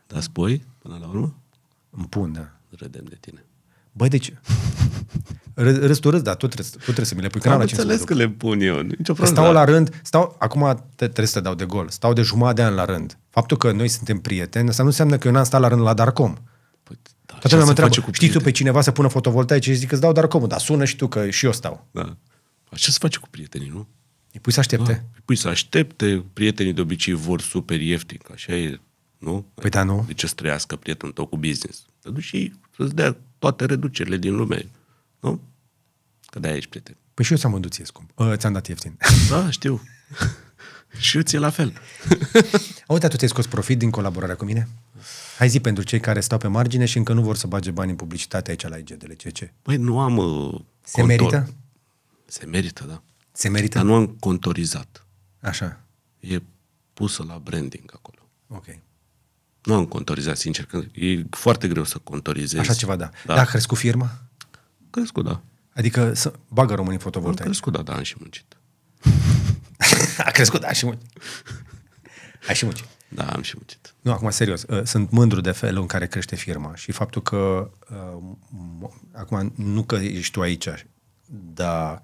Dar spui până la urmă? Îmi pun, da. Râdem de tine.
Băi, de ce? Râs tu râs, dar tu trebuie, tu trebuie să mi le pui. Că am înțeles că le pun eu, nicio problemă. Stau la rând, stau, acum te, trebuie să te dau de gol, stau de jumătate de an la rând. Faptul că noi suntem prieteni, asta nu înseamnă că eu n-am stat la rând la Darcom. Da, Toată lumea întreabă, cu știi tu pe cineva să pună fotovoltaice? Și zic, îți dau, dar cum? Dar sună și tu, că și eu
stau. Da. Ce se face cu prietenii, nu? Îi pui să aștepte. Da, îi pui să aștepte. Prietenii de obicei vor super ieftin, așa e, nu? Păi da, nu. De ce să trăiască prietenul tău cu business? Te duci și să-ți dea toate reducerile din lume, nu? Că de-aia ești prieten.
Păi și eu ți-am vândut ție scump. Uh, ți-am dat ieftin. Da, știu. <laughs> Și eu ție la fel. <laughs> Uite, tu ți-ai scos profit din colaborarea cu mine? Hai zi pentru cei care stau pe margine și încă nu vor să bage bani în publicitate aici la ce ce.
Păi nu am... Uh, Se contor... merită? Se merită, da. Se merită? Dar nu am contorizat. Așa. E pusă la branding acolo. Ok. Nu am contorizat, sincer, că e foarte greu să contorizezi. Așa ceva, da. da. Dar a crescut
firma? Crescut, da. Adică să bagă românii fotovoltaici. Am crescut, da, da, am și muncit. <laughs> A crescut, da, și mult. Ai și muncit. Da, am și muncit. Nu, acum serios, uh, sunt mândru de felul în care crește firma și faptul că uh, acum nu că ești tu aici, dar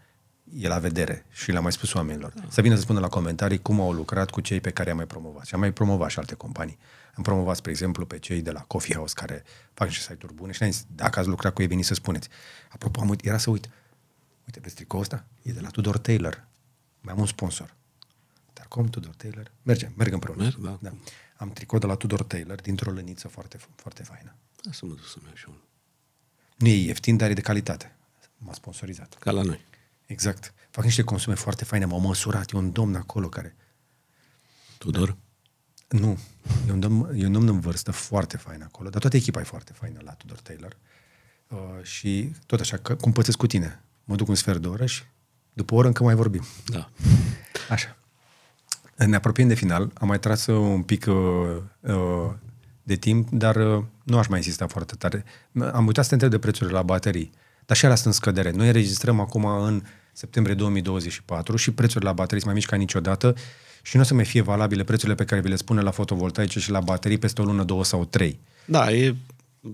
e la vedere și l am mai spus oamenilor. Da. Să vină să spună la comentarii cum au lucrat cu cei pe care am mai promovat. Și am mai promovat și alte companii. Am promovat, spre exemplu, pe cei de la Coffee House care fac și site-uri bune și ne-am zis, dacă ați lucrat cu ei, veniți să spuneți. Apropo, am uit, era să uit. Uite, vezi tricoul ăsta? E de la Tudor Taylor. Mai am un sponsor. Com, Tudor Taylor. Mergem, mergem împreună. Merg, da. da. Am tricot de la Tudor Taylor, dintr-o lăniță foarte, foarte faină.
Da, să mă duc să-mi iau și unul.
Nu e ieftin, dar e de calitate.
M-a sponsorizat.
Ca la noi. Exact. Fac niște consume foarte faine, m-au măsurat. E un domn acolo care... Tudor? Da. Nu. E un, domn, e un domn în vârstă foarte fain acolo, dar toată echipa e foarte faină la Tudor Taylor. Uh, și tot așa, că, cum pățesc cu tine. Mă duc un sfert de oră și după o oră încă mai vorbim. Da. Așa. Ne apropiem de final, am mai tras uh, un pic uh, uh, de timp, dar uh, nu aș mai insista foarte tare. Am uitat să te întreb de prețurile la baterii, dar și alea sunt în scădere. Noi înregistrăm acum în septembrie 2024 și prețurile la baterii sunt mai mici ca niciodată și nu o să mai fie valabile prețurile pe care vi le spune la fotovoltaice și la baterii peste o lună, două sau trei.
Da, e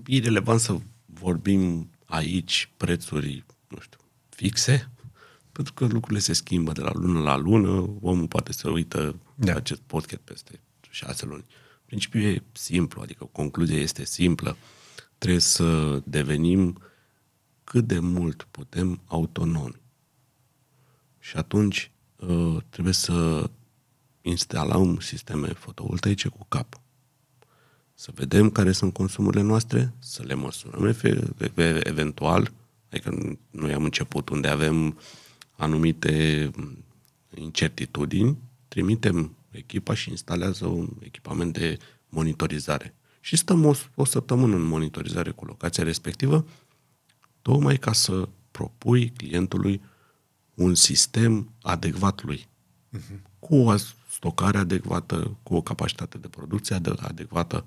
irrelevant să vorbim aici prețuri, nu știu, fixe, pentru că lucrurile se schimbă de la lună la lună, omul poate să uită da. acest podcast peste șase luni. Principiul e simplu, adică concluzia este simplă. Trebuie să devenim cât de mult putem autonomi. Și atunci uh, trebuie să instalăm sisteme fotovoltaice cu cap. Să vedem care sunt consumurile noastre, să le măsurăm eventual, adică noi am început unde avem anumite incertitudini, trimitem echipa și instalează un echipament de monitorizare. Și stăm o, o săptămână în monitorizare cu locația respectivă, tocmai ca să propui clientului un sistem adecvat lui, uh-huh. cu o stocare adecvată, cu o capacitate de producție adecvată.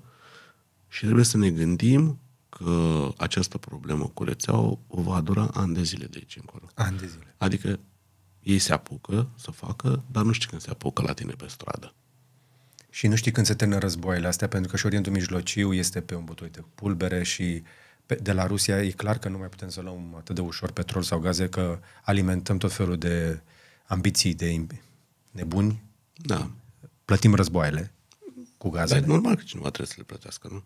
Și trebuie să ne gândim că această problemă cu rețeaua o va dura ani de zile de aici încolo. Ani de zile. Adică ei se apucă să facă, dar nu știi când se apucă la tine pe stradă.
Și nu știi când se termină războaiele astea, pentru că și Orientul Mijlociu este pe un butoi de pulbere și pe, de la Rusia e clar că nu mai putem să luăm atât de ușor petrol sau gaze, că alimentăm tot felul de ambiții de nebuni. Da. Plătim războaiele cu gazele. Dar normal că cineva trebuie să le plătească, nu?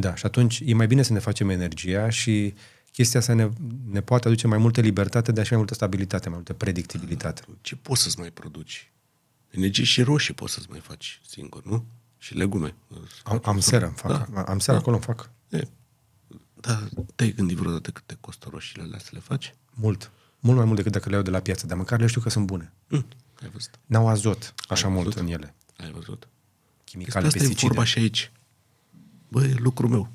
Da, și atunci e mai bine să ne facem energia și chestia asta ne, ne poate aduce mai multă libertate, dar și mai multă
stabilitate, mai multă predictibilitate. Ce poți să-ți mai produci? Energie și roșii poți să-ți mai faci singur, nu? Și legume. Am, am seră, îmi fac. Da. Am seră da. acolo, îmi fac. E. Dar te-ai gândit vreodată cât te costă roșiile alea să le faci?
Mult. Mult mai mult decât dacă le iau de la piață, dar măcar le știu că sunt bune. Mm. Ai văzut. N-au azot așa Ai mult văzut? în ele. Ai văzut. Chimicale, asta pesticide. e vorba și aici e lucrul meu.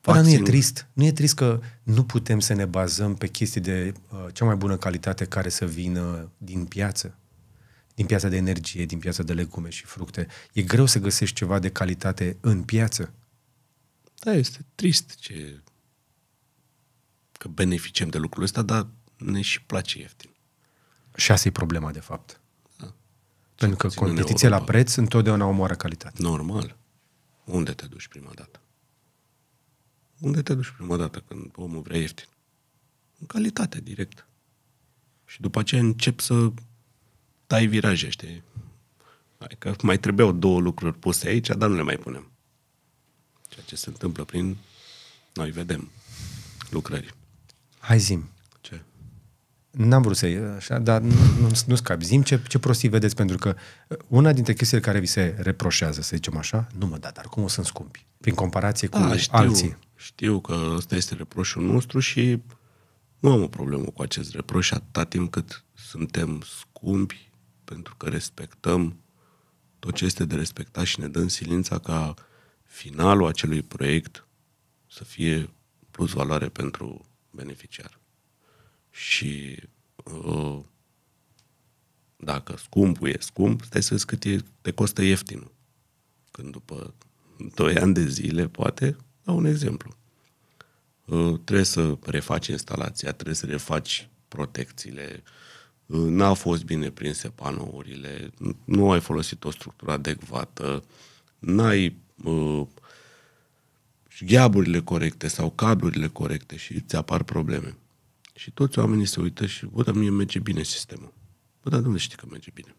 Păi, dar nu e trist? Nu e trist că nu putem să ne bazăm pe chestii de uh, cea mai bună calitate care să vină din piață? Din piața de energie, din piața de legume și fructe. E greu să găsești ceva de calitate în piață.
Da, este trist ce... că beneficiem de lucrul ăsta, dar ne și place ieftin. Și asta e problema, de fapt. Da. Pentru că
competiția la preț întotdeauna omoară calitatea. Normal unde te duci prima dată?
Unde te duci prima dată când omul vrea ieftin? În calitate, direct. Și după aceea încep să tai viraje, știi? Hai că mai trebuiau două lucruri puse aici, dar nu le mai punem. Ceea ce se întâmplă prin noi vedem lucrări. Hai zim,
N-am vrut să așa, dar nu, nu, nu scap. Zim ce, ce prostii vedeți, pentru că uh, una dintre chestiile care vi se reproșează, să zicem așa, nu mă da, dar cum o sunt scumpi? Prin comparație da, cu da, știu, alții.
Știu că ăsta este reproșul nostru și nu am o problemă cu acest reproș atâta timp cât suntem scumpi pentru că respectăm tot ce este de respectat și ne dăm silința ca finalul acelui proiect să fie plus valoare pentru beneficiar și uh, dacă scumpul e scump, stai să vezi cât e, te costă ieftinul. Când după 2 ani de zile, poate, dau un exemplu. Uh, trebuie să refaci instalația, trebuie să refaci protecțiile, uh, n-a fost bine prinse panourile, nu ai folosit o structură adecvată, n-ai uh, gheaburile corecte sau cablurile corecte și îți apar probleme. Și toți oamenii se uită și, văd dar mie merge bine sistemul. Bă, dar unde știi că merge bine?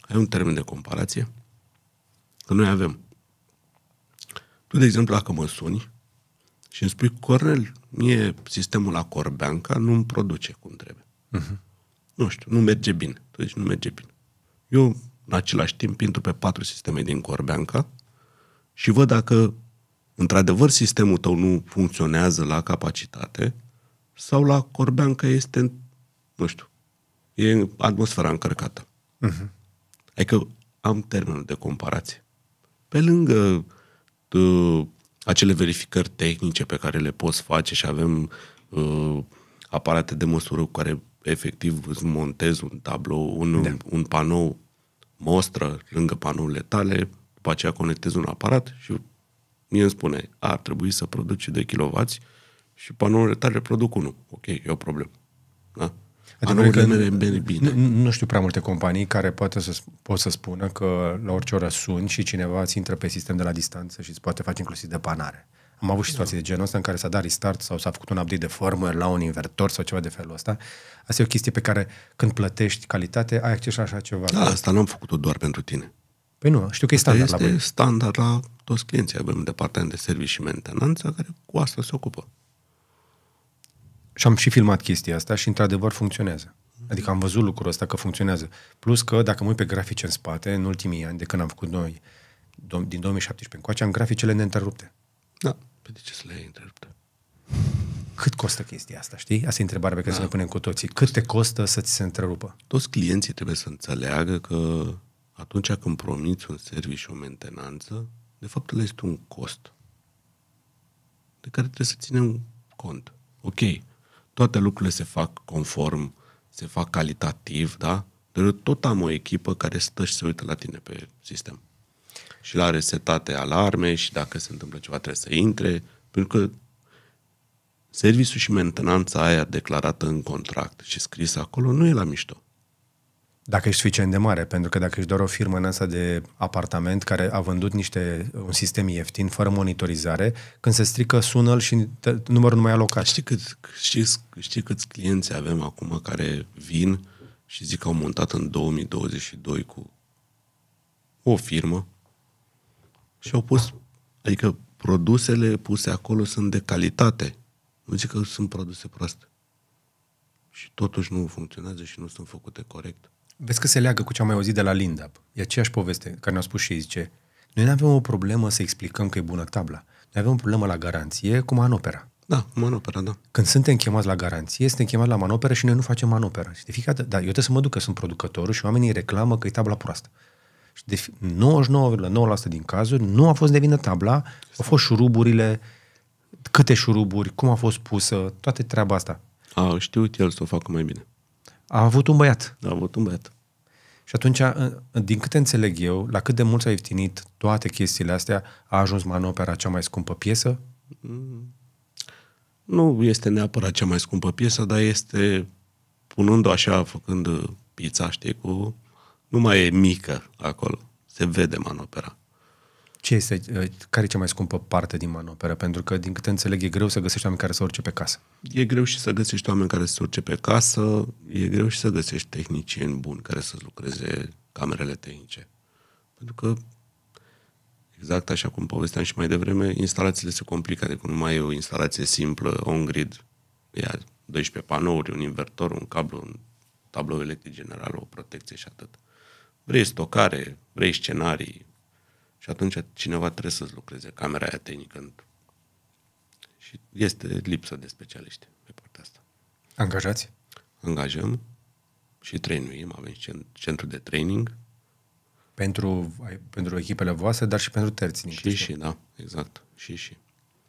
Ai un termen de comparație? Că noi avem. Tu, de exemplu, dacă mă suni și îmi spui, Cornel, mie sistemul la Corbeanca nu îmi produce cum trebuie. Uh-huh. Nu știu, nu merge bine. Tu zici, nu merge bine. Eu, în același timp, intru pe patru sisteme din Corbeanca și văd dacă, într-adevăr, sistemul tău nu funcționează la capacitate – sau la Corbean că este, nu știu, e atmosfera încărcată. Uh-huh. Adică am termenul de comparație. Pe lângă uh, acele verificări tehnice pe care le poți face și avem uh, aparate de măsură cu care efectiv îți montezi un tablou, un, da. un panou mostră lângă panourile tale, după aceea conectezi un aparat și mie îmi spune, ar trebui să produci 2 kW și panourile tale produc unul. Ok, e o problemă. Da? Adevărul că merg
bine. bine. Nu, nu știu prea multe companii care poate să, pot să spună că la orice oră sun și cineva îți intră pe sistem de la distanță și îți poate face inclusiv de panare. Am avut și situații da. de genul ăsta în care s-a dat restart sau s-a făcut un update de firmware la un invertor sau ceva de felul ăsta. Asta e o chestie pe care când plătești calitate, ai acces la așa ceva. Da, asta
n-am făcut-o doar pentru tine. Păi nu, știu că e standard asta este la voi. standard la toți clienții. Avem departament de servicii și mentenanță care cu asta se ocupă. Și am și filmat chestia asta
și într-adevăr funcționează. Adică am văzut lucrul ăsta că funcționează. Plus că dacă mă uit pe grafice în spate, în ultimii ani, de când am făcut noi, din 2017 încoace, am graficele neîntrerupte.
Da. Păi de ce să le ai întrerupte? Cât costă chestia asta,
știi? Asta e întrebarea pe care da. să ne
punem cu toții. Cât te costă să ți se întrerupă? Toți clienții trebuie să înțeleagă că atunci când promiți un serviciu și o mentenanță, de fapt ăla este un cost de care trebuie să ținem cont. Ok, toate lucrurile se fac conform, se fac calitativ, da? Dar eu tot am o echipă care stă și se uită la tine pe sistem. Și la resetate alarme și dacă se întâmplă ceva trebuie să intre, pentru că serviciul și mentenanța aia declarată în contract și scrisă acolo nu e la mișto dacă
ești suficient de mare, pentru că dacă ești doar o firmă în asta de apartament care a vândut niște, un sistem ieftin, fără monitorizare, când se strică, sună și numărul nu mai alocat. Știi, cât, știi, știi câți
clienți avem acum care vin și zic că au montat în 2022 cu o firmă și au pus, adică produsele puse acolo sunt de calitate. Nu zic că sunt produse proaste. Și totuși nu funcționează și nu sunt făcute corect. Vezi că se leagă cu ce am mai auzit de la Lindap.
E aceeași poveste care ne-a spus și ei, zice, noi nu avem o problemă să explicăm că e bună tabla. Noi avem o problemă la garanție cu manopera. Da, manopera, da. Când suntem chemați la garanție, suntem chemați la manopera și noi nu facem manopera. Și de fiecare dată, da, eu trebuie să mă duc că sunt producătorul și oamenii reclamă că e tabla proastă. Și de 99,9% din cazuri nu a fost de vină tabla, au fost șuruburile, câte șuruburi, cum a fost pusă, toate treaba asta.
A, știut el să o facă mai bine.
A avut un băiat. A avut un băiat. Și atunci, din câte înțeleg eu, la cât de mult s-a ieftinit toate chestiile astea, a ajuns manopera cea mai scumpă piesă? Mm.
Nu este neapărat cea mai scumpă piesă, dar este, punând-o așa, făcând pizza, știi, cu... Nu mai e mică acolo. Se vede manopera
ce este, uh, care e cea mai scumpă parte din
manoperă? Pentru că, din câte înțeleg, e greu să găsești oameni care să urce pe casă. E greu și să găsești oameni care să urce pe casă, e greu și să găsești tehnicieni buni care să-ți lucreze camerele tehnice. Pentru că, exact așa cum povesteam și mai devreme, instalațiile se complică, adică nu mai e o instalație simplă, on-grid, ia 12 panouri, un invertor, un cablu, un tablou electric general, o protecție și atât. Vrei stocare, vrei scenarii, și atunci cineva trebuie să-ți lucreze camera aia tehnică. Și este lipsă de specialiști pe partea asta. Angajați? Angajăm și trainuim, avem și centru de training. Pentru, pentru echipele voastre, dar și pentru terți. Și, și, da, exact. Și, și.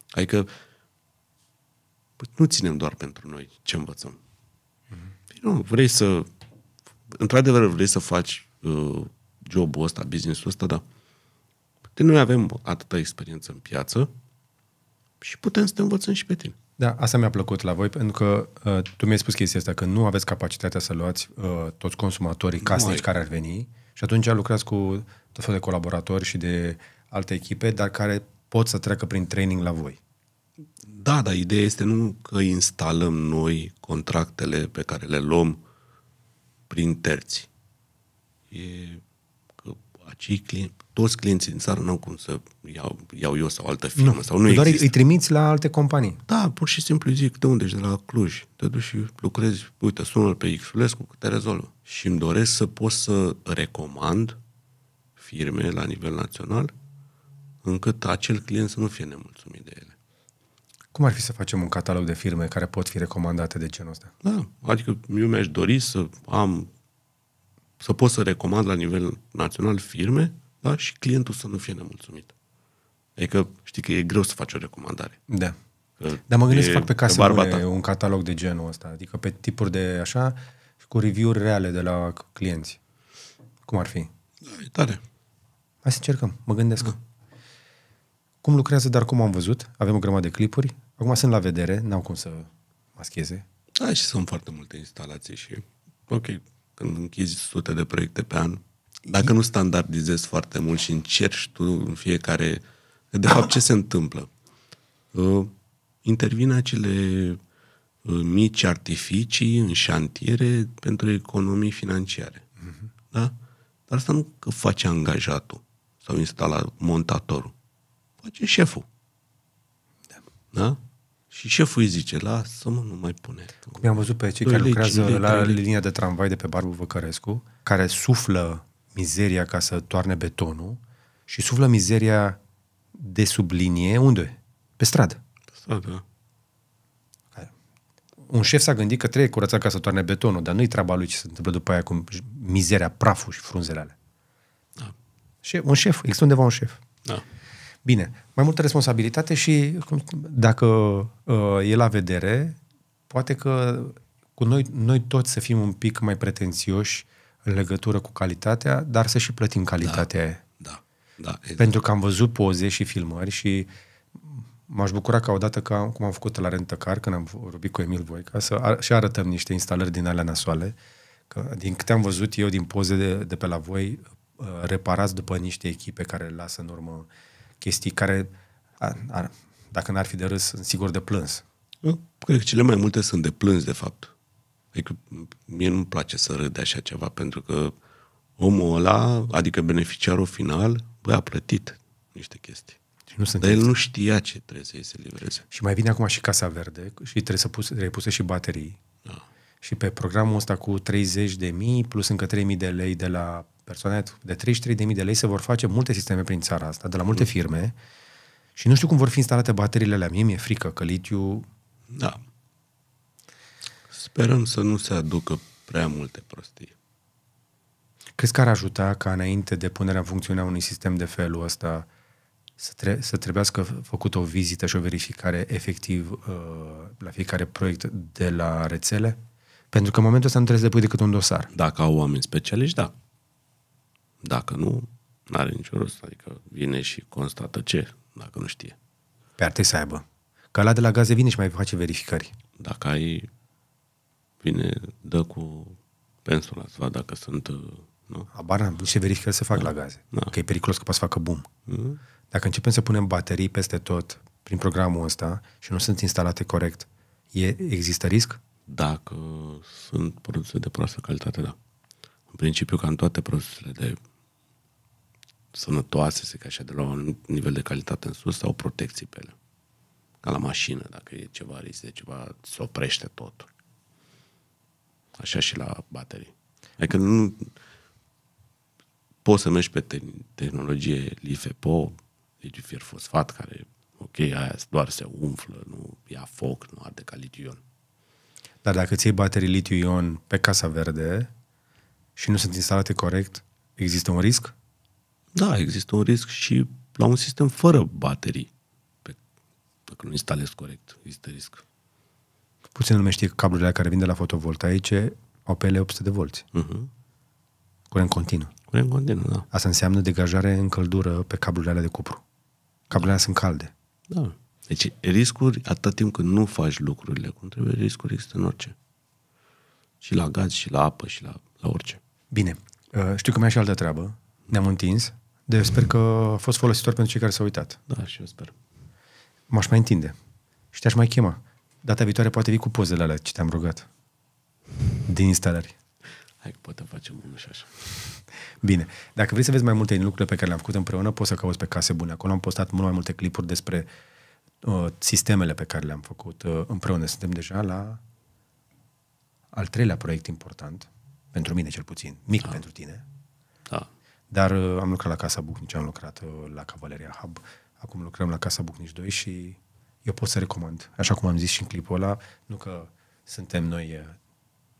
Adică păi, nu ținem doar pentru noi ce învățăm. Mm-hmm. Nu, vrei să... Într-adevăr, vrei să faci uh, jobul ăsta, business-ul ăsta, da de noi avem atâta experiență în piață și putem să te învățăm și pe tine. Da, asta mi-a plăcut la voi, pentru că uh, tu mi-ai spus chestia
asta, că nu aveți capacitatea să luați uh, toți consumatorii casnici care ar veni și atunci lucrați cu tot felul de colaboratori și de alte echipe, dar care pot să treacă prin training
la voi. Da, dar ideea este nu că instalăm noi contractele pe care le luăm prin terți. E că acei clienți, toți clienții din țară nu au cum să iau, iau eu sau altă firmă. Nu. Sau nu Doar există. îi trimiți la alte companii. Da, pur și simplu îi zic, de unde ești? De la Cluj. Te duci și lucrezi, uite, sună pe Xulescu, te rezolvă. Și îmi doresc să pot să recomand firme la nivel național încât acel client să nu fie nemulțumit de ele.
Cum ar fi să facem un catalog de firme care pot fi recomandate de genul ăsta?
Da, adică eu mi-aș dori să am să pot să recomand la nivel național firme da? și clientul să nu fie nemulțumit. Adică știi că e greu să faci o recomandare. Da. Dar mă gândesc să fac pe case bune
un catalog de genul ăsta, adică pe tipuri de așa și cu review-uri reale de la clienți. Cum ar fi? Da, e tare. Hai să încercăm, mă gândesc. Da. Cum lucrează, dar cum am văzut,
avem o grămadă de clipuri,
acum sunt la vedere, n-au cum să mascheze. Da, și sunt foarte
multe instalații și, ok, când închizi sute de proiecte pe an, dacă nu standardizezi foarte mult și încerci tu în fiecare... De fapt, ce se întâmplă? Uh, intervin acele uh, mici artificii în șantiere pentru economii financiare. Uh-huh. Da? Dar asta nu că face angajatul sau instala montatorul. Face șeful. Da? da? Și șeful îi zice, lasă-mă, nu mai pune. Cum am văzut pe cei care lucrează la
linia de tramvai de pe Barbu Văcărescu, care suflă mizeria ca să toarne betonul și suflă mizeria de sub linie unde? Pe stradă. Pe stradă. Un șef s-a gândit că trebuie curățat ca să toarne betonul, dar nu-i treaba lui ce se întâmplă după aia cu mizeria, praful și frunzele alea. Da. Și un șef, există undeva un șef. Da. Bine, mai multă responsabilitate și dacă uh, e la vedere, poate că cu noi, noi toți să fim un pic mai pretențioși uh, în legătură cu calitatea, dar să și plătim calitatea da, aia. Da, da. Exact. Pentru că am văzut poze și filmări și m-aș bucura ca odată, ca, cum am făcut la Rentăcar, când am vorbit cu Emil Voica, să ar, și arătăm niște instalări din alea nasoale, că din câte am văzut eu din poze de, de pe la voi, uh, reparați după niște echipe care lasă în urmă chestii care, ar, ar, dacă n-ar fi de râs, sunt sigur de plâns.
Eu cred că cele mai multe sunt de plâns, de fapt. Adică mie nu-mi place să râd de așa ceva, pentru că omul ăla, adică beneficiarul final, băi, a plătit niște chestii. Și nu sunt Dar el nu știa ce trebuie să se livreze. Și mai vine acum și Casa Verde și trebuie să pus, trebuie puse și baterii. Da.
Și pe programul ăsta cu 30 de mii plus încă 3 mii de lei de la persoane, de 33 de mii de lei se vor face multe sisteme prin țara asta, de la multe mm. firme. Și nu știu cum vor fi instalate bateriile alea. Mie mi-e frică că litiu... Da. Sperăm să nu se aducă prea multe prostii. Crezi că ar ajuta ca înainte de punerea în funcțiune a unui sistem de felul ăsta să, tre- să trebuiască făcut o vizită și o verificare efectiv uh, la fiecare proiect de la rețele?
Pentru că în momentul ăsta nu trebuie să depui decât un dosar. Dacă au oameni specialiști, da. Dacă nu, nu are niciun rost. Adică vine și constată ce, dacă nu știe. Pe ar să aibă. Că la de la gaze vine și mai face verificări. Dacă ai
vine, dă cu pensula să vadă dacă sunt... Uh, nu? Abar am, verifică să se fac da. la gaze. Da. Că e periculos că poate să facă boom. Mm. Dacă începem să punem baterii peste tot prin programul ăsta și nu sunt instalate corect, e, există risc? Dacă
sunt produse de proastă calitate, da. În principiu, ca în toate produsele de sănătoase, se așa, de la un nivel de calitate în sus, au protecții pe ele. Ca la mașină, dacă e ceva risc de ceva, se oprește totul. Așa și la baterii. Adică nu poți să mergi pe te- tehnologie LiFePO, deci fier fosfat, care, ok, aia doar se umflă, nu ia foc, nu arde ca litiu-ion. Dar dacă ții baterii
litiu-ion pe Casa Verde și nu sunt instalate corect, există un risc?
Da, există un risc și la un sistem fără baterii, pe, dacă nu instalezi corect, există risc. Puțin lume știe că cablurile care vin de la
fotovoltaice au pe ele 800 de volți. Uh-huh. Curent continuu. Curent continuu, da. Asta
înseamnă degajare în căldură pe cablurile alea de cupru. Cablurile da. sunt calde. Da. Deci riscuri, atât timp când nu faci lucrurile cum trebuie, riscuri există în orice. Și la gaz, și la apă, și la, la orice. Bine. Uh, știu că mai e și altă treabă. Ne-am
întins. Deci sper că a fost folositor pentru cei care s-au uitat. Da, și eu sper. M-aș mai întinde. Și te-aș mai chema data viitoare poate vii cu pozele alea ce te-am rugat.
Din instalări. Hai că poate facem unul și așa.
Bine. Dacă vrei să vezi mai multe din lucrurile pe care le-am făcut împreună, poți să cauți pe Case Bune. Acolo am postat mult mai multe clipuri despre uh, sistemele pe care le-am făcut uh, împreună. Suntem deja la al treilea proiect important, pentru mine cel puțin, mic da. pentru tine. Da. Dar uh, am lucrat la Casa Bucnici, am lucrat uh, la Cavaleria Hub, acum lucrăm la Casa Bucnici 2 și eu pot să recomand. Așa cum am zis și în clipul ăla, nu că suntem noi eh,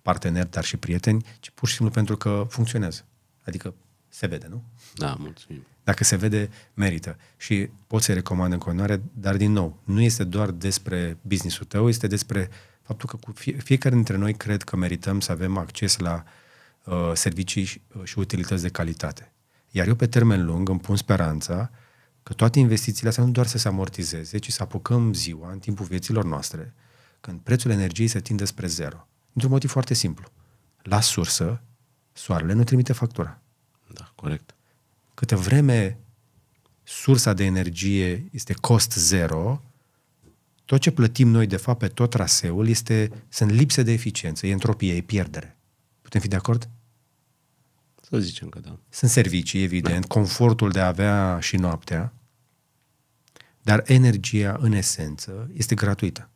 parteneri, dar și prieteni, ci pur și simplu pentru că funcționează. Adică se vede, nu?
Da, mulțumim.
Dacă se vede, merită. Și pot să-i recomand în continuare, dar din nou, nu este doar despre businessul tău, este despre faptul că cu fie, fiecare dintre noi cred că merităm să avem acces la uh, servicii și, uh, și utilități de calitate. Iar eu pe termen lung îmi pun speranța că toate investițiile astea nu doar să se amortizeze, ci să apucăm ziua în timpul vieților noastre, când prețul energiei se tinde spre zero. Într-un motiv foarte simplu. La sursă, soarele nu trimite factura. Da, corect. Câte vreme sursa de energie este cost zero, tot ce plătim noi, de fapt, pe tot traseul, este, sunt lipse de eficiență, e entropie, e pierdere. Putem fi de acord?
Să zicem că da. Sunt servicii,
evident, da. confortul de a avea și noaptea, dar energia, în esență, este gratuită.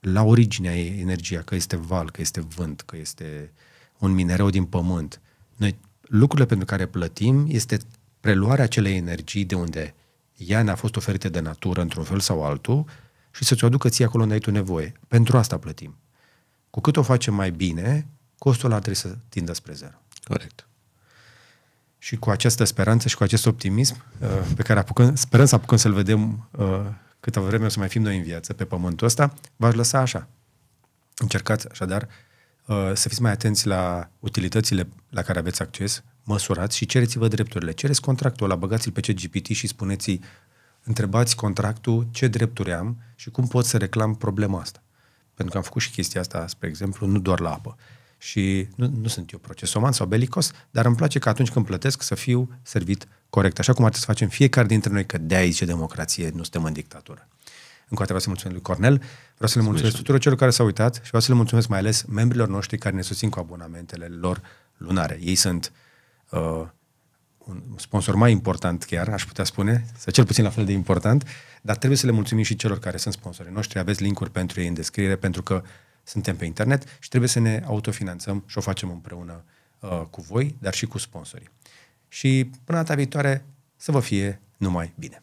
La originea ei energia, că este val, că este vânt, că este un minereu din pământ. Noi, lucrurile pentru care plătim este preluarea acelei energii de unde ea ne-a fost oferită de natură într-un fel sau altul și să-ți o aducă ție acolo unde ai tu nevoie. Pentru asta plătim. Cu cât o facem mai bine, costul ăla trebuie să tindă spre zero. Corect. Și cu această speranță și cu acest optimism uh, pe care apucăm, sperăm să apucăm să-l vedem uh, câtă vreme o să mai fim noi în viață pe pământul ăsta, v-aș lăsa așa. Încercați așadar uh, să fiți mai atenți la utilitățile la care aveți acces, măsurați și cereți-vă drepturile. Cereți contractul ăla, băgați-l pe CGPT și spuneți întrebați contractul ce drepturi am și cum pot să reclam problema asta. Pentru că am făcut și chestia asta, spre exemplu, nu doar la apă și nu, nu sunt eu procesoman sau belicos, dar îmi place că atunci când plătesc să fiu servit corect, așa cum ar trebui să facem fiecare dintre noi, că de aici e democrație, nu suntem în dictatură. Încă o dată vreau să mulțumesc lui Cornel, vreau să le mulțumesc tuturor celor care s-au uitat și vreau să le mulțumesc mai ales membrilor noștri care ne susțin cu abonamentele lor lunare. Ei sunt uh, un sponsor mai important chiar, aș putea spune, sau cel puțin la fel de important, dar trebuie să le mulțumim și celor care sunt sponsorii noștri. Aveți linkuri pentru ei în descriere, pentru că suntem pe internet și trebuie să ne autofinanțăm și o facem împreună uh, cu voi, dar și cu sponsorii. Și până data viitoare, să vă fie numai bine!